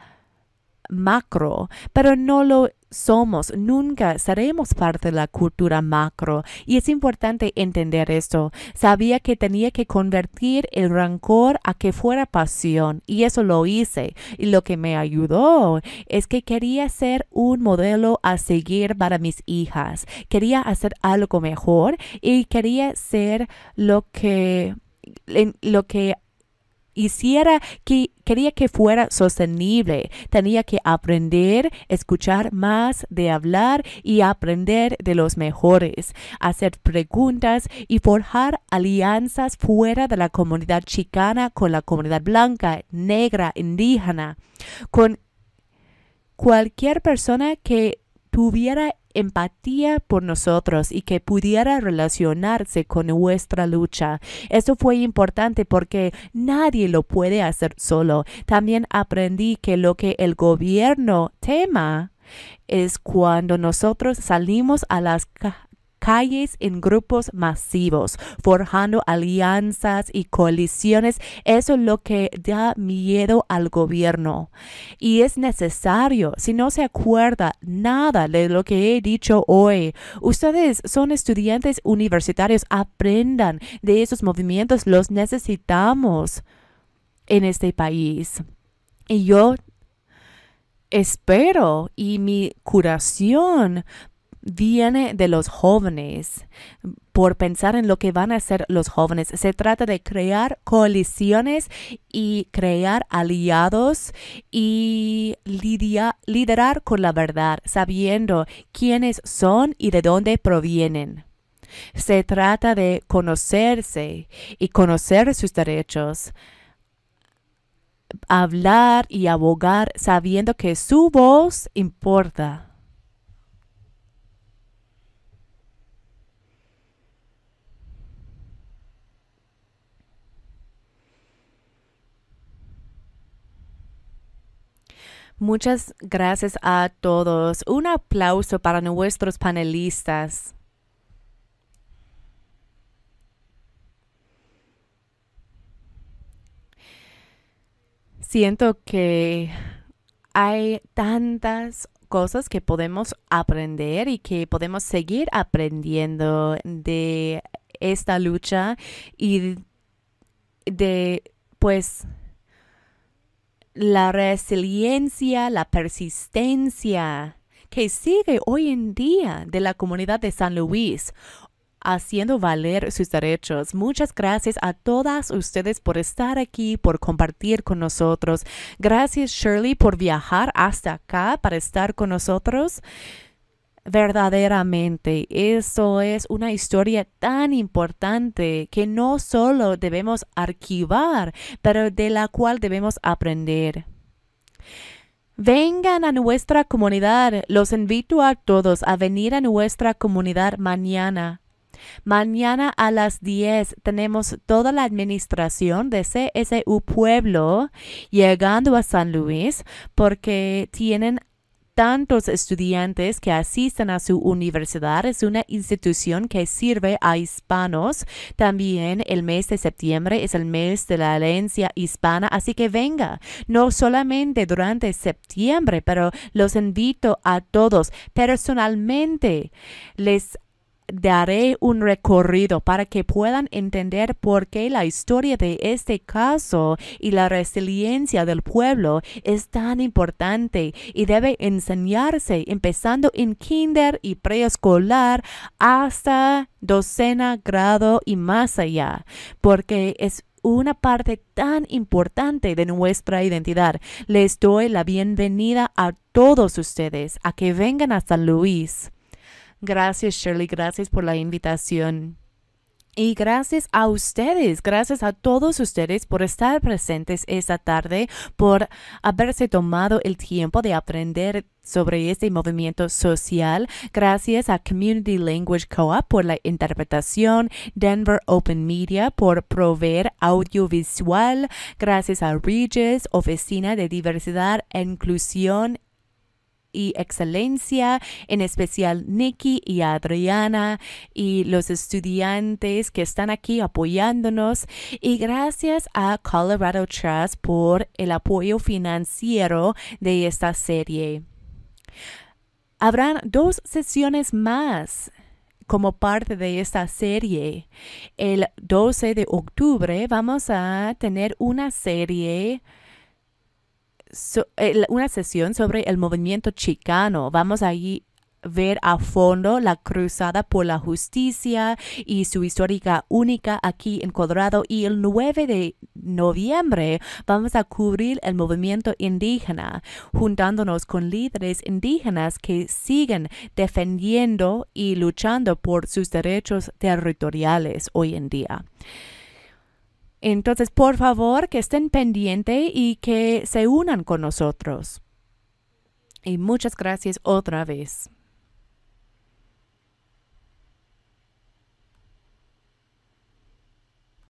macro, pero no lo somos, nunca seremos parte de la cultura macro y es importante entender esto. Sabía que tenía que convertir el rancor a que fuera pasión y eso lo hice y lo que me ayudó es que quería ser un modelo a seguir para mis hijas, quería hacer algo mejor y quería ser lo que lo que hiciera que quería que fuera sostenible. Tenía que aprender, escuchar más, de hablar y aprender de los mejores, hacer preguntas y forjar alianzas fuera de la comunidad chicana con la comunidad blanca, negra, indígena, con cualquier persona que tuviera empatía por nosotros y que pudiera relacionarse con nuestra lucha. Esto fue importante porque nadie lo puede hacer solo. También aprendí que lo que el gobierno tema es cuando nosotros salimos a las calles en grupos masivos, forjando alianzas y coaliciones. Eso es lo que da miedo al gobierno. Y es necesario, si no se acuerda nada de lo que he dicho hoy, ustedes son estudiantes universitarios, aprendan de esos movimientos, los necesitamos en este país. Y yo espero y mi curación viene de los jóvenes, por pensar en lo que van a hacer los jóvenes. Se trata de crear coaliciones y crear aliados y liderar con la verdad, sabiendo quiénes son y de dónde provienen. Se trata de conocerse y conocer sus derechos, hablar y abogar sabiendo que su voz importa Muchas gracias a todos. Un aplauso para nuestros panelistas. Siento que hay tantas cosas que podemos aprender y que podemos seguir aprendiendo de esta lucha y de pues la resiliencia, la persistencia que sigue hoy en día de la comunidad de San Luis haciendo valer sus derechos. Muchas gracias a todas ustedes por estar aquí, por compartir con nosotros. Gracias Shirley por viajar hasta acá para estar con nosotros verdaderamente. eso es una historia tan importante que no solo debemos archivar, pero de la cual debemos aprender. Vengan a nuestra comunidad. Los invito a todos a venir a nuestra comunidad mañana. Mañana a las 10 tenemos toda la administración de CSU Pueblo llegando a San Luis porque tienen tantos estudiantes que asisten a su universidad es una institución que sirve a hispanos. También el mes de septiembre es el mes de la herencia hispana, así que venga, no solamente durante septiembre, pero los invito a todos personalmente. Les daré un recorrido para que puedan entender por qué la historia de este caso y la resiliencia del pueblo es tan importante y debe enseñarse empezando en kinder y preescolar hasta docena grado y más allá, porque es una parte tan importante de nuestra identidad. Les doy la bienvenida a todos ustedes a que vengan a San Luis Gracias Shirley, gracias por la invitación. Y gracias a ustedes, gracias a todos ustedes por estar presentes esta tarde, por haberse tomado el tiempo de aprender sobre este movimiento social. Gracias a Community Language Co-op por la interpretación, Denver Open Media por proveer audiovisual, gracias a Regis, Oficina de Diversidad e Inclusión y excelencia, en especial Nikki y Adriana y los estudiantes que están aquí apoyándonos. Y gracias a Colorado Trust por el apoyo financiero de esta serie. Habrán dos sesiones más como parte de esta serie. El 12 de octubre vamos a tener una serie una sesión sobre el movimiento chicano. Vamos a ver a fondo la cruzada por la justicia y su histórica única aquí en Colorado y el 9 de noviembre vamos a cubrir el movimiento indígena juntándonos con líderes indígenas que siguen defendiendo y luchando por sus derechos territoriales hoy en día. Entonces, por favor, que estén pendientes y que se unan con nosotros. Y muchas gracias otra vez.